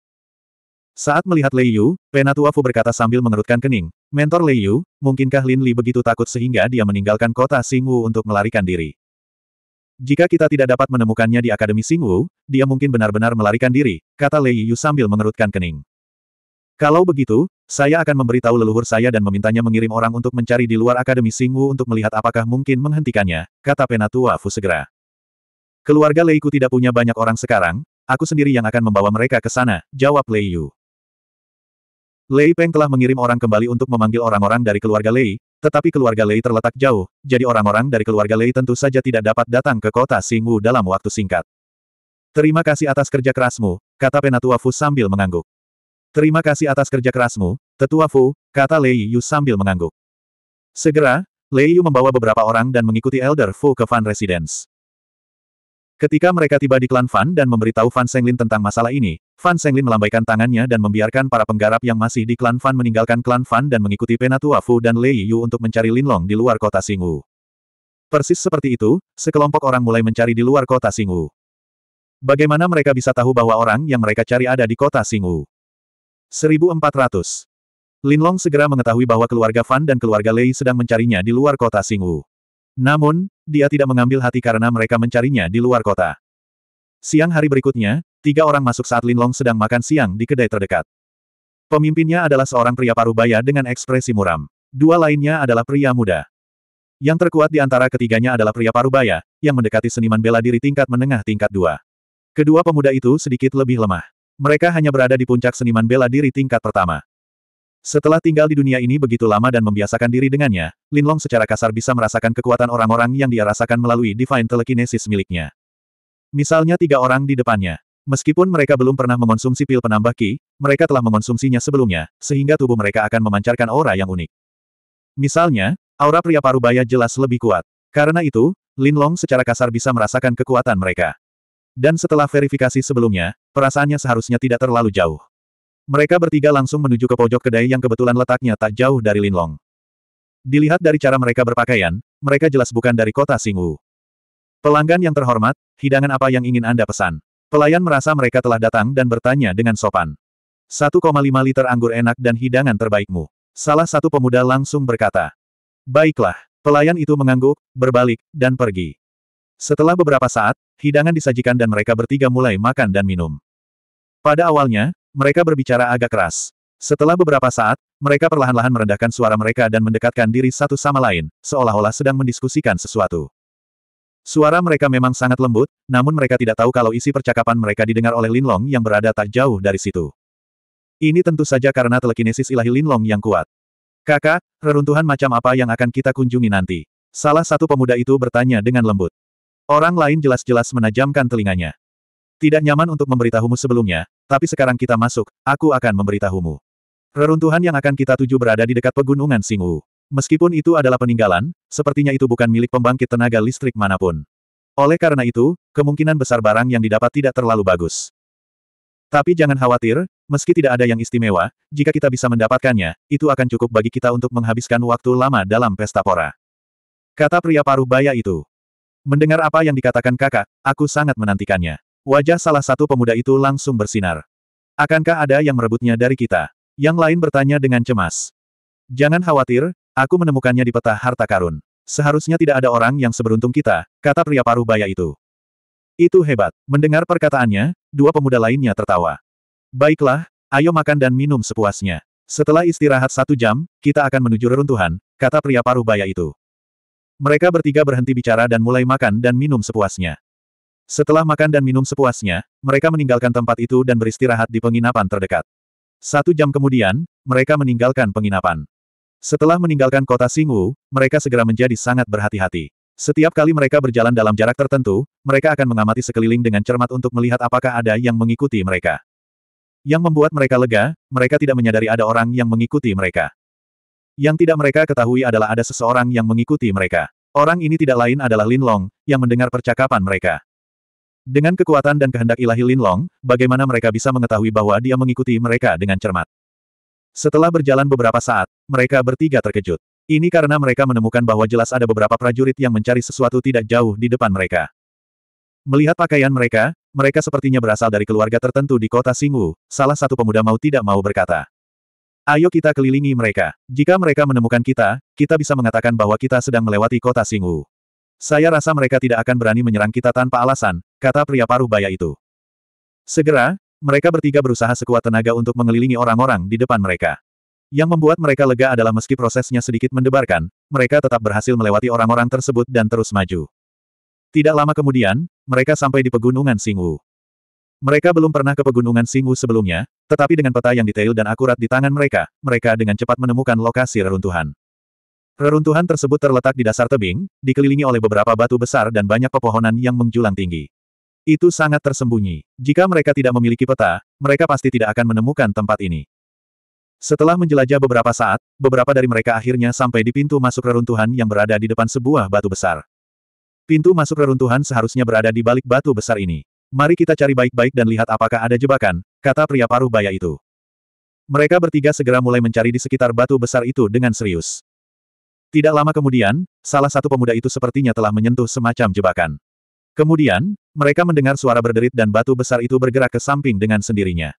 Saat melihat Lei Yu, Penatua Fu berkata sambil mengerutkan kening, Mentor Lei Yu, mungkinkah Lin Li begitu takut sehingga dia meninggalkan kota Singwu untuk melarikan diri? Jika kita tidak dapat menemukannya di Akademi Singwu, dia mungkin benar-benar melarikan diri, kata Lei Yu sambil mengerutkan kening. Kalau begitu, saya akan memberitahu leluhur saya dan memintanya mengirim orang untuk mencari di luar Akademi Singwu untuk melihat apakah mungkin menghentikannya, kata Penatua Fu segera. Keluarga Leiku tidak punya banyak orang sekarang, aku sendiri yang akan membawa mereka ke sana, jawab Lei Yu. Lei Peng telah mengirim orang kembali untuk memanggil orang-orang dari keluarga Lei, tetapi keluarga Lei terletak jauh, jadi orang-orang dari keluarga Lei tentu saja tidak dapat datang ke kota Singwu dalam waktu singkat. Terima kasih atas kerja kerasmu, kata Penatua Fu sambil mengangguk. Terima kasih atas kerja kerasmu, Tetua Fu, kata Lei Yu sambil mengangguk. Segera, Lei Yu membawa beberapa orang dan mengikuti Elder Fu ke Fan Residence. Ketika mereka tiba di klan Fan dan memberitahu Fan Senglin tentang masalah ini, Fan Senglin melambaikan tangannya dan membiarkan para penggarap yang masih di klan Fan meninggalkan klan Fan dan mengikuti Penatua Fu dan Lei Yu untuk mencari Linlong di luar kota Singwu. Persis seperti itu, sekelompok orang mulai mencari di luar kota Singwu. Bagaimana mereka bisa tahu bahwa orang yang mereka cari ada di kota Singwu? 1400. Linlong segera mengetahui bahwa keluarga Fan dan keluarga Lei sedang mencarinya di luar kota Singwu. Namun, dia tidak mengambil hati karena mereka mencarinya di luar kota. Siang hari berikutnya, tiga orang masuk saat Linlong sedang makan siang di kedai terdekat. Pemimpinnya adalah seorang pria parubaya dengan ekspresi muram. Dua lainnya adalah pria muda. Yang terkuat di antara ketiganya adalah pria parubaya, yang mendekati seniman bela diri tingkat menengah tingkat dua. Kedua pemuda itu sedikit lebih lemah. Mereka hanya berada di puncak seniman bela diri tingkat pertama. Setelah tinggal di dunia ini begitu lama dan membiasakan diri dengannya, Linlong secara kasar bisa merasakan kekuatan orang-orang yang dia rasakan melalui Divine Telekinesis miliknya. Misalnya tiga orang di depannya. Meskipun mereka belum pernah mengonsumsi pil penambah ki, mereka telah mengonsumsinya sebelumnya, sehingga tubuh mereka akan memancarkan aura yang unik. Misalnya, aura pria parubaya jelas lebih kuat. Karena itu, Linlong secara kasar bisa merasakan kekuatan mereka. Dan setelah verifikasi sebelumnya, perasaannya seharusnya tidak terlalu jauh. Mereka bertiga langsung menuju ke pojok kedai yang kebetulan letaknya tak jauh dari Linlong. Dilihat dari cara mereka berpakaian, mereka jelas bukan dari kota Singwu. Pelanggan yang terhormat, hidangan apa yang ingin Anda pesan? Pelayan merasa mereka telah datang dan bertanya dengan sopan. 1,5 liter anggur enak dan hidangan terbaikmu. Salah satu pemuda langsung berkata. Baiklah, pelayan itu mengangguk, berbalik, dan pergi. Setelah beberapa saat, hidangan disajikan dan mereka bertiga mulai makan dan minum. Pada awalnya, mereka berbicara agak keras. Setelah beberapa saat, mereka perlahan-lahan merendahkan suara mereka dan mendekatkan diri satu sama lain, seolah-olah sedang mendiskusikan sesuatu. Suara mereka memang sangat lembut, namun mereka tidak tahu kalau isi percakapan mereka didengar oleh Linlong yang berada tak jauh dari situ. Ini tentu saja karena telekinesis ilahi Linlong yang kuat. Kakak, reruntuhan macam apa yang akan kita kunjungi nanti? Salah satu pemuda itu bertanya dengan lembut. Orang lain jelas-jelas menajamkan telinganya. Tidak nyaman untuk memberitahumu sebelumnya, tapi sekarang kita masuk, aku akan memberitahumu. Reruntuhan yang akan kita tuju berada di dekat pegunungan Singu. Meskipun itu adalah peninggalan, sepertinya itu bukan milik pembangkit tenaga listrik manapun. Oleh karena itu, kemungkinan besar barang yang didapat tidak terlalu bagus. Tapi jangan khawatir, meski tidak ada yang istimewa, jika kita bisa mendapatkannya, itu akan cukup bagi kita untuk menghabiskan waktu lama dalam pesta pora. Kata pria paruh baya itu. Mendengar apa yang dikatakan kakak, aku sangat menantikannya. Wajah salah satu pemuda itu langsung bersinar. Akankah ada yang merebutnya dari kita? Yang lain bertanya dengan cemas. Jangan khawatir, aku menemukannya di peta harta karun. Seharusnya tidak ada orang yang seberuntung kita, kata pria paruh baya itu. Itu hebat. Mendengar perkataannya, dua pemuda lainnya tertawa. Baiklah, ayo makan dan minum sepuasnya. Setelah istirahat satu jam, kita akan menuju reruntuhan, kata pria paruh baya itu. Mereka bertiga berhenti bicara dan mulai makan dan minum sepuasnya. Setelah makan dan minum sepuasnya, mereka meninggalkan tempat itu dan beristirahat di penginapan terdekat. Satu jam kemudian, mereka meninggalkan penginapan. Setelah meninggalkan kota Singwu, mereka segera menjadi sangat berhati-hati. Setiap kali mereka berjalan dalam jarak tertentu, mereka akan mengamati sekeliling dengan cermat untuk melihat apakah ada yang mengikuti mereka. Yang membuat mereka lega, mereka tidak menyadari ada orang yang mengikuti mereka. Yang tidak mereka ketahui adalah ada seseorang yang mengikuti mereka. Orang ini tidak lain adalah Lin Long, yang mendengar percakapan mereka. Dengan kekuatan dan kehendak ilahi Lin Long, bagaimana mereka bisa mengetahui bahwa dia mengikuti mereka dengan cermat. Setelah berjalan beberapa saat, mereka bertiga terkejut. Ini karena mereka menemukan bahwa jelas ada beberapa prajurit yang mencari sesuatu tidak jauh di depan mereka. Melihat pakaian mereka, mereka sepertinya berasal dari keluarga tertentu di kota Singwu, salah satu pemuda mau tidak mau berkata. Ayo kita kelilingi mereka. Jika mereka menemukan kita, kita bisa mengatakan bahwa kita sedang melewati kota Singwu. Saya rasa mereka tidak akan berani menyerang kita tanpa alasan, kata pria paruh baya itu. Segera, mereka bertiga berusaha sekuat tenaga untuk mengelilingi orang-orang di depan mereka. Yang membuat mereka lega adalah meski prosesnya sedikit mendebarkan, mereka tetap berhasil melewati orang-orang tersebut dan terus maju. Tidak lama kemudian, mereka sampai di pegunungan Singwu. Mereka belum pernah ke Pegunungan Singu sebelumnya, tetapi dengan peta yang detail dan akurat di tangan mereka, mereka dengan cepat menemukan lokasi reruntuhan. Reruntuhan tersebut terletak di dasar tebing, dikelilingi oleh beberapa batu besar dan banyak pepohonan yang menjulang tinggi. Itu sangat tersembunyi. Jika mereka tidak memiliki peta, mereka pasti tidak akan menemukan tempat ini. Setelah menjelajah beberapa saat, beberapa dari mereka akhirnya sampai di pintu masuk reruntuhan yang berada di depan sebuah batu besar. Pintu masuk reruntuhan seharusnya berada di balik batu besar ini. Mari kita cari baik-baik dan lihat apakah ada jebakan, kata pria paruh baya itu. Mereka bertiga segera mulai mencari di sekitar batu besar itu dengan serius. Tidak lama kemudian, salah satu pemuda itu sepertinya telah menyentuh semacam jebakan. Kemudian, mereka mendengar suara berderit dan batu besar itu bergerak ke samping dengan sendirinya.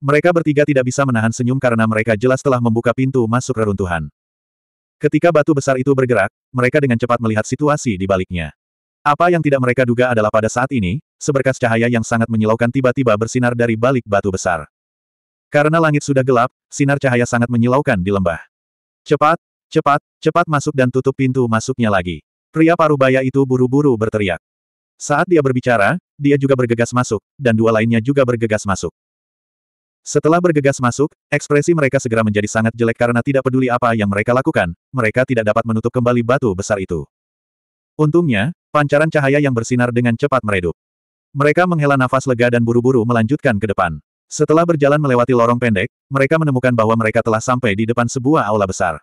Mereka bertiga tidak bisa menahan senyum karena mereka jelas telah membuka pintu masuk reruntuhan. Ketika batu besar itu bergerak, mereka dengan cepat melihat situasi di baliknya. Apa yang tidak mereka duga adalah pada saat ini, seberkas cahaya yang sangat menyilaukan tiba-tiba bersinar dari balik batu besar. Karena langit sudah gelap, sinar cahaya sangat menyilaukan di lembah. Cepat, cepat, cepat masuk dan tutup pintu masuknya lagi. Pria Parubaya itu buru-buru berteriak. Saat dia berbicara, dia juga bergegas masuk, dan dua lainnya juga bergegas masuk. Setelah bergegas masuk, ekspresi mereka segera menjadi sangat jelek karena tidak peduli apa yang mereka lakukan, mereka tidak dapat menutup kembali batu besar itu. Untungnya, pancaran cahaya yang bersinar dengan cepat meredup. Mereka menghela nafas lega dan buru-buru melanjutkan ke depan. Setelah berjalan melewati lorong pendek, mereka menemukan bahwa mereka telah sampai di depan sebuah aula besar.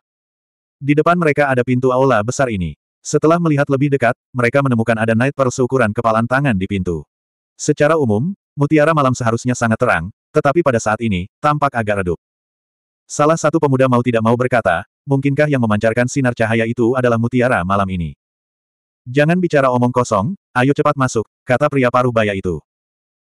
Di depan mereka ada pintu aula besar ini. Setelah melihat lebih dekat, mereka menemukan ada night pearl seukuran kepalan tangan di pintu. Secara umum, mutiara malam seharusnya sangat terang, tetapi pada saat ini, tampak agak redup. Salah satu pemuda mau tidak mau berkata, mungkinkah yang memancarkan sinar cahaya itu adalah mutiara malam ini? Jangan bicara omong kosong, ayo cepat masuk, kata pria paruh baya itu.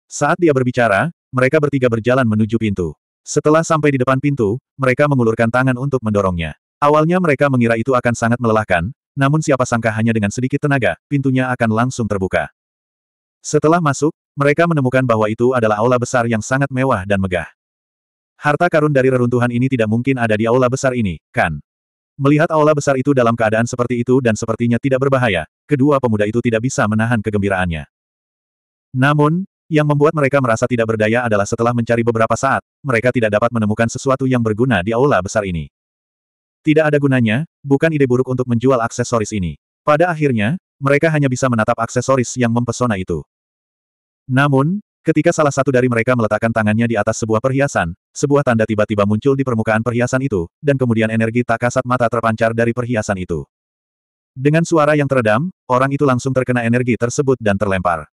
Saat dia berbicara, mereka bertiga berjalan menuju pintu. Setelah sampai di depan pintu, mereka mengulurkan tangan untuk mendorongnya. Awalnya mereka mengira itu akan sangat melelahkan, namun siapa sangka hanya dengan sedikit tenaga, pintunya akan langsung terbuka. Setelah masuk, mereka menemukan bahwa itu adalah aula besar yang sangat mewah dan megah. Harta karun dari reruntuhan ini tidak mungkin ada di aula besar ini, kan? Melihat aula besar itu dalam keadaan seperti itu dan sepertinya tidak berbahaya, kedua pemuda itu tidak bisa menahan kegembiraannya. Namun, yang membuat mereka merasa tidak berdaya adalah setelah mencari beberapa saat, mereka tidak dapat menemukan sesuatu yang berguna di aula besar ini. Tidak ada gunanya, bukan ide buruk untuk menjual aksesoris ini. Pada akhirnya, mereka hanya bisa menatap aksesoris yang mempesona itu. Namun, Ketika salah satu dari mereka meletakkan tangannya di atas sebuah perhiasan, sebuah tanda tiba-tiba muncul di permukaan perhiasan itu, dan kemudian energi tak kasat mata terpancar dari perhiasan itu. Dengan suara yang teredam, orang itu langsung terkena energi tersebut dan terlempar.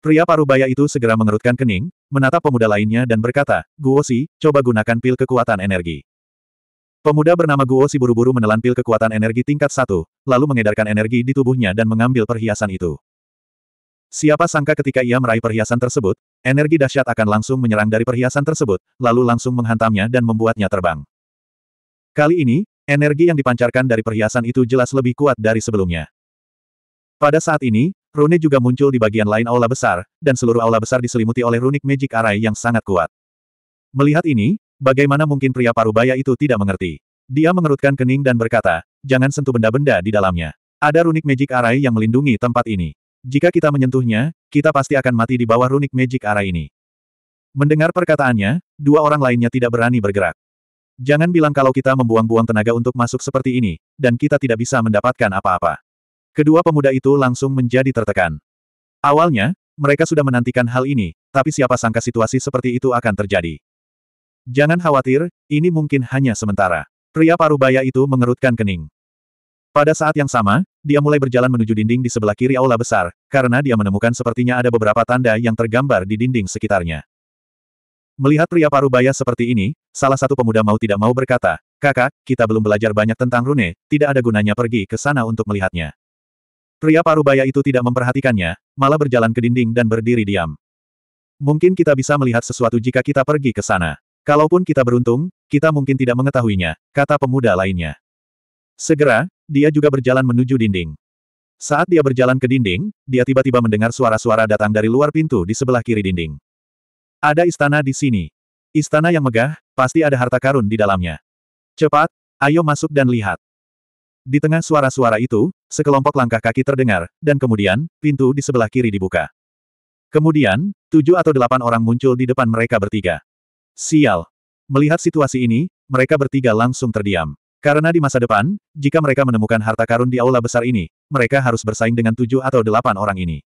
Pria parubaya itu segera mengerutkan kening, menatap pemuda lainnya dan berkata, Guosi, coba gunakan pil kekuatan energi. Pemuda bernama Guosi buru-buru menelan pil kekuatan energi tingkat satu, lalu mengedarkan energi di tubuhnya dan mengambil perhiasan itu. Siapa sangka ketika ia meraih perhiasan tersebut, energi dahsyat akan langsung menyerang dari perhiasan tersebut, lalu langsung menghantamnya dan membuatnya terbang. Kali ini, energi yang dipancarkan dari perhiasan itu jelas lebih kuat dari sebelumnya. Pada saat ini, rune juga muncul di bagian lain aula besar, dan seluruh aula besar diselimuti oleh runik magic array yang sangat kuat. Melihat ini, bagaimana mungkin pria parubaya itu tidak mengerti? Dia mengerutkan kening dan berkata, jangan sentuh benda-benda di dalamnya. Ada runik magic array yang melindungi tempat ini. Jika kita menyentuhnya, kita pasti akan mati di bawah runik magic arah ini. Mendengar perkataannya, dua orang lainnya tidak berani bergerak. Jangan bilang kalau kita membuang-buang tenaga untuk masuk seperti ini, dan kita tidak bisa mendapatkan apa-apa. Kedua pemuda itu langsung menjadi tertekan. Awalnya, mereka sudah menantikan hal ini, tapi siapa sangka situasi seperti itu akan terjadi. Jangan khawatir, ini mungkin hanya sementara. Pria parubaya itu mengerutkan kening. Pada saat yang sama, dia mulai berjalan menuju dinding di sebelah kiri aula besar, karena dia menemukan sepertinya ada beberapa tanda yang tergambar di dinding sekitarnya. Melihat pria parubaya seperti ini, salah satu pemuda mau tidak mau berkata, Kakak, kita belum belajar banyak tentang rune, tidak ada gunanya pergi ke sana untuk melihatnya. Pria parubaya itu tidak memperhatikannya, malah berjalan ke dinding dan berdiri diam. Mungkin kita bisa melihat sesuatu jika kita pergi ke sana. Kalaupun kita beruntung, kita mungkin tidak mengetahuinya, kata pemuda lainnya. Segera, dia juga berjalan menuju dinding. Saat dia berjalan ke dinding, dia tiba-tiba mendengar suara-suara datang dari luar pintu di sebelah kiri dinding. Ada istana di sini. Istana yang megah, pasti ada harta karun di dalamnya. Cepat, ayo masuk dan lihat. Di tengah suara-suara itu, sekelompok langkah kaki terdengar, dan kemudian, pintu di sebelah kiri dibuka. Kemudian, tujuh atau delapan orang muncul di depan mereka bertiga. Sial! Melihat situasi ini, mereka bertiga langsung terdiam. Karena di masa depan, jika mereka menemukan harta karun di aula besar ini, mereka harus bersaing dengan tujuh atau delapan orang ini.